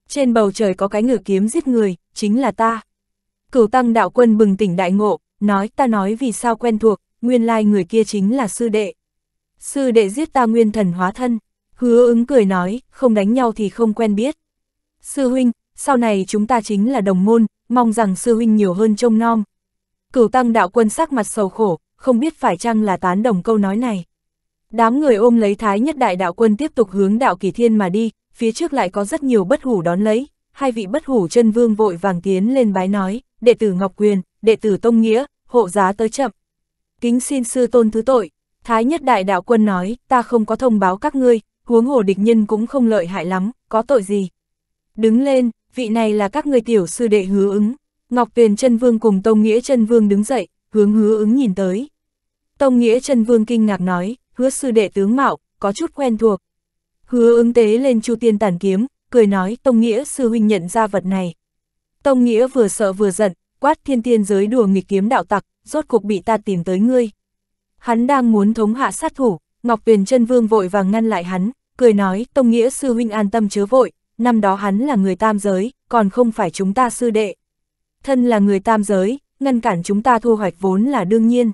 Trên bầu trời có cái ngựa kiếm giết người, chính là ta. Cửu tăng đạo quân bừng tỉnh đại ngộ, nói ta nói vì sao quen thuộc, nguyên lai người kia chính là sư đệ. Sư đệ giết ta nguyên thần hóa thân, hứa ứng cười nói, không đánh nhau thì không quen biết. Sư huynh, sau này chúng ta chính là đồng môn, mong rằng sư huynh nhiều hơn trông nom. Cửu tăng đạo quân sắc mặt sầu khổ, không biết phải chăng là tán đồng câu nói này. Đám người ôm lấy thái nhất đại đạo quân tiếp tục hướng đạo kỳ thiên mà đi, phía trước lại có rất nhiều bất hủ đón lấy, hai vị bất hủ chân vương vội vàng tiến lên bái nói, đệ tử Ngọc Quyền, đệ tử Tông Nghĩa, hộ giá tới chậm. Kính xin sư tôn thứ tội, Thái nhất đại đạo quân nói, ta không có thông báo các ngươi, huống hồ địch nhân cũng không lợi hại lắm, có tội gì. Đứng lên, vị này là các ngươi tiểu sư đệ hứa ứng, Ngọc quyền chân vương cùng Tông Nghĩa chân vương đứng dậy, hướng hứa ứng nhìn tới. Tông Nghĩa chân vương kinh ngạc nói, hứa sư đệ tướng mạo, có chút quen thuộc. Hứa ứng tế lên chu tiên tản kiếm, cười nói Tông Nghĩa sư huynh nhận ra vật này. Tông Nghĩa vừa sợ vừa giận, quát thiên tiên giới đùa nghịch kiếm đạo tặc, rốt cuộc bị ta tìm tới ngươi. Hắn đang muốn thống hạ sát thủ, Ngọc Tuyền chân Vương vội vàng ngăn lại hắn, cười nói Tông Nghĩa sư huynh an tâm chớ vội, năm đó hắn là người tam giới, còn không phải chúng ta sư đệ. Thân là người tam giới, ngăn cản chúng ta thu hoạch vốn là đương nhiên.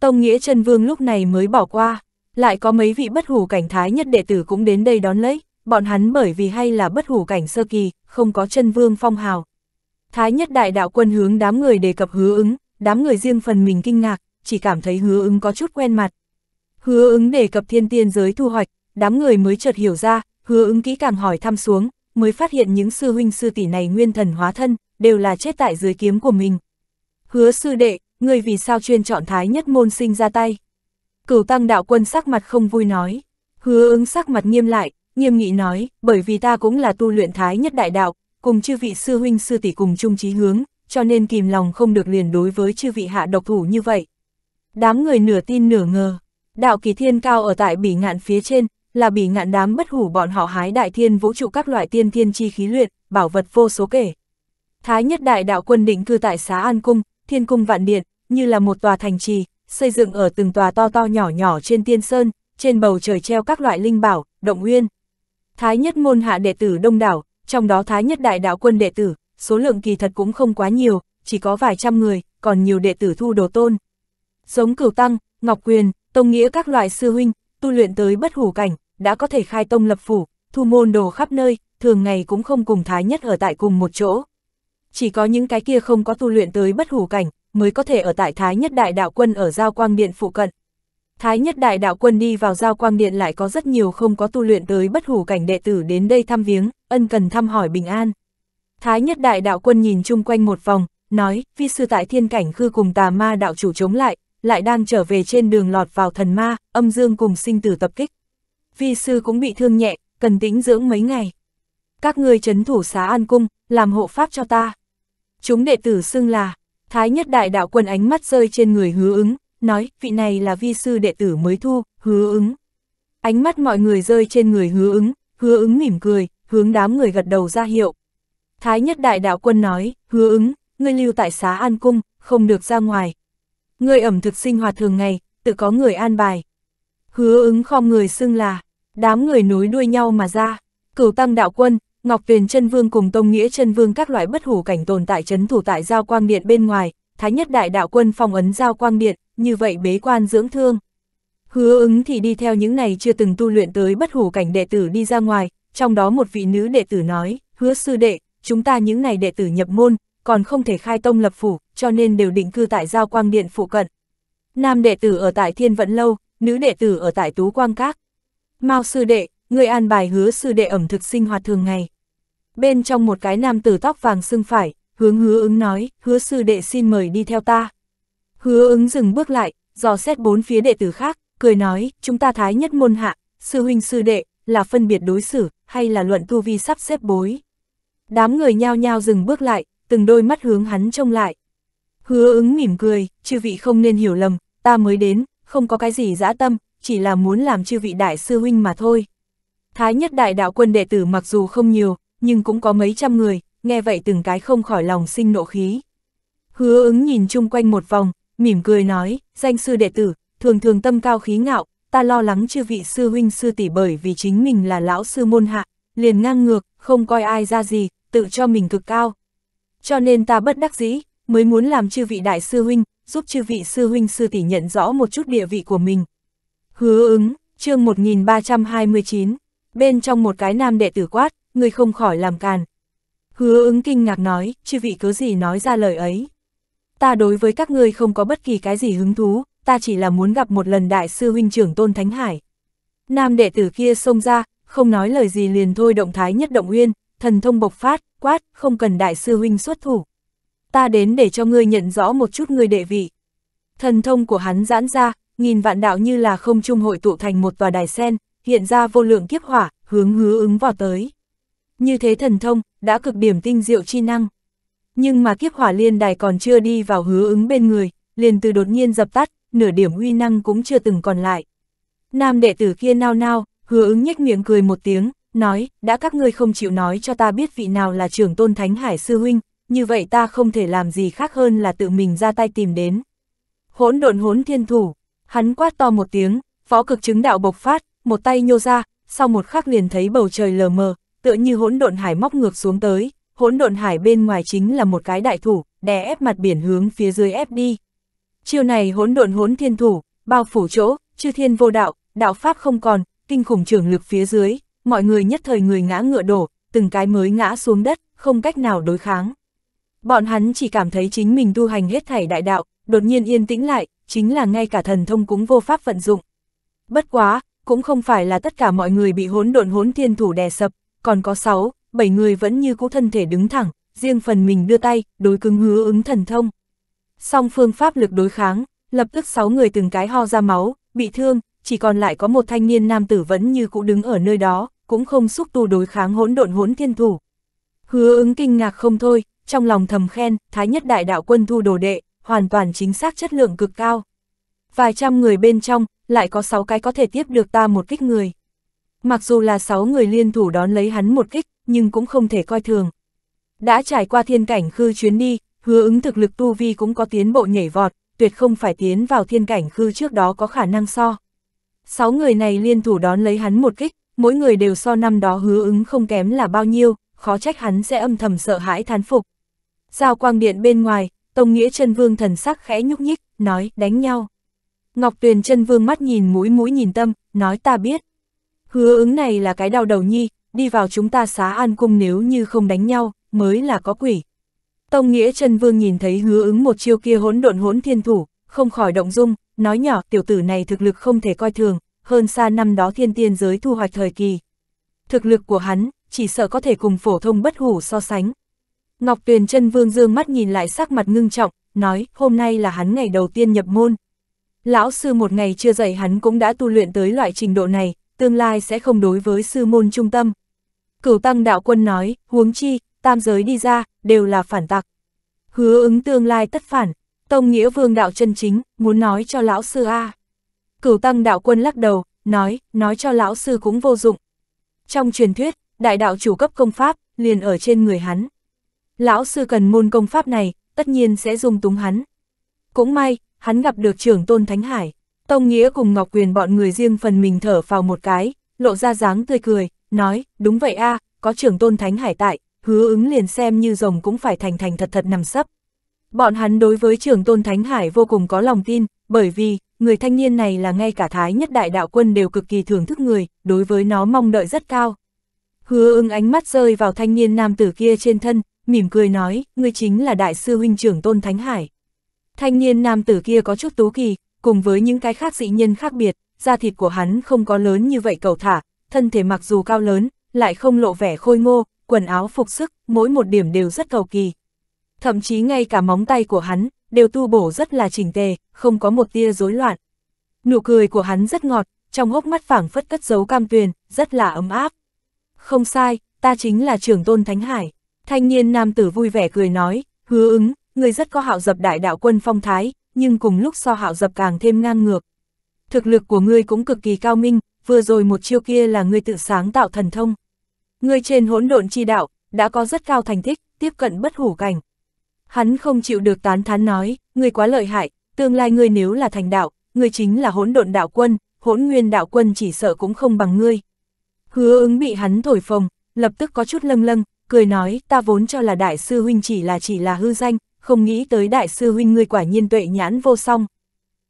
Tông Nghĩa chân Vương lúc này mới bỏ qua, lại có mấy vị bất hủ cảnh thái nhất đệ tử cũng đến đây đón lấy bọn hắn bởi vì hay là bất hủ cảnh sơ kỳ, không có chân vương phong hào. Thái nhất đại đạo quân hướng đám người đề cập hứa ứng, đám người riêng phần mình kinh ngạc, chỉ cảm thấy hứa ứng có chút quen mặt. Hứa ứng đề cập thiên tiên giới thu hoạch, đám người mới chợt hiểu ra, hứa ứng kỹ càng hỏi thăm xuống, mới phát hiện những sư huynh sư tỷ này nguyên thần hóa thân, đều là chết tại dưới kiếm của mình. Hứa sư đệ, người vì sao chuyên chọn thái nhất môn sinh ra tay? Cửu tăng đạo quân sắc mặt không vui nói, hứa ứng sắc mặt nghiêm lại, nghiêm nghị nói, bởi vì ta cũng là tu luyện thái nhất đại đạo, cùng chư vị sư huynh sư tỷ cùng chung chí hướng, cho nên kìm lòng không được liền đối với chư vị hạ độc thủ như vậy. Đám người nửa tin nửa ngờ, đạo kỳ thiên cao ở tại bỉ ngạn phía trên, là bỉ ngạn đám bất hủ bọn họ hái đại thiên vũ trụ các loại tiên thiên chi khí luyện, bảo vật vô số kể. Thái nhất đại đạo quân định cư tại xá An Cung, Thiên Cung Vạn Điện, như là một tòa thành trì, xây dựng ở từng tòa to to nhỏ nhỏ trên tiên sơn, trên bầu trời treo các loại linh bảo, động nguyên. Thái nhất môn hạ đệ tử đông đảo, trong đó Thái nhất đại đạo quân đệ tử, số lượng kỳ thật cũng không quá nhiều, chỉ có vài trăm người, còn nhiều đệ tử thu đồ tôn. Giống cửu tăng, ngọc quyền, tông nghĩa các loại sư huynh, tu luyện tới bất hủ cảnh, đã có thể khai tông lập phủ, thu môn đồ khắp nơi, thường ngày cũng không cùng Thái nhất ở tại cùng một chỗ. Chỉ có những cái kia không có tu luyện tới bất hủ cảnh, mới có thể ở tại Thái nhất đại đạo quân ở Giao Quang Điện phụ cận. Thái nhất đại đạo quân đi vào giao quang điện lại có rất nhiều không có tu luyện tới bất hủ cảnh đệ tử đến đây thăm viếng, ân cần thăm hỏi bình an. Thái nhất đại đạo quân nhìn chung quanh một vòng, nói, vi sư tại thiên cảnh khư cùng tà ma đạo chủ chống lại, lại đang trở về trên đường lọt vào thần ma, âm dương cùng sinh tử tập kích. Vi sư cũng bị thương nhẹ, cần tĩnh dưỡng mấy ngày. Các ngươi chấn thủ xá an cung, làm hộ pháp cho ta. Chúng đệ tử xưng là, thái nhất đại đạo quân ánh mắt rơi trên người hứa ứng, nói, vị này là vi sư đệ tử mới thu, hứa ứng. Ánh mắt mọi người rơi trên người hứa ứng, hứa ứng mỉm cười, hướng đám người gật đầu ra hiệu. Thái nhất đại đạo quân nói, hứa ứng, ngươi lưu tại xá an cung, không được ra ngoài. Ngươi ẩm thực sinh hoạt thường ngày, tự có người an bài. Hứa ứng không người xưng là, đám người nối đuôi nhau mà ra, cửu tăng đạo quân, Ngọc Tuyền chân vương cùng Tông Nghĩa chân vương các loại bất hủ cảnh tồn tại chấn thủ tại giao quang điện bên ngoài, Thái nhất đại đạo quân phong ấn giao quang điện, như vậy bế quan dưỡng thương. Hứa ứng thì đi theo những này chưa từng tu luyện tới bất hủ cảnh đệ tử đi ra ngoài, trong đó một vị nữ đệ tử nói, hứa sư đệ, chúng ta những này đệ tử nhập môn, còn không thể khai tông lập phủ, cho nên đều định cư tại giao quang điện phụ cận. Nam đệ tử ở tại Thiên Vận Lâu, nữ đệ tử ở tại Tú Quang Các. Mao sư đệ, người an bài hứa sư đệ ẩm thực sinh hoạt thường ngày. Bên trong một cái nam tử tóc vàng xương phải, hướng hứa ứng nói, hứa sư đệ xin mời đi theo ta. Hứa ứng dừng bước lại, dò xét bốn phía đệ tử khác, cười nói, chúng ta thái nhất môn hạ, sư huynh sư đệ, là phân biệt đối xử, hay là luận tu vi sắp xếp bối. Đám người nhao nhao dừng bước lại, từng đôi mắt hướng hắn trông lại. Hứa ứng mỉm cười, chư vị không nên hiểu lầm, ta mới đến, không có cái gì dã tâm, chỉ là muốn làm chư vị đại sư huynh mà thôi. Thái nhất đại đạo quân đệ tử mặc dù không nhiều, nhưng cũng có mấy trăm người, nghe vậy từng cái không khỏi lòng sinh nộ khí. Hứa ứng nhìn chung quanh một vòng, mỉm cười nói, danh sư đệ tử, thường thường tâm cao khí ngạo, ta lo lắng chư vị sư huynh sư tỷ bởi vì chính mình là lão sư môn hạ, liền ngang ngược, không coi ai ra gì, tự cho mình cực cao. Cho nên ta bất đắc dĩ, mới muốn làm chư vị đại sư huynh, giúp chư vị sư huynh sư tỷ nhận rõ một chút địa vị của mình. Hứa ứng, chương 1329, bên trong một cái nam đệ tử quát, người không khỏi làm càn, Hứa ứng kinh ngạc nói, chư vị cứ gì nói ra lời ấy. Ta đối với các ngươi không có bất kỳ cái gì hứng thú, ta chỉ là muốn gặp một lần đại sư huynh trưởng Tôn Thánh Hải. Nam đệ tử kia xông ra, không nói lời gì liền thôi động thái nhất động uyên, thần thông bộc phát, quát, không cần đại sư huynh xuất thủ. Ta đến để cho ngươi nhận rõ một chút ngươi đệ vị. Thần thông của hắn giãn ra, nghìn vạn đạo như là không trung hội tụ thành một tòa đài sen, hiện ra vô lượng kiếp hỏa, hướng hứa ứng vào tới. Như thế thần thông, đã cực điểm tinh diệu chi năng. Nhưng mà kiếp hỏa liên đài còn chưa đi vào hứa ứng bên người, liền từ đột nhiên dập tắt, nửa điểm uy năng cũng chưa từng còn lại. Nam đệ tử kia nao nao, hứa ứng nhếch miệng cười một tiếng, nói, đã các ngươi không chịu nói cho ta biết vị nào là trưởng tôn Thánh Hải Sư Huynh, như vậy ta không thể làm gì khác hơn là tự mình ra tay tìm đến. Hỗn độn hỗn thiên thủ, hắn quát to một tiếng, phó cực chứng đạo bộc phát, một tay nhô ra, sau một khắc liền thấy bầu trời lờ mờ, tựa như hỗn độn hải móc ngược xuống tới, hỗn độn hải bên ngoài chính là một cái đại thủ, đè ép mặt biển hướng phía dưới ép đi. Chiêu này hỗn độn hỗn thiên thủ, bao phủ chỗ, chư thiên vô đạo, đạo pháp không còn, kinh khủng trường lực phía dưới, mọi người nhất thời người ngã ngựa đổ, từng cái mới ngã xuống đất, không cách nào đối kháng. Bọn hắn chỉ cảm thấy chính mình tu hành hết thảy đại đạo, đột nhiên yên tĩnh lại, chính là ngay cả thần thông cũng vô pháp vận dụng. Bất quá, cũng không phải là tất cả mọi người bị hỗn độn hỗn thiên thủ đè sập, còn có 6, 7 người vẫn như cũ thân thể đứng thẳng, riêng phần mình đưa tay, đối cứng hứa ứng thần thông. Song phương pháp lực đối kháng, lập tức 6 người từng cái ho ra máu, bị thương, chỉ còn lại có một thanh niên nam tử vẫn như cũ đứng ở nơi đó, cũng không xúc tu đối kháng hỗn độn hỗn thiên thủ. Hứa ứng kinh ngạc không thôi, trong lòng thầm khen, thái nhất đại đạo quân thu đồ đệ, hoàn toàn chính xác chất lượng cực cao. Vài trăm người bên trong, lại có 6 cái có thể tiếp được ta một kích người. Mặc dù là 6 người liên thủ đón lấy hắn một kích, nhưng cũng không thể coi thường. Đã trải qua thiên cảnh khư chuyến đi, hứa ứng thực lực tu vi cũng có tiến bộ nhảy vọt, tuyệt không phải tiến vào thiên cảnh khư trước đó có khả năng so. 6 người này liên thủ đón lấy hắn một kích, mỗi người đều so năm đó hứa ứng không kém là bao nhiêu, khó trách hắn sẽ âm thầm sợ hãi thán phục. Giao quang điện bên ngoài, Tông Nghĩa chân Vương thần sắc khẽ nhúc nhích, nói, đánh nhau. Ngọc Tuyền chân Vương mắt nhìn mũi mũi nhìn tâm, nói ta biết. Hứa ứng này là cái đau đầu nhi, đi vào chúng ta xá an cung nếu như không đánh nhau, mới là có quỷ. Tông Nghĩa Trần Vương nhìn thấy hứa ứng một chiêu kia hỗn độn hỗn thiên thủ, không khỏi động dung, nói nhỏ tiểu tử này thực lực không thể coi thường, hơn xa năm đó thiên tiên giới thu hoạch thời kỳ. Thực lực của hắn, chỉ sợ có thể cùng phổ thông bất hủ so sánh. Ngọc Tuyền Trân Vương dương mắt nhìn lại sắc mặt ngưng trọng, nói hôm nay là hắn ngày đầu tiên nhập môn. Lão sư một ngày chưa dạy hắn cũng đã tu luyện tới loại trình độ này, tương lai sẽ không đối với sư môn trung tâm. Cửu tăng đạo quân nói, huống chi, tam giới đi ra, đều là phản tặc. Hứa ứng tương lai tất phản, tông nghĩa vương đạo chân chính, muốn nói cho lão sư A. À. Cửu tăng đạo quân lắc đầu, nói, nói cho lão sư cũng vô dụng. Trong truyền thuyết, đại đạo chủ cấp công pháp, liền ở trên người hắn. Lão sư cần môn công pháp này, tất nhiên sẽ dùng túng hắn. Cũng may, hắn gặp được trưởng tôn Thánh Hải. Tông Nghĩa cùng Ngọc Quyền bọn người riêng phần mình thở vào một cái, lộ ra dáng tươi cười, nói, đúng vậy a à, có trưởng tôn thánh hải tại, hứa ứng liền xem như rồng cũng phải thành thành thật thật nằm sấp. Bọn hắn đối với trưởng tôn thánh hải vô cùng có lòng tin, bởi vì, người thanh niên này là ngay cả thái nhất đại đạo quân đều cực kỳ thưởng thức người, đối với nó mong đợi rất cao. Hứa ứng ánh mắt rơi vào thanh niên nam tử kia trên thân, mỉm cười nói, ngươi chính là đại sư huynh trưởng tôn thánh hải. Thanh niên nam tử kia có chút tú kỳ, cùng với những cái khác dị nhân khác biệt, da thịt của hắn không có lớn như vậy cầu thả, thân thể mặc dù cao lớn, lại không lộ vẻ khôi ngô, quần áo phục sức, mỗi một điểm đều rất cầu kỳ. Thậm chí ngay cả móng tay của hắn, đều tu bổ rất là chỉnh tề, không có một tia rối loạn. Nụ cười của hắn rất ngọt, trong hốc mắt phảng phất cất giấu cam tuyền, rất là ấm áp. Không sai, ta chính là trưởng tôn Thánh Hải. Thanh niên nam tử vui vẻ cười nói, hứa ứng, người rất có hạo dập đại đạo quân phong thái, nhưng cùng lúc so hạo dập càng thêm ngang ngược. Thực lực của ngươi cũng cực kỳ cao minh, vừa rồi một chiêu kia là ngươi tự sáng tạo thần thông. Ngươi trên hỗn độn chi đạo, đã có rất cao thành tích, tiếp cận bất hủ cảnh. Hắn không chịu được tán thán nói, ngươi quá lợi hại, tương lai ngươi nếu là thành đạo, ngươi chính là hỗn độn đạo quân, hỗn nguyên đạo quân chỉ sợ cũng không bằng ngươi. Hứa ứng bị hắn thổi phồng, lập tức có chút lâng lâng, cười nói, ta vốn cho là đại sư huynh chỉ là chỉ là hư danh, không nghĩ tới đại sư huynh ngươi quả nhiên tuệ nhãn vô song.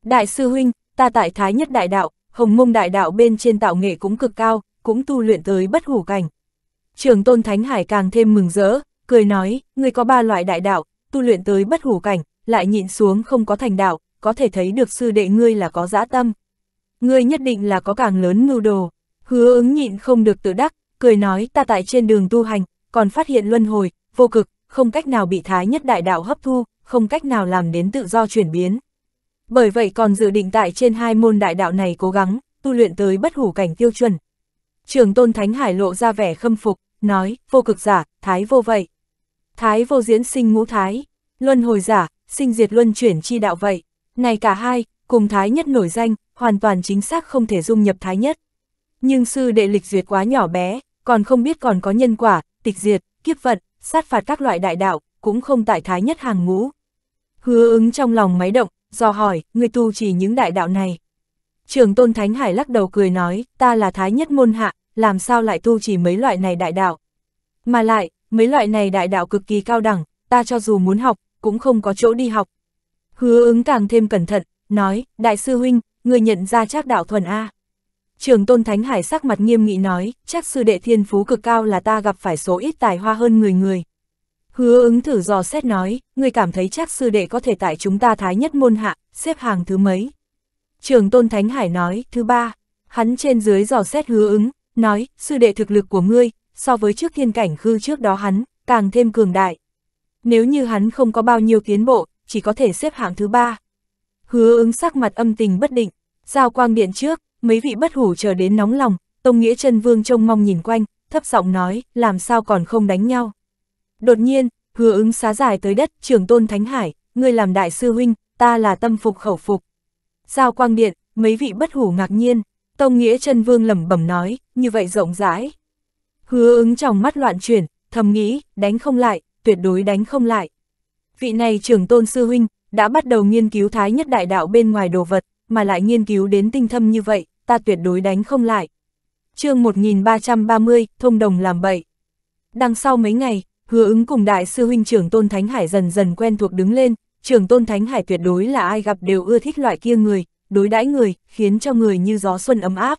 Đại sư huynh, ta tại Thái Nhất Đại Đạo, Hồng Mông Đại Đạo bên trên tạo nghệ cũng cực cao, cũng tu luyện tới bất hủ cảnh. Trường Tôn Thánh Hải càng thêm mừng rỡ, cười nói, ngươi có ba loại đại đạo, tu luyện tới bất hủ cảnh, lại nhịn xuống không có thành đạo, có thể thấy được sư đệ ngươi là có dã tâm. Ngươi nhất định là có càng lớn mưu đồ, hứa ứng nhịn không được tự đắc, cười nói ta tại trên đường tu hành, còn phát hiện luân hồi, vô cực, không cách nào bị thái nhất đại đạo hấp thu, không cách nào làm đến tự do chuyển biến. Bởi vậy còn dự định tại trên hai môn đại đạo này cố gắng, tu luyện tới bất hủ cảnh tiêu chuẩn. Trường tôn Thánh Hải lộ ra vẻ khâm phục, nói, vô cực giả, thái vô vậy. Thái vô diễn sinh ngũ thái, luân hồi giả, sinh diệt luân chuyển chi đạo vậy. Này cả hai, cùng thái nhất nổi danh, hoàn toàn chính xác không thể dung nhập thái nhất. Nhưng sư đệ lịch duyệt quá nhỏ bé, còn không biết còn có nhân quả, tịch diệt, kiếp vận, sát phạt các loại đại đạo, cũng không tại thái nhất hàng ngũ. Hứa ứng trong lòng máy động, do hỏi, người tu chỉ những đại đạo này. Trường tôn Thánh Hải lắc đầu cười nói, ta là thái nhất môn hạ, làm sao lại tu chỉ mấy loại này đại đạo. Mà lại, mấy loại này đại đạo cực kỳ cao đẳng, ta cho dù muốn học, cũng không có chỗ đi học. Hứa ứng càng thêm cẩn thận, nói, đại sư huynh, người nhận ra chắc đạo thuần A. Trường Tôn Thánh Hải sắc mặt nghiêm nghị nói, chắc sư đệ thiên phú cực cao là ta gặp phải số ít tài hoa hơn người người. Hứa ứng thử dò xét nói, người cảm thấy chắc sư đệ có thể tại chúng ta thái nhất môn hạ, xếp hàng thứ mấy. Trường Tôn Thánh Hải nói, thứ ba, hắn trên dưới dò xét hứa ứng, nói, sư đệ thực lực của ngươi, so với trước thiên cảnh khư trước đó hắn, càng thêm cường đại. Nếu như hắn không có bao nhiêu tiến bộ, chỉ có thể xếp hạng thứ ba. Hứa ứng sắc mặt âm tình bất định, giao quang điện trước, mấy vị bất hủ chờ đến nóng lòng, Tông Nghĩa chân Vương trông mong nhìn quanh, thấp giọng nói, làm sao còn không đánh nhau. Đột nhiên, hứa ứng xá giải tới đất, trưởng tôn Thánh Hải, người làm đại sư huynh, ta là tâm phục khẩu phục. Giao quang điện, mấy vị bất hủ ngạc nhiên, Tông Nghĩa chân Vương lẩm bẩm nói, như vậy rộng rãi. Hứa ứng trong mắt loạn chuyển, thầm nghĩ, đánh không lại, tuyệt đối đánh không lại. Vị này trưởng tôn sư huynh, đã bắt đầu nghiên cứu thái nhất đại đạo bên ngoài đồ vật, mà lại nghiên cứu đến tinh thâm như vậy, ta tuyệt đối đánh không lại. chương 1330, thông đồng làm bậy. Đằng sau mấy ngày, hứa ứng cùng đại sư huynh trưởng Tôn Thánh Hải dần dần quen thuộc đứng lên, trưởng Tôn Thánh Hải tuyệt đối là ai gặp đều ưa thích loại kia người, đối đãi người, khiến cho người như gió xuân ấm áp.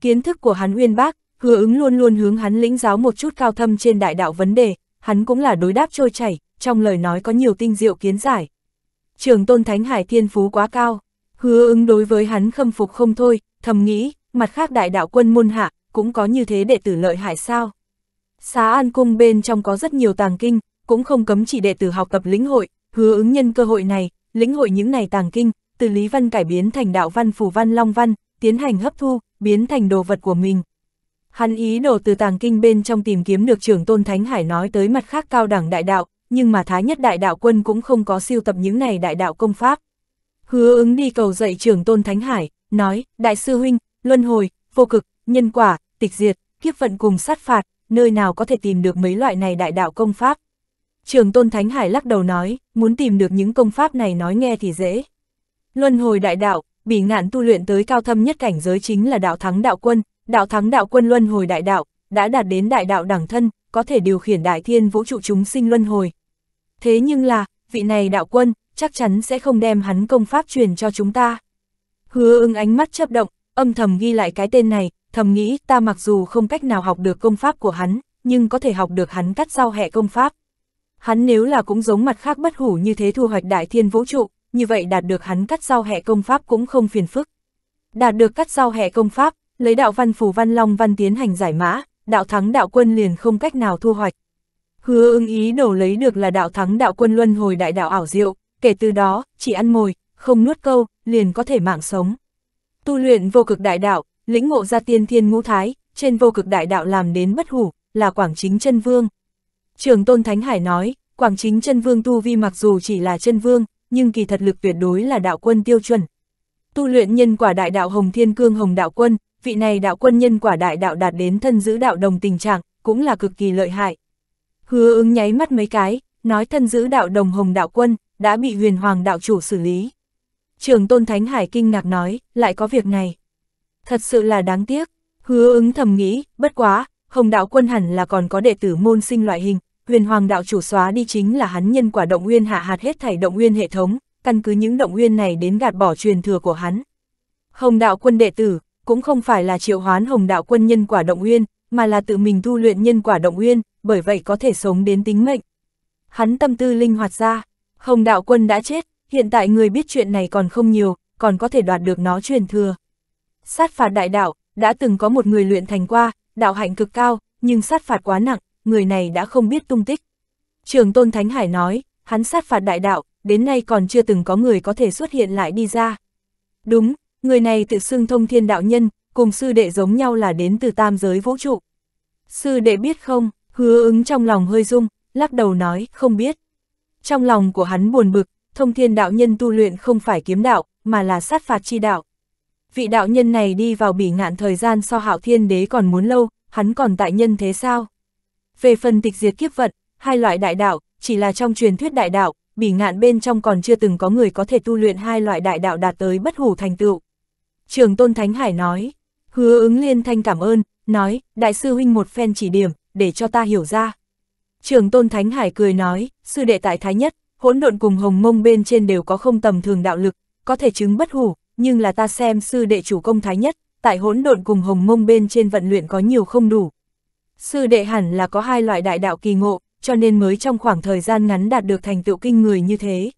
Kiến thức của hắn uyên bác, hứa ứng luôn luôn hướng hắn lĩnh giáo một chút cao thâm trên đại đạo vấn đề, hắn cũng là đối đáp trôi chảy, trong lời nói có nhiều tinh diệu kiến giải. Trường Tôn Thánh Hải thiên phú quá cao, Hứa ứng đối với hắn khâm phục không thôi, thầm nghĩ, mặt khác đại đạo quân môn hạ, cũng có như thế đệ tử lợi hại sao. Xá An Cung bên trong có rất nhiều tàng kinh, cũng không cấm chỉ đệ tử học tập lĩnh hội, hứa ứng nhân cơ hội này, lĩnh hội những này tàng kinh, từ lý văn cải biến thành đạo văn phù văn long văn, tiến hành hấp thu, biến thành đồ vật của mình. Hắn ý đồ từ tàng kinh bên trong tìm kiếm được trưởng tôn Thánh Hải nói tới mặt khác cao đẳng đại đạo, nhưng mà Thái Nhất Đại Đạo Quân cũng không có siêu tập những này đại đạo công pháp. Hứa ứng đi cầu dạy trưởng tôn Thánh Hải, nói, đại sư huynh, luân hồi, vô cực, nhân quả, tịch diệt, kiếp vận cùng sát phạt, nơi nào có thể tìm được mấy loại này đại đạo công pháp. Trường Tôn Thánh Hải lắc đầu nói, muốn tìm được những công pháp này nói nghe thì dễ. Luân hồi đại đạo, bị ngạn tu luyện tới cao thâm nhất cảnh giới chính là đạo thắng đạo quân, đạo thắng đạo quân luân hồi đại đạo, đã đạt đến đại đạo đẳng thân, có thể điều khiển đại thiên vũ trụ chúng sinh luân hồi. Thế nhưng là, vị này đạo quân, chắc chắn sẽ không đem hắn công pháp truyền cho chúng ta. Hứa ưng ánh mắt chấp động, âm thầm ghi lại cái tên này, thầm nghĩ ta mặc dù không cách nào học được công pháp của hắn, nhưng có thể học được hắn cắt rau hẹ công pháp. Hắn nếu là cũng giống mặt khác bất hủ như thế thu hoạch đại thiên vũ trụ, như vậy đạt được hắn cắt rau hẹ công pháp cũng không phiền phức. Đạt được cắt rau hẹ công pháp, lấy đạo văn phù văn long văn tiến hành giải mã, đạo thắng đạo quân liền không cách nào thu hoạch. Hứa ưng ý đồ lấy được là đạo thắng đạo quân luân hồi đại đạo ảo diệu, kể từ đó, chỉ ăn mồi, không nuốt câu, liền có thể mạng sống. Tu luyện vô cực đại đạo, lĩnh ngộ ra tiên thiên ngũ thái, trên vô cực đại đạo làm đến bất hủ, là Quảng Chính chân Vương. Trường Tôn Thánh Hải nói, Quảng Chính chân Vương tu vi mặc dù chỉ là chân vương, nhưng kỳ thật lực tuyệt đối là đạo quân tiêu chuẩn. Tu luyện nhân quả đại đạo Hồng Thiên Cương Hồng Đạo Quân, vị này đạo quân nhân quả đại đạo đạt đến thân giữ đạo đồng tình trạng, cũng là cực kỳ lợi hại. Hứa ứng nháy mắt mấy cái, nói thân giữ đạo đồng Hồng Đạo Quân, đã bị huyền hoàng đạo chủ xử lý. Trường Tôn Thánh Hải kinh ngạc nói, lại có việc này. Thật sự là đáng tiếc, hứa ứng thầm nghĩ, bất quá, hồng đạo quân hẳn là còn có đệ tử môn sinh loại hình, huyền hoàng đạo chủ xóa đi chính là hắn nhân quả động nguyên hạ hạt hết thảy động nguyên hệ thống, căn cứ những động nguyên này đến gạt bỏ truyền thừa của hắn. Hồng đạo quân đệ tử, cũng không phải là triệu hoán hồng đạo quân nhân quả động nguyên, mà là tự mình tu luyện nhân quả động nguyên, bởi vậy có thể sống đến tính mệnh. Hắn tâm tư linh hoạt ra, Hồng đạo quân đã chết, hiện tại người biết chuyện này còn không nhiều, còn có thể đoạt được nó truyền thừa. Sát phạt đại đạo, đã từng có một người luyện thành qua, đạo hạnh cực cao, nhưng sát phạt quá nặng, người này đã không biết tung tích. Trường Tôn Thánh Hải nói, hắn sát phạt đại đạo, đến nay còn chưa từng có người có thể xuất hiện lại đi ra. Đúng, người này tự xưng thông thiên đạo nhân, cùng sư đệ giống nhau là đến từ tam giới vũ trụ. Sư đệ biết không, hứa ứng trong lòng hơi rung, lắc đầu nói, không biết. Trong lòng của hắn buồn bực, thông thiên đạo nhân tu luyện không phải kiếm đạo, mà là sát phạt chi đạo. Vị đạo nhân này đi vào bỉ ngạn thời gian so hạo thiên đế còn muốn lâu, hắn còn tại nhân thế sao? Về phần tịch diệt kiếp vận, hai loại đại đạo, chỉ là trong truyền thuyết đại đạo, bỉ ngạn bên trong còn chưa từng có người có thể tu luyện hai loại đại đạo đạt tới bất hủ thành tựu. Trường Tôn Thánh Hải nói, hứa ứng liên thanh cảm ơn, nói, đại sư huynh một phen chỉ điểm, để cho ta hiểu ra. Trường Tôn Thánh Hải cười nói, sư đệ tại Thái Nhất, hỗn độn cùng hồng mông bên trên đều có không tầm thường đạo lực, có thể chứng bất hủ, nhưng là ta xem sư đệ chủ công Thái Nhất, tại hỗn độn cùng hồng mông bên trên vận luyện có nhiều không đủ. Sư đệ hẳn là có hai loại đại đạo kỳ ngộ, cho nên mới trong khoảng thời gian ngắn đạt được thành tựu kinh người như thế.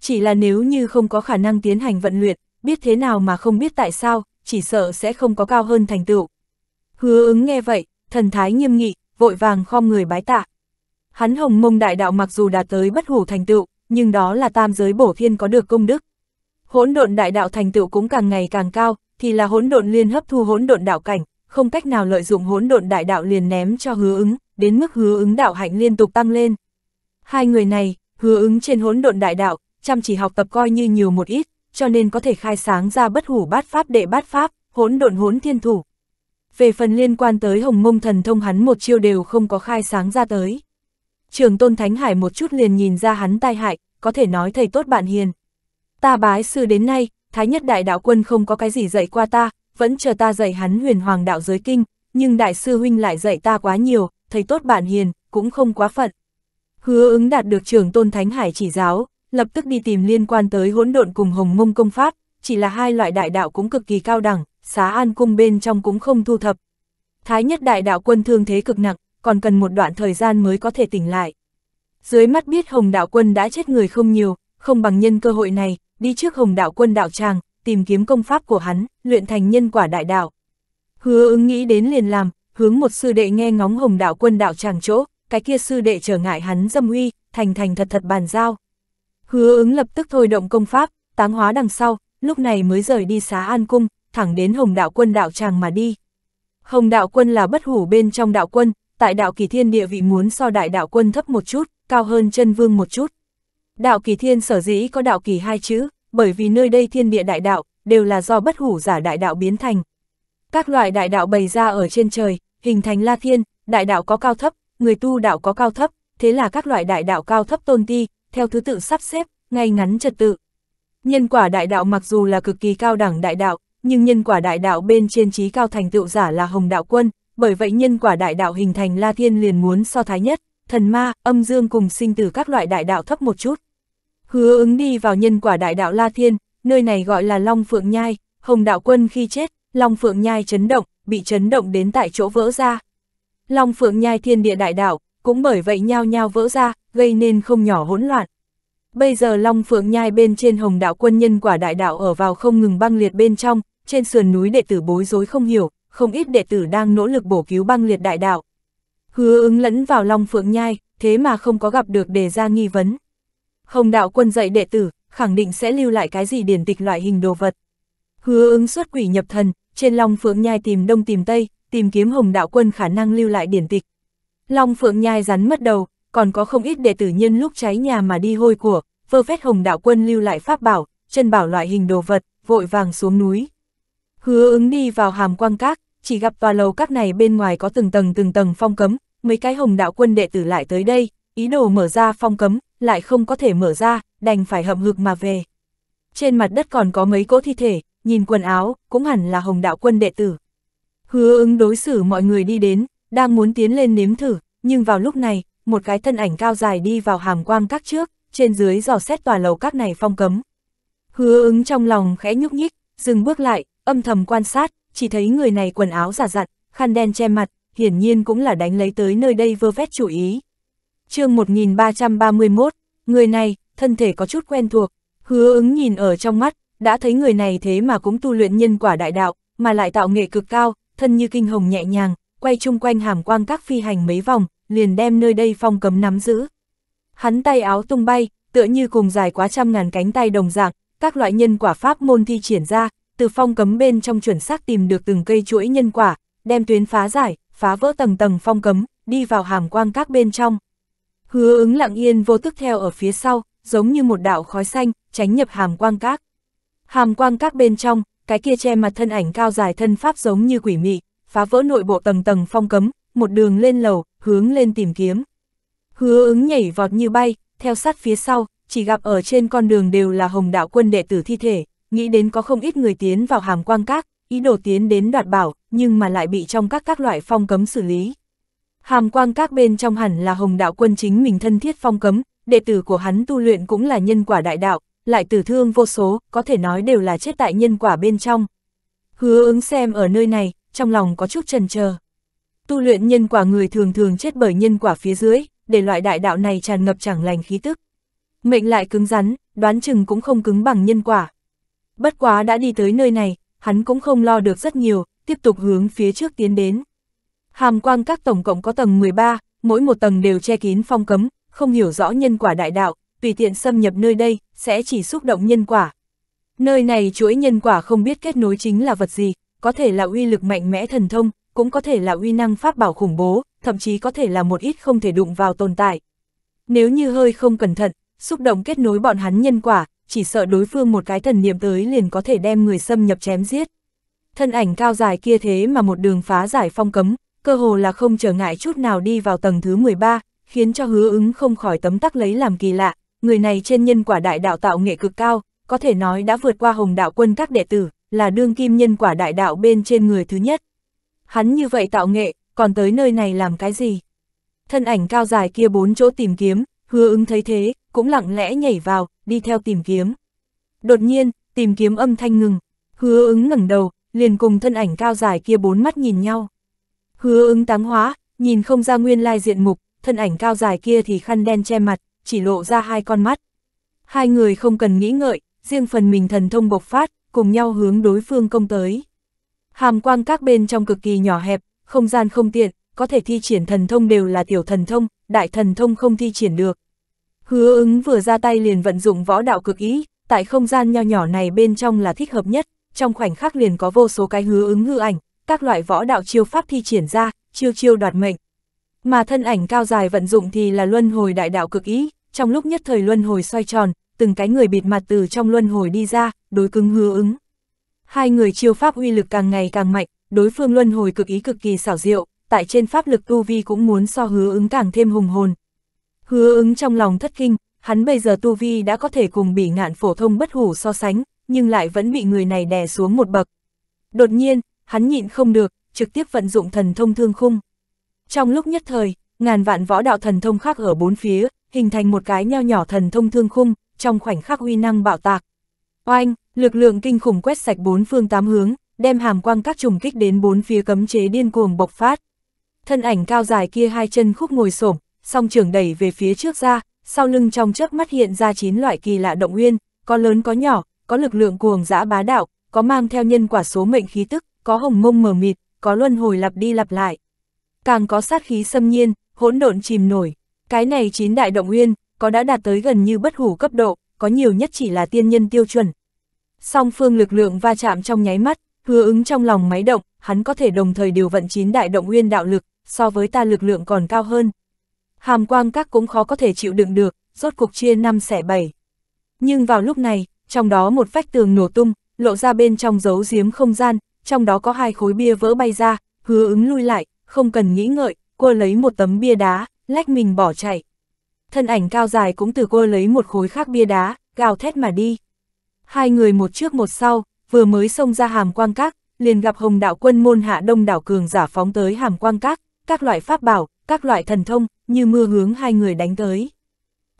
Chỉ là nếu như không có khả năng tiến hành vận luyện, biết thế nào mà không biết tại sao, chỉ sợ sẽ không có cao hơn thành tựu. Hứa ứng nghe vậy, thần thái nghiêm nghị, vội vàng khom người bái tạ. Hắn hồng mông đại đạo mặc dù đạt tới bất hủ thành tựu, nhưng đó là tam giới bổ thiên có được công đức. Hỗn độn đại đạo thành tựu cũng càng ngày càng cao, thì là hỗn độn liên hấp thu hỗn độn đạo cảnh, không cách nào lợi dụng hỗn độn đại đạo liền ném cho hứa ứng, đến mức hứa ứng đạo hạnh liên tục tăng lên. Hai người này, hứa ứng trên hỗn độn đại đạo, chăm chỉ học tập coi như nhiều một ít, cho nên có thể khai sáng ra bất hủ bát pháp đệ bát pháp, hỗn độn hỗn thiên thủ. Về phần liên quan tới hồng mông thần thông hắn một chiêu đều không có khai sáng ra tới. Trường tôn Thánh Hải một chút liền nhìn ra hắn tai hại, có thể nói thầy tốt bạn hiền. Ta bái sư đến nay, Thái nhất đại đạo quân không có cái gì dạy qua ta, vẫn chờ ta dạy hắn huyền hoàng đạo giới kinh, nhưng đại sư huynh lại dạy ta quá nhiều, thầy tốt bạn hiền, cũng không quá phận. Hứa ứng đạt được trường tôn Thánh Hải chỉ giáo, lập tức đi tìm liên quan tới hỗn độn cùng hồng mông công pháp, chỉ là hai loại đại đạo cũng cực kỳ cao đẳng, xá an cung bên trong cũng không thu thập. Thái nhất đại đạo quân thương thế cực nặng, còn cần một đoạn thời gian mới có thể tỉnh lại. Dưới mắt biết Hồng Đạo Quân đã chết người không nhiều, không bằng nhân cơ hội này, đi trước Hồng Đạo Quân đạo tràng, tìm kiếm công pháp của hắn, luyện thành nhân quả đại đạo. Hứa ứng nghĩ đến liền làm, hướng một sư đệ nghe ngóng Hồng Đạo Quân đạo tràng chỗ, cái kia sư đệ trở ngại hắn dâm uy, thành thành thật thật bàn giao. Hứa ứng lập tức thôi động công pháp, táng hóa đằng sau, lúc này mới rời đi xá an cung, thẳng đến Hồng Đạo Quân đạo tràng mà đi. Hồng Đạo Quân là bất hủ bên trong đạo quân, tại đạo kỳ thiên địa vị muốn so đại đạo quân thấp một chút, cao hơn chân vương một chút. Đạo kỳ thiên sở dĩ có đạo kỳ hai chữ, bởi vì nơi đây thiên địa đại đạo, đều là do bất hủ giả đại đạo biến thành. Các loại đại đạo bày ra ở trên trời, hình thành la thiên, đại đạo có cao thấp, người tu đạo có cao thấp, thế là các loại đại đạo cao thấp tôn ti, theo thứ tự sắp xếp, ngay ngắn trật tự. Nhân quả đại đạo mặc dù là cực kỳ cao đẳng đại đạo, nhưng nhân quả đại đạo bên trên trí cao thành tựu giả là hồng đạo quân, bởi vậy nhân quả đại đạo hình thành La Thiên liền muốn so thái nhất, thần ma, âm dương cùng sinh từ các loại đại đạo thấp một chút. Hứa ứng đi vào nhân quả đại đạo La Thiên, nơi này gọi là Long Phượng Nhai, Hồng Đạo Quân khi chết, Long Phượng Nhai chấn động, bị chấn động đến tại chỗ vỡ ra. Long Phượng Nhai thiên địa đại đạo, cũng bởi vậy nhao nhao vỡ ra, gây nên không nhỏ hỗn loạn. Bây giờ Long Phượng Nhai bên trên Hồng Đạo Quân nhân quả đại đạo ở vào không ngừng băng liệt bên trong, trên sườn núi đệ tử bối rối không hiểu, không ít đệ tử đang nỗ lực bổ cứu băng liệt đại đạo. Hứa ứng lẫn vào Long Phượng Nhai, thế mà không có gặp được đề ra nghi vấn. Hồng đạo quân dạy đệ tử, khẳng định sẽ lưu lại cái gì điển tịch loại hình đồ vật. Hứa ứng xuất quỷ nhập thần, trên Long Phượng Nhai tìm đông tìm tây, tìm kiếm Hồng đạo quân khả năng lưu lại điển tịch. Long Phượng Nhai rắn mất đầu, còn có không ít đệ tử nhân lúc cháy nhà mà đi hôi của, vơ vét Hồng đạo quân lưu lại pháp bảo, chân bảo loại hình đồ vật, vội vàng xuống núi, Hứa ứng đi vào hàm quang các, chỉ gặp tòa lầu các này bên ngoài có từng tầng từng tầng phong cấm, mấy cái hồng đạo quân đệ tử lại tới đây, ý đồ mở ra phong cấm, lại không có thể mở ra, đành phải hậm hực mà về. Trên mặt đất còn có mấy cỗ thi thể, nhìn quần áo, cũng hẳn là hồng đạo quân đệ tử. Hứa ứng đối xử mọi người đi đến, đang muốn tiến lên nếm thử, nhưng vào lúc này, một cái thân ảnh cao dài đi vào hàm quang các trước, trên dưới dò xét tòa lầu các này phong cấm. Hứa ứng trong lòng khẽ nhúc nhích, dừng bước lại, âm thầm quan sát, chỉ thấy người này quần áo giả dặn, khăn đen che mặt, hiển nhiên cũng là đánh lấy tới nơi đây vơ vét chủ ý. chương 1331, người này, thân thể có chút quen thuộc, hứa ứng nhìn ở trong mắt, đã thấy người này thế mà cũng tu luyện nhân quả đại đạo, mà lại tạo nghệ cực cao, thân như kinh hồng nhẹ nhàng, quay chung quanh hàm quang các phi hành mấy vòng, liền đem nơi đây phong cấm nắm giữ. Hắn tay áo tung bay, tựa như cùng dài quá trăm ngàn cánh tay đồng dạng, các loại nhân quả pháp môn thi triển ra, từ phong cấm bên trong chuẩn xác tìm được từng cây chuỗi nhân quả, đem tuyến phá giải, phá vỡ tầng tầng phong cấm, đi vào hàm quang các bên trong. Hứa ứng lặng yên vô tức theo ở phía sau, giống như một đạo khói xanh, tránh nhập hàm quang các. Hàm quang các bên trong, cái kia che mặt thân ảnh cao dài thân pháp giống như quỷ mị, phá vỡ nội bộ tầng tầng phong cấm, một đường lên lầu, hướng lên tìm kiếm. Hứa ứng nhảy vọt như bay, theo sát phía sau, chỉ gặp ở trên con đường đều là hồng đạo quân đệ tử thi thể, nghĩ đến có không ít người tiến vào hàm quang các, ý đồ tiến đến đoạt bảo, nhưng mà lại bị trong các các loại phong cấm xử lý. Hàm quang các bên trong hẳn là hồng đạo quân chính mình thân thiết phong cấm, đệ tử của hắn tu luyện cũng là nhân quả đại đạo, lại tử thương vô số, có thể nói đều là chết tại nhân quả bên trong. Hứa ứng xem ở nơi này, trong lòng có chút trần chờ Tu luyện nhân quả người thường thường chết bởi nhân quả phía dưới, để loại đại đạo này tràn ngập chẳng lành khí tức. Mệnh lại cứng rắn, đoán chừng cũng không cứng bằng nhân quả. Bất quá đã đi tới nơi này, hắn cũng không lo được rất nhiều, tiếp tục hướng phía trước tiến đến. Hàm quang các tổng cộng có tầng 13, mỗi một tầng đều che kín phong cấm, không hiểu rõ nhân quả đại đạo, tùy tiện xâm nhập nơi đây, sẽ chỉ xúc động nhân quả. Nơi này chuỗi nhân quả không biết kết nối chính là vật gì, có thể là uy lực mạnh mẽ thần thông, cũng có thể là uy năng pháp bảo khủng bố, thậm chí có thể là một ít không thể đụng vào tồn tại. Nếu như hơi không cẩn thận, xúc động kết nối bọn hắn nhân quả, chỉ sợ đối phương một cái thần niệm tới liền có thể đem người xâm nhập chém giết. Thân ảnh cao dài kia thế mà một đường phá giải phong cấm, cơ hồ là không trở ngại chút nào đi vào tầng thứ 13, khiến cho hứa ứng không khỏi tấm tắc lấy làm kỳ lạ, người này trên nhân quả đại đạo tạo nghệ cực cao, có thể nói đã vượt qua hồng đạo quân các đệ tử, là đương kim nhân quả đại đạo bên trên người thứ nhất. Hắn như vậy tạo nghệ, còn tới nơi này làm cái gì? Thân ảnh cao dài kia bốn chỗ tìm kiếm, hứa ứng thấy thế, cũng lặng lẽ nhảy vào, đi theo tìm kiếm. Đột nhiên, tìm kiếm âm thanh ngừng, hứa ứng ngẩng đầu, liền cùng thân ảnh cao dài kia bốn mắt nhìn nhau. Hứa ứng táng hóa, nhìn không ra nguyên lai diện mục, thân ảnh cao dài kia thì khăn đen che mặt, chỉ lộ ra hai con mắt. Hai người không cần nghĩ ngợi, riêng phần mình thần thông bộc phát, cùng nhau hướng đối phương công tới. Hàm quang các bên trong cực kỳ nhỏ hẹp, không gian không tiện, có thể thi triển thần thông đều là tiểu thần thông, đại thần thông không thi triển được, Hứa ứng vừa ra tay liền vận dụng võ đạo cực ý, tại không gian nho nhỏ này bên trong là thích hợp nhất, trong khoảnh khắc liền có vô số cái hứa ứng ngư ảnh, các loại võ đạo chiêu pháp thi triển ra, chiêu chiêu đoạt mệnh. Mà thân ảnh cao dài vận dụng thì là luân hồi đại đạo cực ý, trong lúc nhất thời luân hồi xoay tròn, từng cái người bịt mặt từ trong luân hồi đi ra, đối cứng hứa ứng. Hai người chiêu pháp uy lực càng ngày càng mạnh, đối phương luân hồi cực ý cực kỳ xảo diệu, tại trên pháp lực tu vi cũng muốn so hứa ứng càng thêm hùng hồn, Hứa ứng trong lòng thất kinh, hắn bây giờ tu vi đã có thể cùng bị ngạn phổ thông bất hủ so sánh, nhưng lại vẫn bị người này đè xuống một bậc. Đột nhiên, hắn nhịn không được, trực tiếp vận dụng thần thông thương khung. Trong lúc nhất thời, ngàn vạn võ đạo thần thông khác ở bốn phía, hình thành một cái nho nhỏ thần thông thương khung, trong khoảnh khắc uy năng bạo tạc. Oanh, lực lượng kinh khủng quét sạch bốn phương tám hướng, đem hàm quang các trùng kích đến bốn phía cấm chế điên cuồng bộc phát. Thân ảnh cao dài kia hai chân khúc ngồi xổm, song trưởng đẩy về phía trước ra, sau lưng trong chớp mắt hiện ra chín loại kỳ lạ động nguyên, có lớn có nhỏ, có lực lượng cuồng dã bá đạo, có mang theo nhân quả số mệnh khí tức, có hồng mông mờ mịt, có luân hồi lặp đi lặp lại. Càng có sát khí xâm nhiên, hỗn độn chìm nổi. Cái này chín đại động nguyên, có đã đạt tới gần như bất hủ cấp độ, có nhiều nhất chỉ là tiên nhân tiêu chuẩn. Song phương lực lượng va chạm trong nháy mắt, hứa ứng trong lòng máy động, hắn có thể đồng thời điều vận chín đại động nguyên đạo lực, so với ta lực lượng còn cao hơn hàm quang các cũng khó có thể chịu đựng được, rốt cuộc chia năm xẻ bảy. Nhưng vào lúc này, trong đó một vách tường nổ tung, lộ ra bên trong giấu giếm không gian, trong đó có hai khối bia vỡ bay ra, hứa ứng lui lại, không cần nghĩ ngợi, cô lấy một tấm bia đá, lách mình bỏ chạy. Thân ảnh cao dài cũng từ cô lấy một khối khác bia đá, gào thét mà đi. Hai người một trước một sau, vừa mới xông ra hàm quang các, liền gặp hồng đạo quân môn hạ đông đảo cường giả phóng tới hàm quang các, các loại pháp bảo, các loại thần thông, như mưa hướng hai người đánh tới.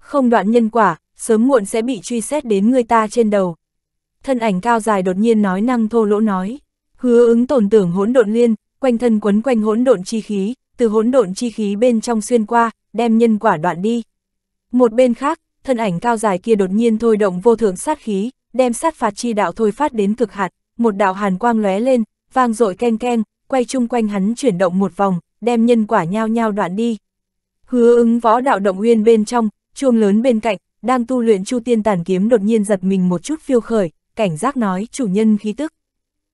Không đoạn nhân quả, sớm muộn sẽ bị truy xét đến người ta trên đầu. Thân ảnh cao dài đột nhiên nói năng thô lỗ nói, hứa ứng tổn tưởng hỗn độn liên, quanh thân quấn quanh hỗn độn chi khí, từ hỗn độn chi khí bên trong xuyên qua, đem nhân quả đoạn đi. Một bên khác, thân ảnh cao dài kia đột nhiên thôi động vô thượng sát khí, đem sát phạt chi đạo thôi phát đến cực hạt, một đạo hàn quang lóe lên, vang dội keng keng, quay chung quanh hắn chuyển động một vòng, đem nhân quả nhao nhao đoạn đi. Hứa ứng võ đạo động nguyên bên trong, chuông lớn bên cạnh, đang tu luyện chu tiên tàn kiếm đột nhiên giật mình một chút phiêu khởi, cảnh giác nói chủ nhân khí tức.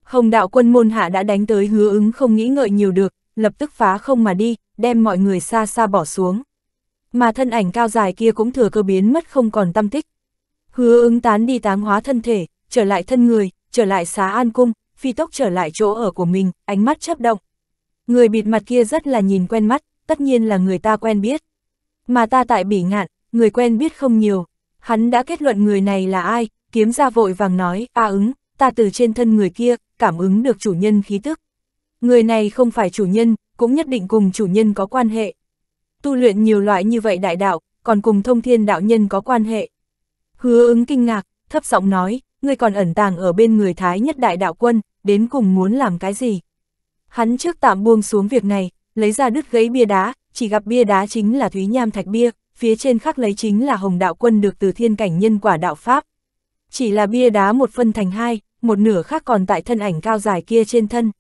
Hồng đạo quân môn hạ đã đánh tới hứa ứng không nghĩ ngợi nhiều được, lập tức phá không mà đi, đem mọi người xa xa bỏ xuống. Mà thân ảnh cao dài kia cũng thừa cơ biến mất không còn tâm tích. Hứa ứng tán đi táng hóa thân thể, trở lại thân người, trở lại xá an cung, phi tốc trở lại chỗ ở của mình, ánh mắt chấp động, Người bịt mặt kia rất là nhìn quen mắt, tất nhiên là người ta quen biết. Mà ta tại bỉ ngạn, người quen biết không nhiều. Hắn đã kết luận người này là ai, kiếm ra vội vàng nói, a à ứng, ta từ trên thân người kia, cảm ứng được chủ nhân khí tức. Người này không phải chủ nhân, cũng nhất định cùng chủ nhân có quan hệ. Tu luyện nhiều loại như vậy đại đạo, còn cùng thông thiên đạo nhân có quan hệ. Hứa ứng kinh ngạc, thấp giọng nói, ngươi còn ẩn tàng ở bên người Thái nhất đại đạo quân, đến cùng muốn làm cái gì? Hắn trước tạm buông xuống việc này, lấy ra đứt gãy bia đá, chỉ gặp bia đá chính là Thúy Nham Thạch Bia, phía trên khắc lấy chính là Hồng Đạo Quân được từ thiên cảnh nhân quả đạo Pháp. Chỉ là bia đá một phân thành hai, một nửa khác còn tại thân ảnh cao dài kia trên thân.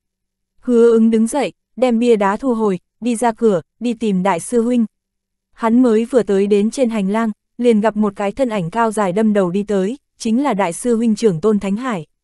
Hứa ứng đứng dậy, đem bia đá thu hồi, đi ra cửa, đi tìm đại sư huynh. Hắn mới vừa tới đến trên hành lang, liền gặp một cái thân ảnh cao dài đâm đầu đi tới, chính là đại sư huynh trưởng Tôn Thánh Hải.